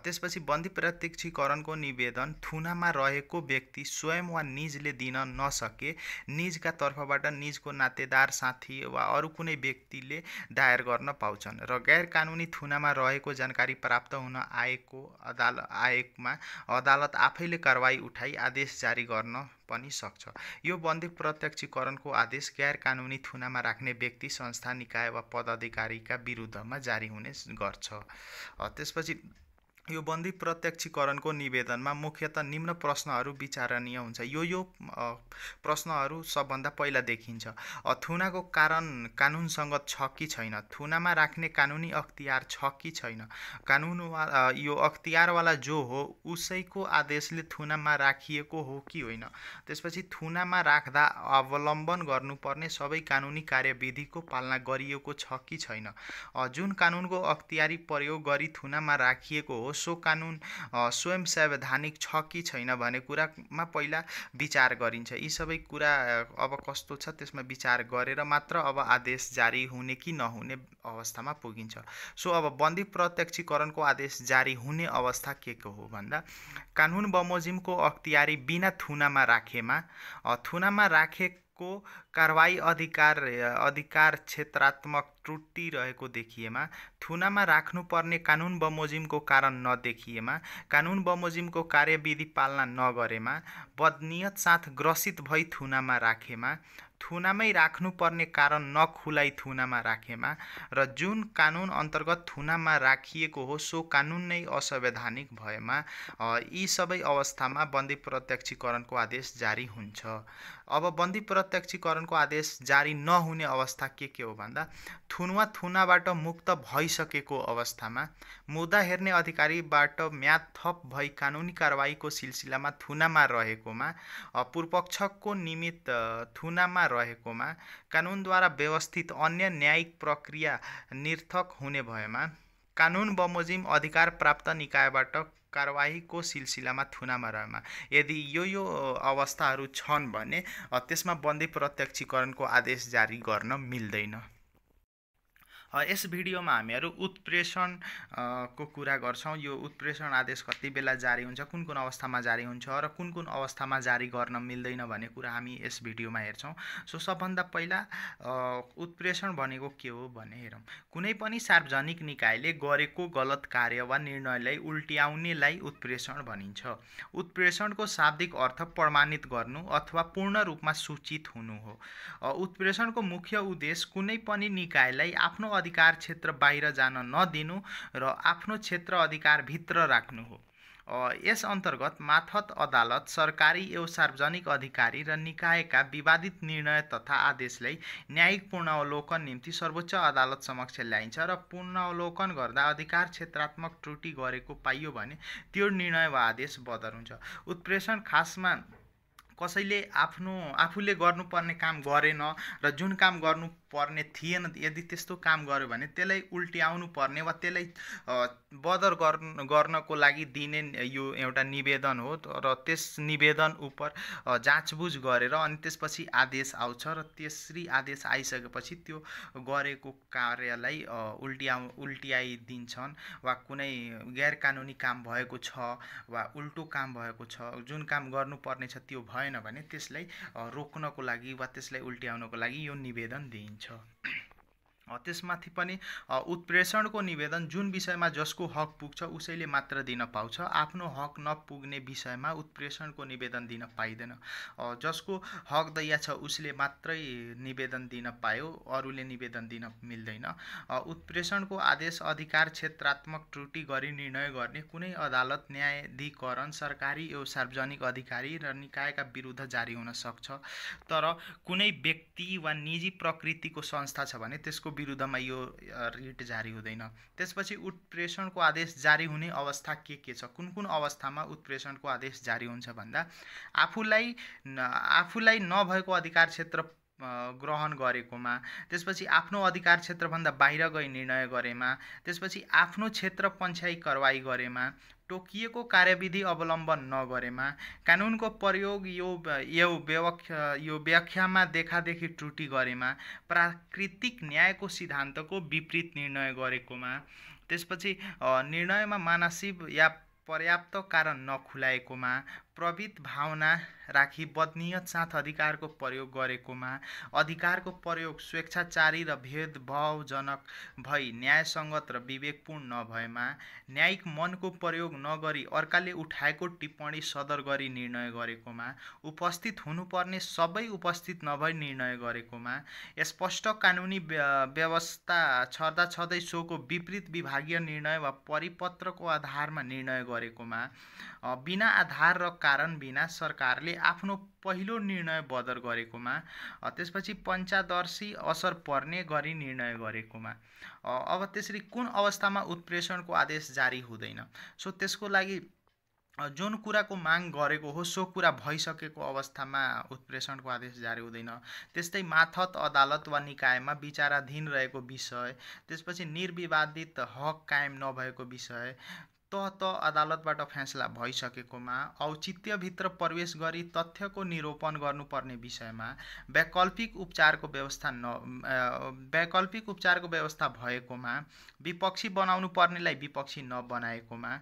त्यसपछि बन्दी प्रत्यक्षीकरणको निवेदन थुनामा रहेको व्यक्ति स्वयं वा निजले दिन नसके निजका तर्फबाट निजको नातेदार साथी वा अरू कुनै व्यक्तिले दायर गर्न पाउँछन् र गैर कानुनी थुनामा रहेको जानकारी प्राप्त हुन आएको अदाल आयोगमा अदालत आफैले कारवाही उठाई आदेश जारी गर्न पनि सक्छ यो बन्दी प्रत्यक्षीकरणको आदेश गैर कानुनी थुनामा राख्ने व्यक्ति संस्था निकाय वा पदाधिकारीका विरुद्धमा जारी हुने गर्छ त्यसपछि यो बन्दी प्रत्यक्षीकरणको निवेदनमा मुख्यत निम्न प्रश्नहरू विचारणीय हुन्छ यो यो प्रश्नहरू सबभन्दा पहिला देखिन्छ थुनाको कारण कानुनसङ्गत छ कि छैन थुनामा राख्ने कानुनी अख्तियार छ कि छैन कानुन यो अख्तियारवाला जो हो उसैको आदेशले थुनामा राखिएको हो कि होइन त्यसपछि थुनामा राख्दा अवलम्बन गर्नुपर्ने सबै कानुनी कार्यविधिको पालना गरिएको छ कि छैन जुन कानुनको अख्तियारी प्रयोग गरी थुनामा राखिएको हो सो कानुन स्वयं संवैधानिक छ कि छैन भन्ने कुरामा पहिला विचार गरिन्छ यी सबै कुरा अब कस्तो छ त्यसमा विचार गरेर मात्र अब आदेश जारी हुने कि नहुने अवस्थामा पुगिन्छ सो अब बन्दी प्रत्यक्षीकरणको आदेश जारी हुने अवस्था के को हो भन्दा कानुन बमोजिमको अख्तियारी बिना थुनामा राखेमा थुनामा राखे को कारवाही अधिकार अधिकार क्षेत्रात्मक त्रुटि रहेको देखिएमा थुनामा राख्नुपर्ने कानुन बमोजिमको कारण नदेखिएमा कानुन बमोजिमको कार्यविधि पालना नगरेमा बदनियत साथ ग्रसित भई थुनामा राखेमा थुनामै राख्नुपर्ने कारण नखुलाई थुनामा राखेमा र जुन कानुन अन्तर्गत थुनामा राखिएको हो सो कानुन नै असंवैधानिक भएमा यी सबै अवस्थामा बन्दी प्रत्यक्षीकरणको आदेश जारी हुन्छ अब बन्दी प्रत्यक्षीकरणको आदेश जारी नहुने अवस्था के के हो भन्दा थुनवा थुनाबाट मुक्त भइसकेको अवस्थामा मुद्दा हेर्ने अधिकारीबाट म्याद थप भई कानुनी कारवाहीको सिलसिलामा थुनामा रहेकोमा पूर्वपक्षको निमित्त थुनामा रहेकोमा कानुनद्वारा व्यवस्थित अन्य न्यायिक प्रक्रिया निर्थक हुने भएमा कानुन बमोजिम अधिकार प्राप्त निकायबाट कारवाहीको सिलसिलामा थुनामा रहेमा यदि यो यो अवस्थाहरू छन् भने त्यसमा बन्दी प्रत्यक्षीकरणको आदेश जारी गर्न मिल्दैन यस भिडियोमा हामीहरू उत्प्रेषण को कुरा गर्छौँ यो उत्प्रेषण आदेश कति बेला जारी हुन्छ कुन कुन अवस्थामा जारी हुन्छ र कुन कुन अवस्थामा जारी गर्न मिल्दैन भन्ने कुरा हामी यस भिडियोमा हेर्छौँ सो सबभन्दा पहिला उत्प्रेषण भनेको के हो भने हेरौँ कुनै पनि सार्वजनिक निकायले गरेको गलत कार्य वा निर्णयलाई उल्ट्याउनेलाई उत्प्रेषण भनिन्छ उत्प्रेषणको शाब्दिक अर्थ प्रमाणित गर्नु अथवा पूर्ण रूपमा सूचित हुनु हो उत्प्रेषणको मुख्य उद्देश्य कुनै पनि निकायलाई आफ्नो अधिकार क्षेत्र बाहिर जान नदिनु र आफ्नो क्षेत्र अधिकारभित्र राख्नु हो यस अन्तर्गत माथत अदालत सरकारी एवं सार्वजनिक अधिकारी र निकायका विवादित निर्णय तथा आदेशलाई न्यायिक पूर्णावलोकन निम्ति सर्वोच्च अदालत समक्ष ल्याइन्छ र पूर्णावलोकन गर्दा अधिकार क्षेत्रात्मक त्रुटि गरेको पाइयो भने त्यो निर्णय वा आदेश बदर हुन्छ उत्प्रेषण खासमा कसैले आफ्नो आफूले गर्नुपर्ने काम गरेन र जुन काम गर्नु पर्ने थिएन यदि त्यस्तो काम गर्यो भने त्यसलाई उल्ट्याउनु पर्ने वा त्यसलाई बदर गर्न गर्नको लागि दिने यो एउटा निवेदन हो र त्यस निवेदन उप जाँचबुझ गरेर अनि त्यसपछि आदेश आउँछ र त्यसरी आदेश आइसकेपछि त्यो गरेको कार्यलाई उल्ट्याउ उल्ट्याइदिन्छन् वा कुनै गैर कानुनी काम भएको छ वा उल्टो काम भएको छ जुन काम गर्नुपर्ने छ त्यो भएन भने त्यसलाई रोक्नको लागि वा त्यसलाई उल्ट्याउनको लागि यो निवेदन दिइन्छ छ त्यसमाथि पनि उत्प्रेषणको निवेदन जुन विषयमा जसको हक पुग्छ उसैले मात्र दिन पाउँछ आफ्नो हक नपुग्ने विषयमा उत्प्रेषणको निवेदन दिन पाइँदैन जसको हक दैया छ उसले मात्रै निवेदन दिन पायो अरूले निवेदन दिन मिल्दैन उत्प्रेषणको आदेश अधिकार क्षेत्रात्मक त्रुटि गरी निर्णय गर्ने कुनै अदालत न्यायाधिकरण सरकारी एवं सार्वजनिक अधिकारी र निकायका विरुद्ध जारी हुन सक्छ तर कुनै व्यक्ति वा निजी प्रकृतिको संस्था छ भने त्यसको विरुद्धमा यो रिट जारी हुँदैन त्यसपछि उत्प्रेषणको आदेश जारी हुने अवस्था के के छ कुन कुन अवस्थामा उत्प्रेषणको आदेश जारी हुन्छ भन्दा आफूलाई आफूलाई नभएको अधिकार क्षेत्र ग्रहण गरेकोमा त्यसपछि आफ्नो अधिकार क्षेत्रभन्दा बाहिर गई निर्णय गरेमा त्यसपछि आफ्नो क्षेत्र पञ्चायत कारवाही गरेमा तोकिएको कार्यविधि अवलम्बन नगरेमा कानुनको प्रयोग यो यो व्यवख्या यो व्याख्यामा देखादेखि त्रुटि गरेमा प्राकृतिक न्यायको सिद्धान्तको विपरीत निर्णय गरेकोमा त्यसपछि निर्णयमा मानसिक या पर्याप्त कारण नखुलाएकोमा प्रवित भावना राखी बदनीय साथ अधिकारको प्रयोग गरेकोमा अधिकारको प्रयोग स्वेच्छाचारी र भेदभावजनक भई न्यायसङ्गत र विवेकपूर्ण नभएमा न्यायिक मनको प्रयोग नगरी अर्काले उठाएको टिप्पणी सदर गरी निर्णय गरेकोमा उपस्थित हुनुपर्ने सबै उपस्थित नभई निर्णय गरेकोमा स्पष्ट कानुनी व्यवस्था छर्दा छर्दै सोको विपरीत विभागीय निर्णय वा परिपत्रको आधारमा निर्णय गरेकोमा बिना आधार र कारण बिना सरकारले उनले आफ्नो पहिलो निर्णय बदर गरेकोमा त्यसपछि पञ्चादर्शी असर पर्ने गरी निर्णय गरेकोमा अब त्यसरी कुन अवस्थामा उत्प्रेषणको आदेश जारी हुँदैन सो त्यसको लागि जुन कुराको माग गरेको हो सो कुरा भइसकेको अवस्थामा उत्प्रेषणको आदेश जारी हुँदैन त्यस्तै माथत अदालत वा निकायमा विचाराधीन रहेको विषय त्यसपछि निर्विवादित हक कायम नभएको विषय तह त अदालतबाट फैसला भइसकेकोमा औचित्यभित्र प्रवेश गरी तथ्यको निरूपण गर्नुपर्ने विषयमा वैकल्पिक उपचारको व्यवस्था न वैकल्पिक उपचारको व्यवस्था भएकोमा विपक्षी बनाउनु पर्नेलाई विपक्षी नबनाएकोमा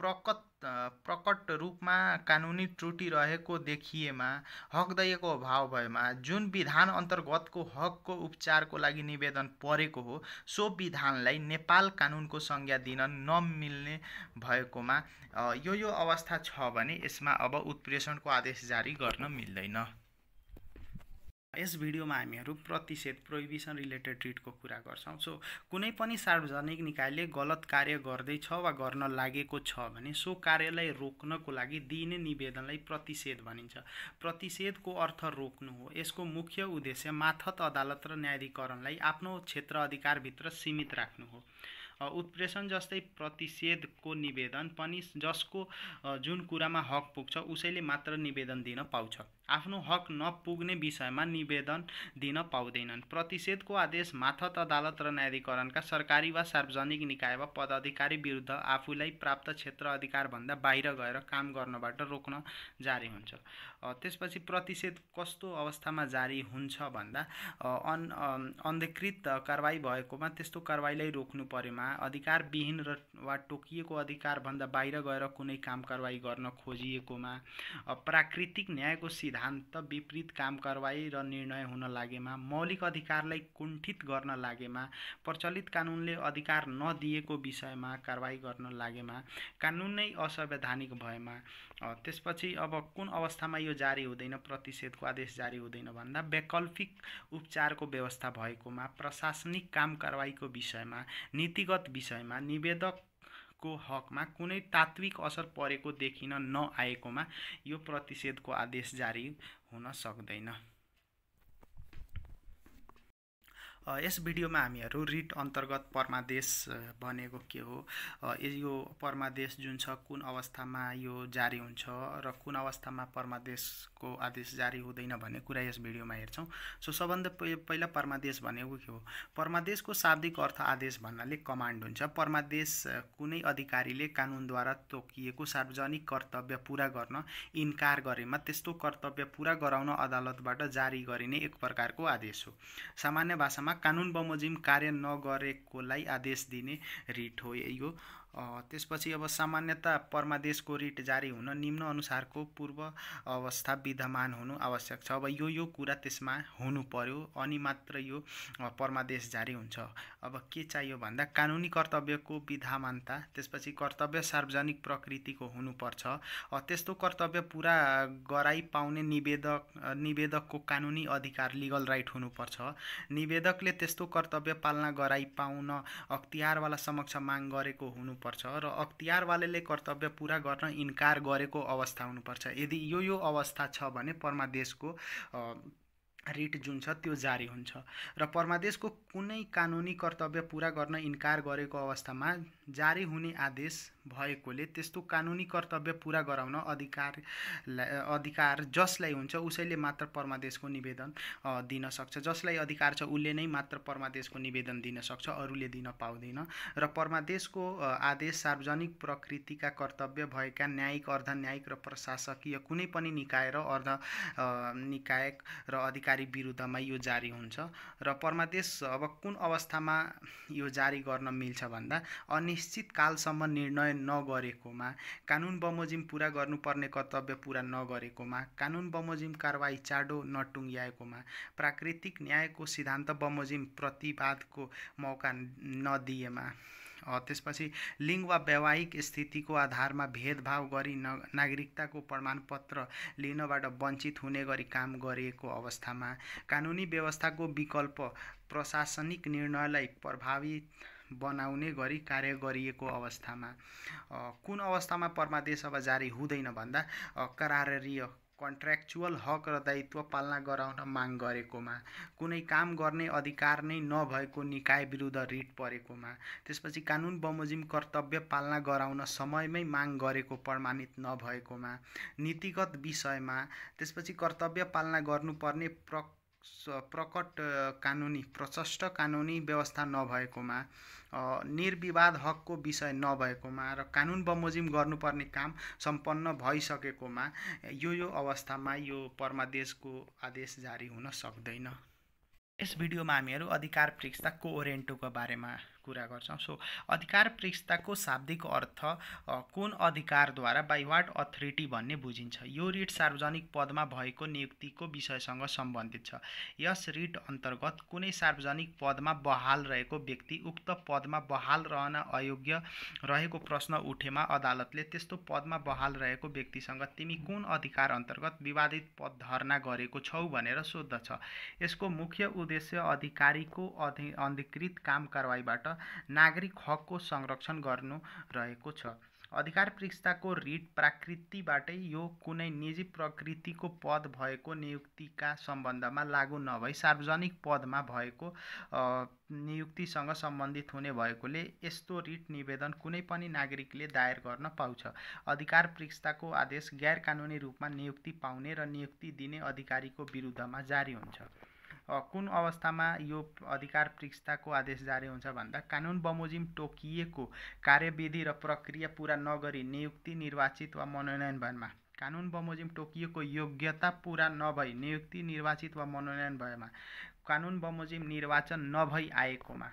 प्रकट प्रकट रूपमा कानुनी त्रुटि रहेको देखिएमा हकदैयको अभाव भएमा जुन विधान अन्तर्गतको हकको उपचारको लागि निवेदन परेको हो सो विधानलाई नेपाल कानुनको संज्ञा दिन नमिल्ने भएकोमा यो यो अवस्था छ भने यसमा अब उत्प्रेषणको आदेश जारी गर्न मिल्दैन यस भिडियोमा हामीहरू प्रतिषेध प्रोहिबिसन रिलेटेड रिटको कुरा गर्छौँ सो कुनै पनि सार्वजनिक निकायले गलत कार्य गर्दैछ वा गर्न लागेको छ भने सो कार्यलाई रोक्नको लागि दिइने निवेदनलाई प्रतिषेध भनिन्छ प्रतिषेधको अर्थ रोक्नु हो यसको मुख्य उद्देश्य माथत अदालत र न्यायाधिकरणलाई आफ्नो क्षेत्र अधिकारभित्र सीमित राख्नु हो उत्प्रेषण जस्तै प्रतिषेधको निवेदन पनि जसको जुन कुरामा हक पुग्छ उसैले मात्र निवेदन दिन पाउँछ आफ्नो हक नपुग्ने विषयमा निवेदन दिन पाउँदैनन् प्रतिषेधको आदेश माथत अदालत र न्यायाधिकरणका सरकारी वा सार्वजनिक निकाय वा पदाधिकारी विरुद्ध आफूलाई प्राप्त क्षेत्र अधिकारभन्दा बाहिर गएर काम गर्नबाट रोक्न जारी हुन्छ त्यसपछि प्रतिषेध कस्तो अवस्थामा जारी हुन्छ भन्दा अन अन्धकृत कारवाही भएकोमा त्यस्तो कारवाहीलाई रोक्नु परेमा अधिकारविहीन र वा टोकिएको अधिकारभन्दा बाहिर गएर कुनै काम कारवाही गर्न खोजिएकोमा प्राकृतिक न्यायको सिद्ध सिद्धान्त विपरीत काम कारवाही र निर्णय हुन लागेमा मौलिक अधिकारलाई कुण्ठित गर्न लागेमा प्रचलित कानुनले अधिकार नदिएको विषयमा कारवाही गर्न लागेमा कानुन नै असंवैधानिक भएमा त्यसपछि अब कुन अवस्थामा यो जारी हुँदैन प्रतिषेधको आदेश जारी हुँदैन भन्दा वैकल्पिक उपचारको व्यवस्था भएकोमा प्रशासनिक काम कारवाहीको विषयमा नीतिगत विषयमा निवेदक को हकमा कुनै तात्विक असर परेको देखिन नआएकोमा यो प्रतिषेधको आदेश जारी हुन सक्दैन यस भिडियोमा हामीहरू रिट अन्तर्गत परमादेश भनेको के हो यो परमादेश जुन छ कुन अवस्थामा यो जारी हुन्छ र कुन अवस्थामा परमादेशको आदेश जारी हुँदैन भन्ने कुरा यस भिडियोमा हेर्छौँ सो सबभन्दा पहिला परमादेश भनेको के हो परमादेशको शाब्दिक अर्थ आदेश भन्नाले कमान्ड हुन्छ परमादेश कुनै अधिकारीले कानुनद्वारा तोकिएको सार्वजनिक कर्तव्य पुरा गर्न इन्कार गरेमा त्यस्तो कर्तव्य पुरा गराउन अदालतबाट जारी गरिने एक प्रकारको आदेश हो सामान्य भाषामा कानुन बमोजिम कार्य नगरेकोलाई आदेश दिने रिट हो यो त्यसपछि अब सामान्यता परमादेशको रिट जारी हुन निम्न अनुसारको पूर्व अवस्था विद्यमान हुनु आवश्यक छ अब यो यो कुरा त्यसमा हुनु पर्यो अनि मात्र यो परमादेश जारी हुन्छ अब के चाहियो भन्दा कानुनी कर्तव्यको विधामानता त्यसपछि कर्तव्य सार्वजनिक प्रकृतिको हुनुपर्छ त्यस्तो कर्तव्य पुरा गराइ पाउने निवेदक निवेदकको कानुनी अधिकार लिगल राइट हुनुपर्छ निवेदकले त्यस्तो कर्तव्य पालना गराइ पाउन अख्तियारवाला समक्ष माग गरेको हुनु हुनुपर्छ र अख्तियारवालेले कर्तव्य पुरा गर्न इन्कार गरेको अवस्था हुनुपर्छ यदि यो यो अवस्था छ भने परमादेशको रिट जुन छ त्यो जारी हुन्छ र परमादेशको कुनै कानुनी कर्तव्य पुरा गर्न इन्कार गरेको अवस्थामा जारी हुने आदेश भएकोले त्यस्तो कानुनी कर्तव्य पुरा गराउन अधिकार अधिकार जसलाई हुन्छ उसैले मात्र परमादेशको निवेदन दिन सक्छ जसलाई अधिकार छ उसले नै मात्र परमादेशको निवेदन दिन सक्छ अरूले दिन पाउँदैन र परमादेशको आदेश सार्वजनिक प्रकृतिका कर्तव्य भएका न्यायिक अर्ध न्यायिक र प्रशासकीय कुनै पनि निकाय र अर्ध निकायक र अधिकारी विरुद्धमा यो जारी हुन्छ र परमादेश अब कुन अवस्थामा यो जारी गर्न मिल्छ भन्दा अनिश्चित कालसम्म निर्णय नगरेकोमा कानुन बमोजिम पुरा गर्नुपर्ने कर्तव्य पुरा नगरेकोमा कानुन बमोजिम कारवाही चाँडो नटुङ्ग्याएकोमा प्राकृतिक न्यायको सिद्धान्त बमोजिम प्रतिवादको मौका नदिएमा त्यसपछि लिङ्ग वा वैवाहिक स्थितिको आधारमा भेदभाव गरी नागरिकताको प्रमाणपत्र लिनबाट वञ्चित हुने गरी काम गरिएको अवस्थामा कानुनी व्यवस्थाको विकल्प प्रशासनिक निर्णयलाई प्रभावित बनाउने गरी कार्य गरिएको अवस्थामा कुन अवस्थामा परमादेश अब जारी हुँदैन भन्दा करारिय कन्ट्र्याक्चुअल हक र दायित्व पालना गराउन माग गरेकोमा कुनै काम गर्ने अधिकार नै नभएको निकाय विरुद्ध रिट परेकोमा त्यसपछि कानुन बमोजिम कर्तव्य पालना गराउन समयमै माग गरेको प्रमाणित नभएकोमा नीतिगत विषयमा त्यसपछि कर्तव्य पालना गर्नुपर्ने प्र प्रकट कानुनी प्रचष्ट कानुनी व्यवस्था नभएकोमा निर्विवाद हकको विषय नभएकोमा र कानुन बमोजिम गर्नुपर्ने काम सम्पन्न भइसकेकोमा यो यो अवस्थामा यो परमादेशको आदेश जारी हुन सक्दैन यस भिडियोमा हामीहरू अधिकार प्रिक्सता कोओरेन्टोको बारेमा कुरा गर्छौँ सो अधिकार पृष्ठको शाब्दिक अर्थ कुन अधिकारद्वारा बाई वाट अथोरिटी भन्ने बुझिन्छ यो रिट सार्वजनिक पदमा भएको नियुक्तिको विषयसँग सम्बन्धित छ यस रिट अन्तर्गत कुनै सार्वजनिक पदमा बहाल रहेको व्यक्ति उक्त पदमा बहाल रहन अयोग्य रहेको प्रश्न उठेमा अदालतले त्यस्तो पदमा बहाल रहेको व्यक्तिसँग तिमी कुन अधिकार अन्तर्गत विवादित पद धर्ना गरेको छौ भनेर सोध्दछ यसको मुख्य उद्देश्य अधिकारीको अधिकृत काम कारवाहीबाट नागरिक हकको संरक्षण गर्नु रहेको छ अधिकार पृष्ठको रिट प्राकृतिबाटै यो कुनै निजी प्रकृतिको पद भएको नियुक्तिका सम्बन्धमा लागू नभई सार्वजनिक पदमा भएको नियुक्तिसँग सम्बन्धित हुने भएकोले यस्तो रिट निवेदन कुनै पनि नागरिकले दायर गर्न पाउँछ अधिकार पृष्ठको आदेश गैर कानुनी रूपमा नियुक्ति पाउने र नियुक्ति दिने अधिकारीको विरुद्धमा जारी हुन्छ कुन अवस्थामा यो अधिकार पृष्ठको आदेश जारी हुन्छ भन्दा कानुन बमोजिम टोकिएको कार्यविधि र प्रक्रिया पुरा नगरी नियुक्ति निर्वाचित वा मनोनयन भएमा कानुन बमोजिम टोकिएको योग्यता पुरा नभई नियुक्ति निर्वाचित वा मनोनयन भएमा कानुन बमोजिम निर्वाचन नभई आएकोमा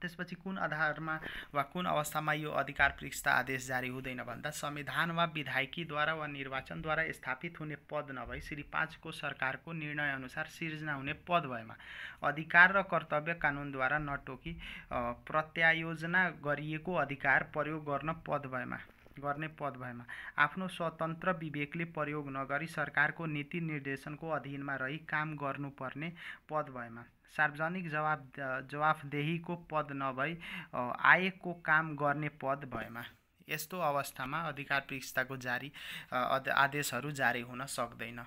त्यसपछि कुन आधारमा वा कुन अवस्थामा यो अधिकार पृष्ठ आदेश जारी हुँदैन भन्दा संविधान वा विधायकीद्वारा वा निर्वाचनद्वारा स्थापित हुने पद नभई श्री पाँचको सरकारको निर्णयअनुसार सिर्जना हुने पद भएमा अधिकार र कर्तव्य कानुनद्वारा नटोकी प्रत्यायोजना गरिएको अधिकार प्रयोग गर्न पद भएमा गर्ने पद भएमा आफ्नो स्वतन्त्र विवेकले प्रयोग नगरी सरकारको नीति निर्देशनको अधीनमा रही काम गर्नुपर्ने पद भएमा सार्वजनिक जवाब जवाफदेहीको पद नभई आएको काम गर्ने पद भएमा यस्तो अवस्थामा अधिकार पृष्ठको जारी आदेशहरू जारी हुन सक्दैन